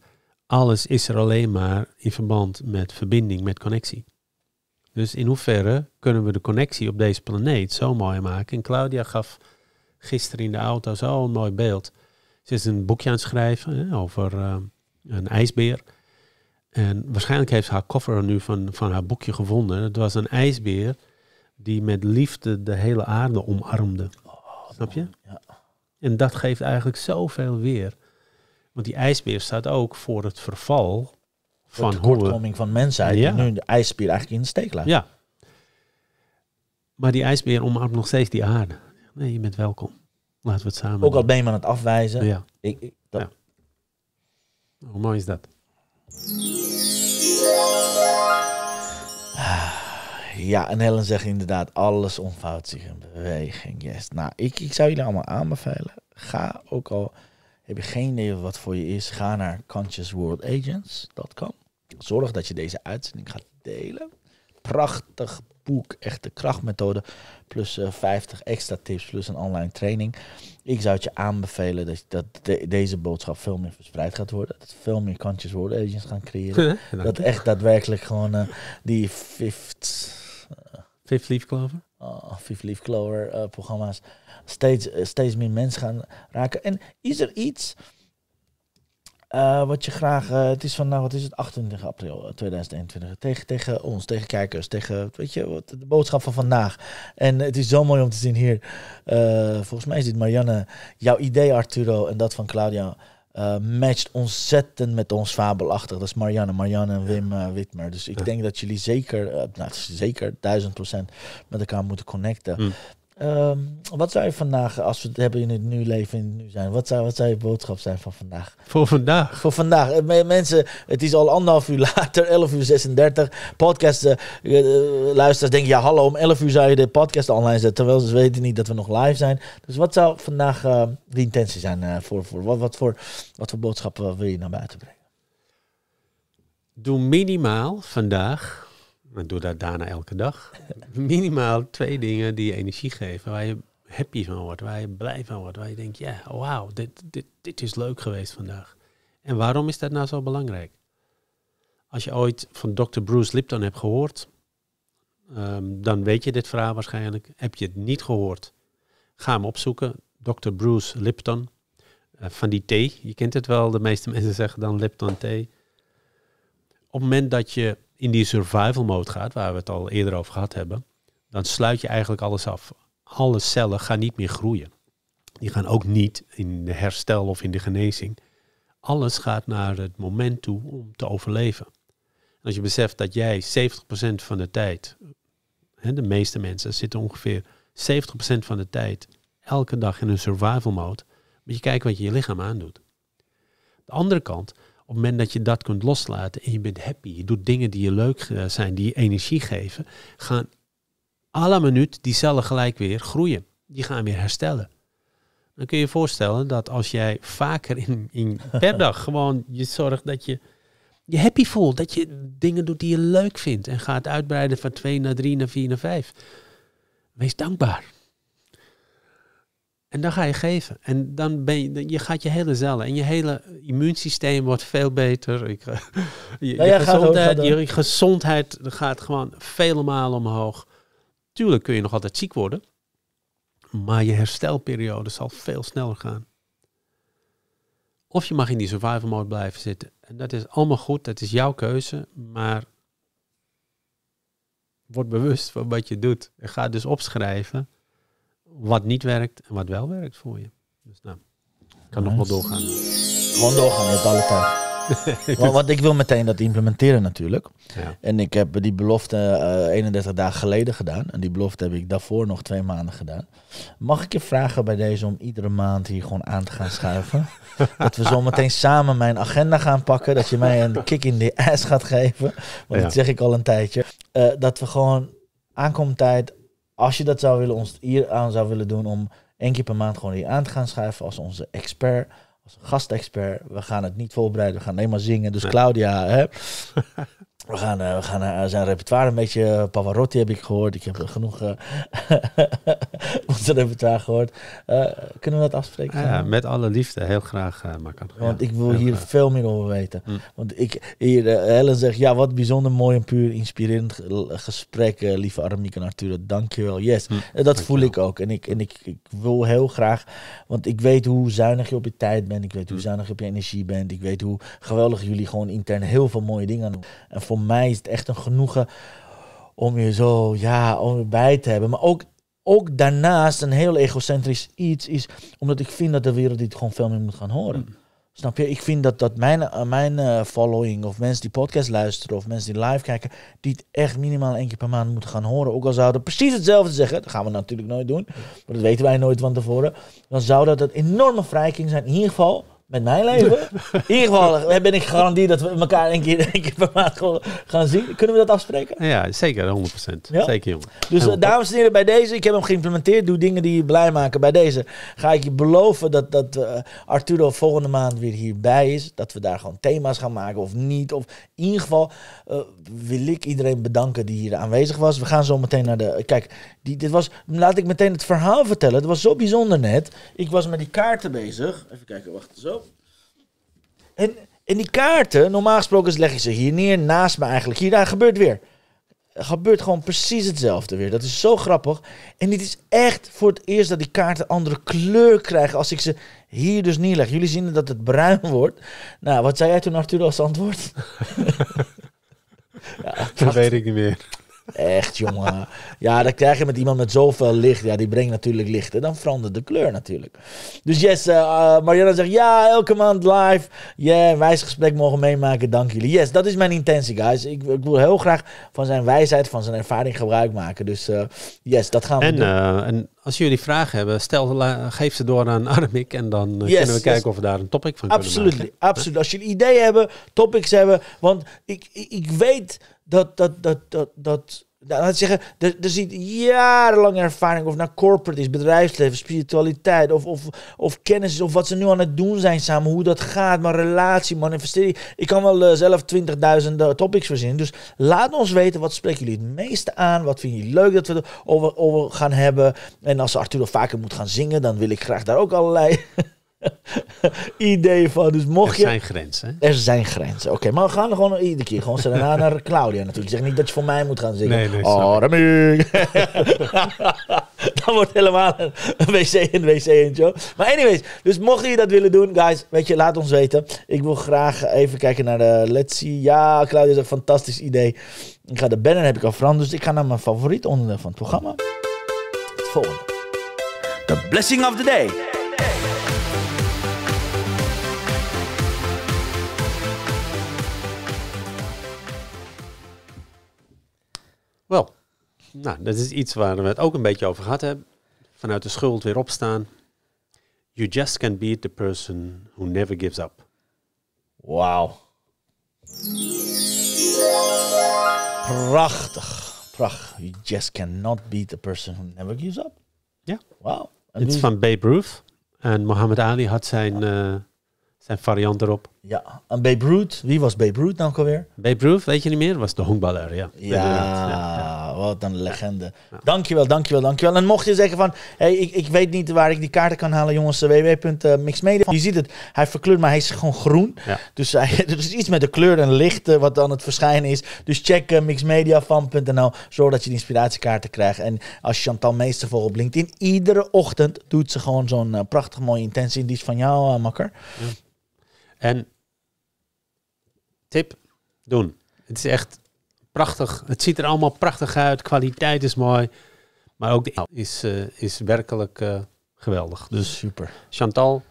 alles is er alleen maar in verband met verbinding, met connectie. Dus in hoeverre kunnen we de connectie op deze planeet zo mooi maken? En Claudia gaf gisteren in de auto zo'n mooi beeld. Ze is een boekje aan het schrijven hè, over eh, een ijsbeer. En waarschijnlijk heeft haar koffer nu van, van haar boekje gevonden. Het was een ijsbeer die met liefde de hele aarde omarmde. Oh, Snap je? Ja. En dat geeft eigenlijk zoveel weer. Want die ijsbeer staat ook voor het verval van de voortkoming van mensheid. nu de ijsbeer eigenlijk in de steek laat. Ja. Maar die ijsbeer omarmt nog steeds die aarde. Nee, je bent welkom. Laten we het samen Ook al ben je aan het afwijzen. Ja. ja. Hoe mooi is dat? Ah, ja, en Helen zegt inderdaad, alles ontvouwt zich in beweging. Yes. Nou, ik, ik zou jullie allemaal aanbevelen. Ga ook al heb je geen idee wat voor je is? Ga naar consciousworldagents.com. Zorg dat je deze uitzending gaat delen. Prachtig boek, echte krachtmethode. Plus 50 eh, extra tips, plus een online training. Ik zou het je aanbevelen dat, dat deze boodschap veel meer verspreid gaat worden. Dat veel meer Conscious World Agents gaan creëren. dat echt daadwerkelijk gewoon eh, die fifth... Uh, fifth Leaf Clover? Oh, Viv Leaf Clover eh, programma's, steeds, eh, steeds meer mensen gaan raken. En is er iets eh, wat je graag. het is van, nou, wat is het? 28 april 2021. Tegen, tegen ons, tegen kijkers, tegen. Weet je, wat, de boodschap van vandaag. En het is zo mooi om te zien hier. volgens mij is dit Marianne, jouw idee, Arturo, en dat van Claudia uh, matcht ontzettend met ons fabelachtig. Dat is Marianne, Marianne en Wim eh, Witmer. Dus ik denk dat jullie zeker, eh, nou, zeker duizend procent met elkaar moeten connecten. Hm. Ehm, wat zou je vandaag, als we het hebben in het nu leven, in het nu zijn, wat zou, wat zou je boodschap zijn van vandaag? Voor vandaag? Voor vandaag. Eh, mensen, het is al anderhalf uur <laughs> later, 11 uur 36. Podcast uh, luisteraars denken, ja hallo, om 11 uur zou je de podcast online zetten. Terwijl ze weten niet dat we nog live zijn. Dus wat zou vandaag de intentie zijn voor, voor, wat, wat voor, wat voor boodschap wil je naar buiten brengen? Doe minimaal vandaag maar doe dat daarna elke dag. Minimaal twee dingen die je energie geven, waar je happy van wordt, waar je blij van wordt, waar je denkt, ja, wauw, dit, dit, dit is leuk geweest vandaag. En waarom is dat nou zo belangrijk? Als je ooit van Dr. Bruce Lipton hebt gehoord, ehm, dan weet je dit verhaal waarschijnlijk. Heb je het niet gehoord, ga hem opzoeken. Dr. Bruce Lipton, eh, van die thee. Je kent het wel, de meeste <laughs> mensen zeggen dan Lipton thee. Op het moment dat je in die survival mode gaat, waar we het al eerder over gehad hebben, dan sluit je eigenlijk alles af. Alle cellen gaan niet meer groeien. Die gaan ook niet in de herstel of in de genezing. Alles gaat naar het moment toe om te overleven. als je beseft dat jij 70% van de tijd, hè, de meeste mensen zitten ongeveer 70% van de tijd elke dag in een survival mode, moet je kijken wat je je lichaam aandoet. De andere kant, op het moment dat je dat kunt loslaten en je bent happy, je doet dingen die je leuk eh, zijn, die je energie geven, gaan alle minuut die cellen gelijk weer groeien. Die gaan weer herstellen. Dan kun je je voorstellen dat als jij vaker in, in per <laughs> dag gewoon je zorgt dat je je happy voelt, dat je dingen doet die je leuk vindt en gaat uitbreiden van twee naar drie naar vier naar vijf. Wees dankbaar. En dan ga je geven. En dan ben je, je gaat je hele cellen en je hele immuunsysteem wordt veel beter. Ik, <laughs> je, gezondheid, je, gezondheid gaat gewoon vele malen omhoog. Tuurlijk kun je nog altijd ziek worden, maar je herstelperiode zal veel sneller gaan. Of je mag in die survival mode blijven zitten. En dat is allemaal goed, dat is jouw keuze, maar word bewust van wat je doet. En ga dus opschrijven wat niet werkt en wat wel werkt voor je. Dus nou, kan nog wel doorgaan. Gewoon doorgaan, met alle tijd. want, ik wil meteen dat implementeren natuurlijk. Ja. En ik heb die belofte 31 eh, dagen geleden gedaan. En die belofte heb ik daarvoor nog twee maanden gedaan. Mag ik je vragen bij deze om iedere maand hier gewoon aan te gaan schuiven? <laughs> dat we zo meteen samen mijn agenda gaan pakken. Dat je mij een kick in de ass gaat geven. Want dat zeg ik al een tijdje. Eh, dat we gewoon aankomend tijd als je dat zou willen, ons hier aan zou willen doen om één keer per maand gewoon hier aan te gaan schuiven als onze expert, als gastexpert. We gaan het niet voorbereiden, we gaan alleen maar zingen. Dus Claudia, hè, <laughs> We gaan, uh, we gaan eh, zijn repertoire een beetje. Eh, Pavarotti heb ik gehoord. Ik heb genoeg uh, <laughs> onze repertoire gehoord. kunnen we dat afspreken? Ja, met alle liefde, heel graag, Want ik wil hier veel meer over weten. Mm. Want ik, hier, Helen zegt: Ja, wat bijzonder mooi en puur inspirerend gesprek, lieve Armiek en Arthur. Dankjewel. Yes, mm. dat voel ik ook. En, ik, en ik, ik wil heel graag, want ik weet hoe zuinig je op je tijd bent. Ik weet hoe mm. zuinig je op je energie bent. Ik weet hoe geweldig jullie gewoon intern heel veel mooie dingen doen voor mij is het echt een genoegen om je zo, ja, om je bij te hebben. Maar ook, ook daarnaast een heel egocentrisch iets is, omdat ik vind dat de wereld dit gewoon veel meer moet gaan horen. Mm. Snap je? Ik vind dat, dat mijn, eh, mijn eh, following of mensen die podcast luisteren of mensen die live kijken, die het echt minimaal één keer per maand moeten gaan horen. Ook al zouden precies hetzelfde zeggen, dat gaan we natuurlijk nooit doen, maar dat weten wij nooit van tevoren. Dan zou dat een enorme vrijking zijn, in ieder geval met mijn leven. In ieder geval eh, ben ik garantie dat we elkaar een keer, een <laughs> keer per maand gaan zien. Kunnen we dat afspreken? Ja, zeker, 100%. Zeker, jongen. Dus eh, dames en heren, bij deze, ik heb hem geïmplementeerd. Doe dingen die je blij maken. Bij deze ga ik je beloven dat, dat eh, Arturo volgende maand weer hierbij is. Dat we daar gewoon thema's gaan maken of niet. Of in ieder geval wil ik iedereen bedanken die hier aanwezig was. We gaan zo meteen naar de. Kijk, die, dit was, laat ik meteen het verhaal vertellen. Het was zo bijzonder net. Ik was met die kaarten bezig. Even kijken, wacht zo. En, en die kaarten, normaal gesproken dus leg je ze hier neer, naast me eigenlijk. Hier, daar gebeurt weer. gebeurt gewoon precies hetzelfde weer. Dat is zo grappig. En dit is echt voor het eerst dat die kaarten andere kleur krijgen als ik ze hier dus neerleg. Jullie zien dat het bruin wordt. Nou, wat zei jij toen natuurlijk als antwoord? <laughs> dat weet ik niet meer. Echt, jongen. Ja, dan krijg je met iemand met zoveel licht. Ja, die brengt natuurlijk licht. En dan verandert de kleur natuurlijk. Dus yes, uh, zegt ja, elke maand live. Yeah, een wijs gesprek mogen meemaken. Dank jullie. Yes, dat is mijn intentie, guys. Ik, ik, wil heel graag van zijn wijsheid, van zijn ervaring gebruik maken. Dus eh, yes, dat gaan we en, doen. en als jullie vragen hebben, stel, geef ze door aan <laughs> Armik. En dan kunnen we kijken of we daar een topic van kunnen maken. Absoluut. Als jullie ideeën hebben, topics hebben. Want ik, ik, ik weet dat, dat, dat, dat, dat nou, zeggen, er, zit jarenlange ervaring of naar corporate is, bedrijfsleven, spiritualiteit of, of, of kennis of wat ze nu aan het doen zijn samen, hoe dat gaat, maar relatie, manifestatie. Ik kan wel eh, zelf 20.000 eh, topics verzinnen, dus laat ons weten wat spreken jullie het meeste aan, wat vinden jullie leuk dat we over, over gaan hebben. En als Arturo vaker moet gaan zingen, dan wil ik graag daar ook allerlei <laughs> idee van. Dus mocht er je... zijn grenzen. Er zijn grenzen. Oké, maar we gaan er gewoon iedere keer gewoon daarna naar <laughs> Claudia natuurlijk. Zeg niet dat je voor mij moet gaan zingen. Nee, nee, oh, <laughs> Dan wordt helemaal een wc en wc in zo. Maar anyways, dus mocht je dat willen doen, guys, weet je, laat ons weten. Ik wil graag even kijken naar de Let's See. Ja, Claudia is een fantastisch idee. Ik ga de banner heb ik al veranderd, dus ik ga naar mijn favoriet onderdeel van het programma. Het volgende. The blessing of the day. Wel, nou, dat is iets waar we het ook een beetje over gehad hebben. Vanuit de schuld weer opstaan. You just can beat the person who never gives up. Wauw. Prachtig. Prachtig. You just cannot beat the person who never gives up. Ja. Wow. Het is van Babe Ruth. En Muhammad Ali had zijn, eh, zijn variant erop. Ja, een Babe Ruth. Wie was Babe Ruth dan nou alweer? Babe Ruth, weet je niet meer? Was de honkballer, ja. Ja, wat een legende. Dankjewel, dankjewel, dankjewel. En mocht je zeggen van, hey, ik, ik weet niet waar ik die kaarten kan halen, jongens, eh, www.mixmedia. Je ziet het, hij verkleurt, maar hij is gewoon groen. Dus hij, eh, <laughs> er is iets met de kleur en lichten eh, wat dan het verschijnen is. Dus check uh, mixmediafan.nl, zorg dat je die inspiratiekaarten krijgt. En als je Chantal Meester volgt op LinkedIn, iedere ochtend doet ze gewoon zo'n prachtig mooie intentie in is van jou, makker. En tip, doen. Het is echt prachtig. Het ziet er allemaal prachtig uit. Kwaliteit is mooi. Maar ook de is, eh, is werkelijk eh, geweldig. Dus super. Chantal,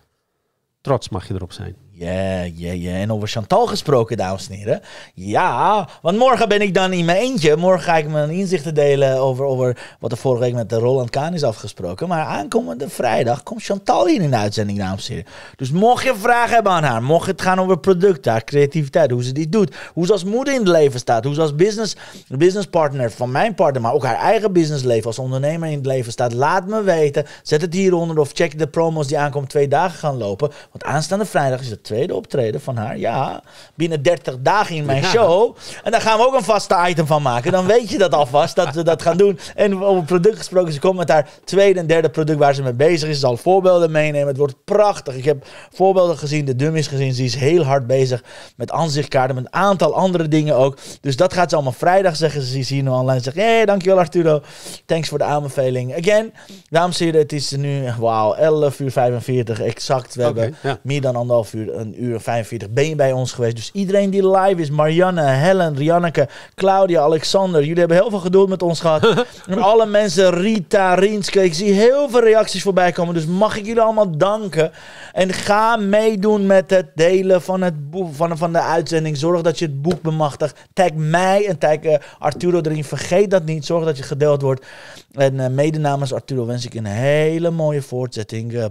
trots mag je erop zijn. Ja, ja, ja. En over Chantal gesproken, dames en heren. Ja, want morgen ben ik dan in mijn eentje. Morgen ga ik mijn inzichten delen over, over wat er vorige week met de eh, Roland Kaan is afgesproken. Maar aankomende vrijdag komt Chantal hier in de uitzending, dames en heren. Dus mocht je vragen hebben aan haar, mocht het gaan over producten, haar creativiteit, hoe ze dit doet, hoe ze als moeder in het leven staat, hoe ze als business, business partner van mijn partner, maar ook haar eigen businessleven als ondernemer in het leven staat, laat me weten. Zet het hieronder of check de promos die aankomend twee dagen gaan lopen. Want aanstaande vrijdag is het tweede optreden van haar. Ja, binnen 30 dagen in mijn show. En daar gaan we ook een vaste item van maken. Dan weet je dat alvast, dat we dat gaan doen. En over product gesproken, ze komt met haar tweede en derde product waar ze mee bezig is. Ze zal voorbeelden meenemen. Het wordt prachtig. Ik heb voorbeelden gezien, de dummies gezien. Ze is heel hard bezig met aanzichtkaarten, met een aantal andere dingen ook. Dus dat gaat ze allemaal vrijdag zeggen. Ze zien nu online. Ze zegt, hé, hey, dankjewel Arturo. Thanks voor de aanbeveling. Again, dames en heren, het is nu, wauw, 11 uur 45 exact. We hebben meer dan anderhalf uur een uur 45 ben je bij ons geweest. Dus iedereen die live is, Marianne, Helen, Rianneke, Claudia, Alexander. Jullie hebben heel veel geduld met ons gehad. <laughs> en alle mensen, Rita, Rienske. Ik zie heel veel reacties voorbij komen. Dus mag ik jullie allemaal danken. En ga meedoen met het delen van, het boek, van, van de uitzending. Zorg dat je het boek bemachtigt. Tag mij en tag eh, Arturo erin. Vergeet dat niet. Zorg dat je gedeeld wordt. En eh, mede namens Arturo wens ik een hele mooie voortzetting. Eh,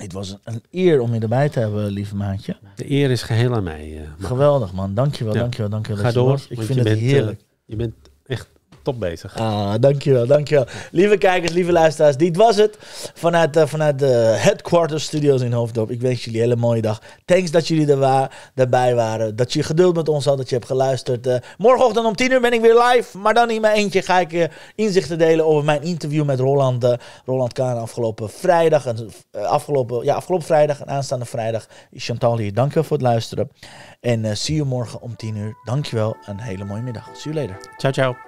het was een eer om je erbij te hebben, lieve maatje. De eer is geheel aan mij. Eh, Geweldig, man. Dankjewel, ja. dankjewel, dankjewel. Ga door. Ik vind het eh, heerlijk. je bent top bezig. Ah, dankjewel, dankjewel. Lieve kijkers, lieve luisteraars, dit was het. Vanuit, eh, vanuit de eh, Headquarters Studios in Hoofddorp. Ik wens jullie een hele mooie dag. Thanks dat jullie er wa erbij waren. Dat je geduld met ons had, dat je hebt geluisterd. Eh. morgenochtend om 10 uur ben ik weer live. Maar dan in mijn eentje ga ik inzichten delen over mijn interview met Roland, Roland Kaan afgelopen vrijdag. En, afgelopen, ja, afgelopen vrijdag en aanstaande vrijdag Chantal hier. Dankjewel voor het luisteren. En zie je morgen om 10 uur. Dankjewel. Een hele mooie middag. See you later. Ciao, ciao.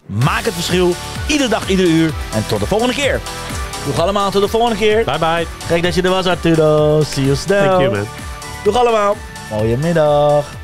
Maak het verschil. Iedere dag, ieder uur. En tot de volgende keer. Doeg allemaal, tot de volgende keer. Bye bye. Kijk dat je er was, Arturo. See you soon. Thank you, man. Doeg allemaal. Mooie middag.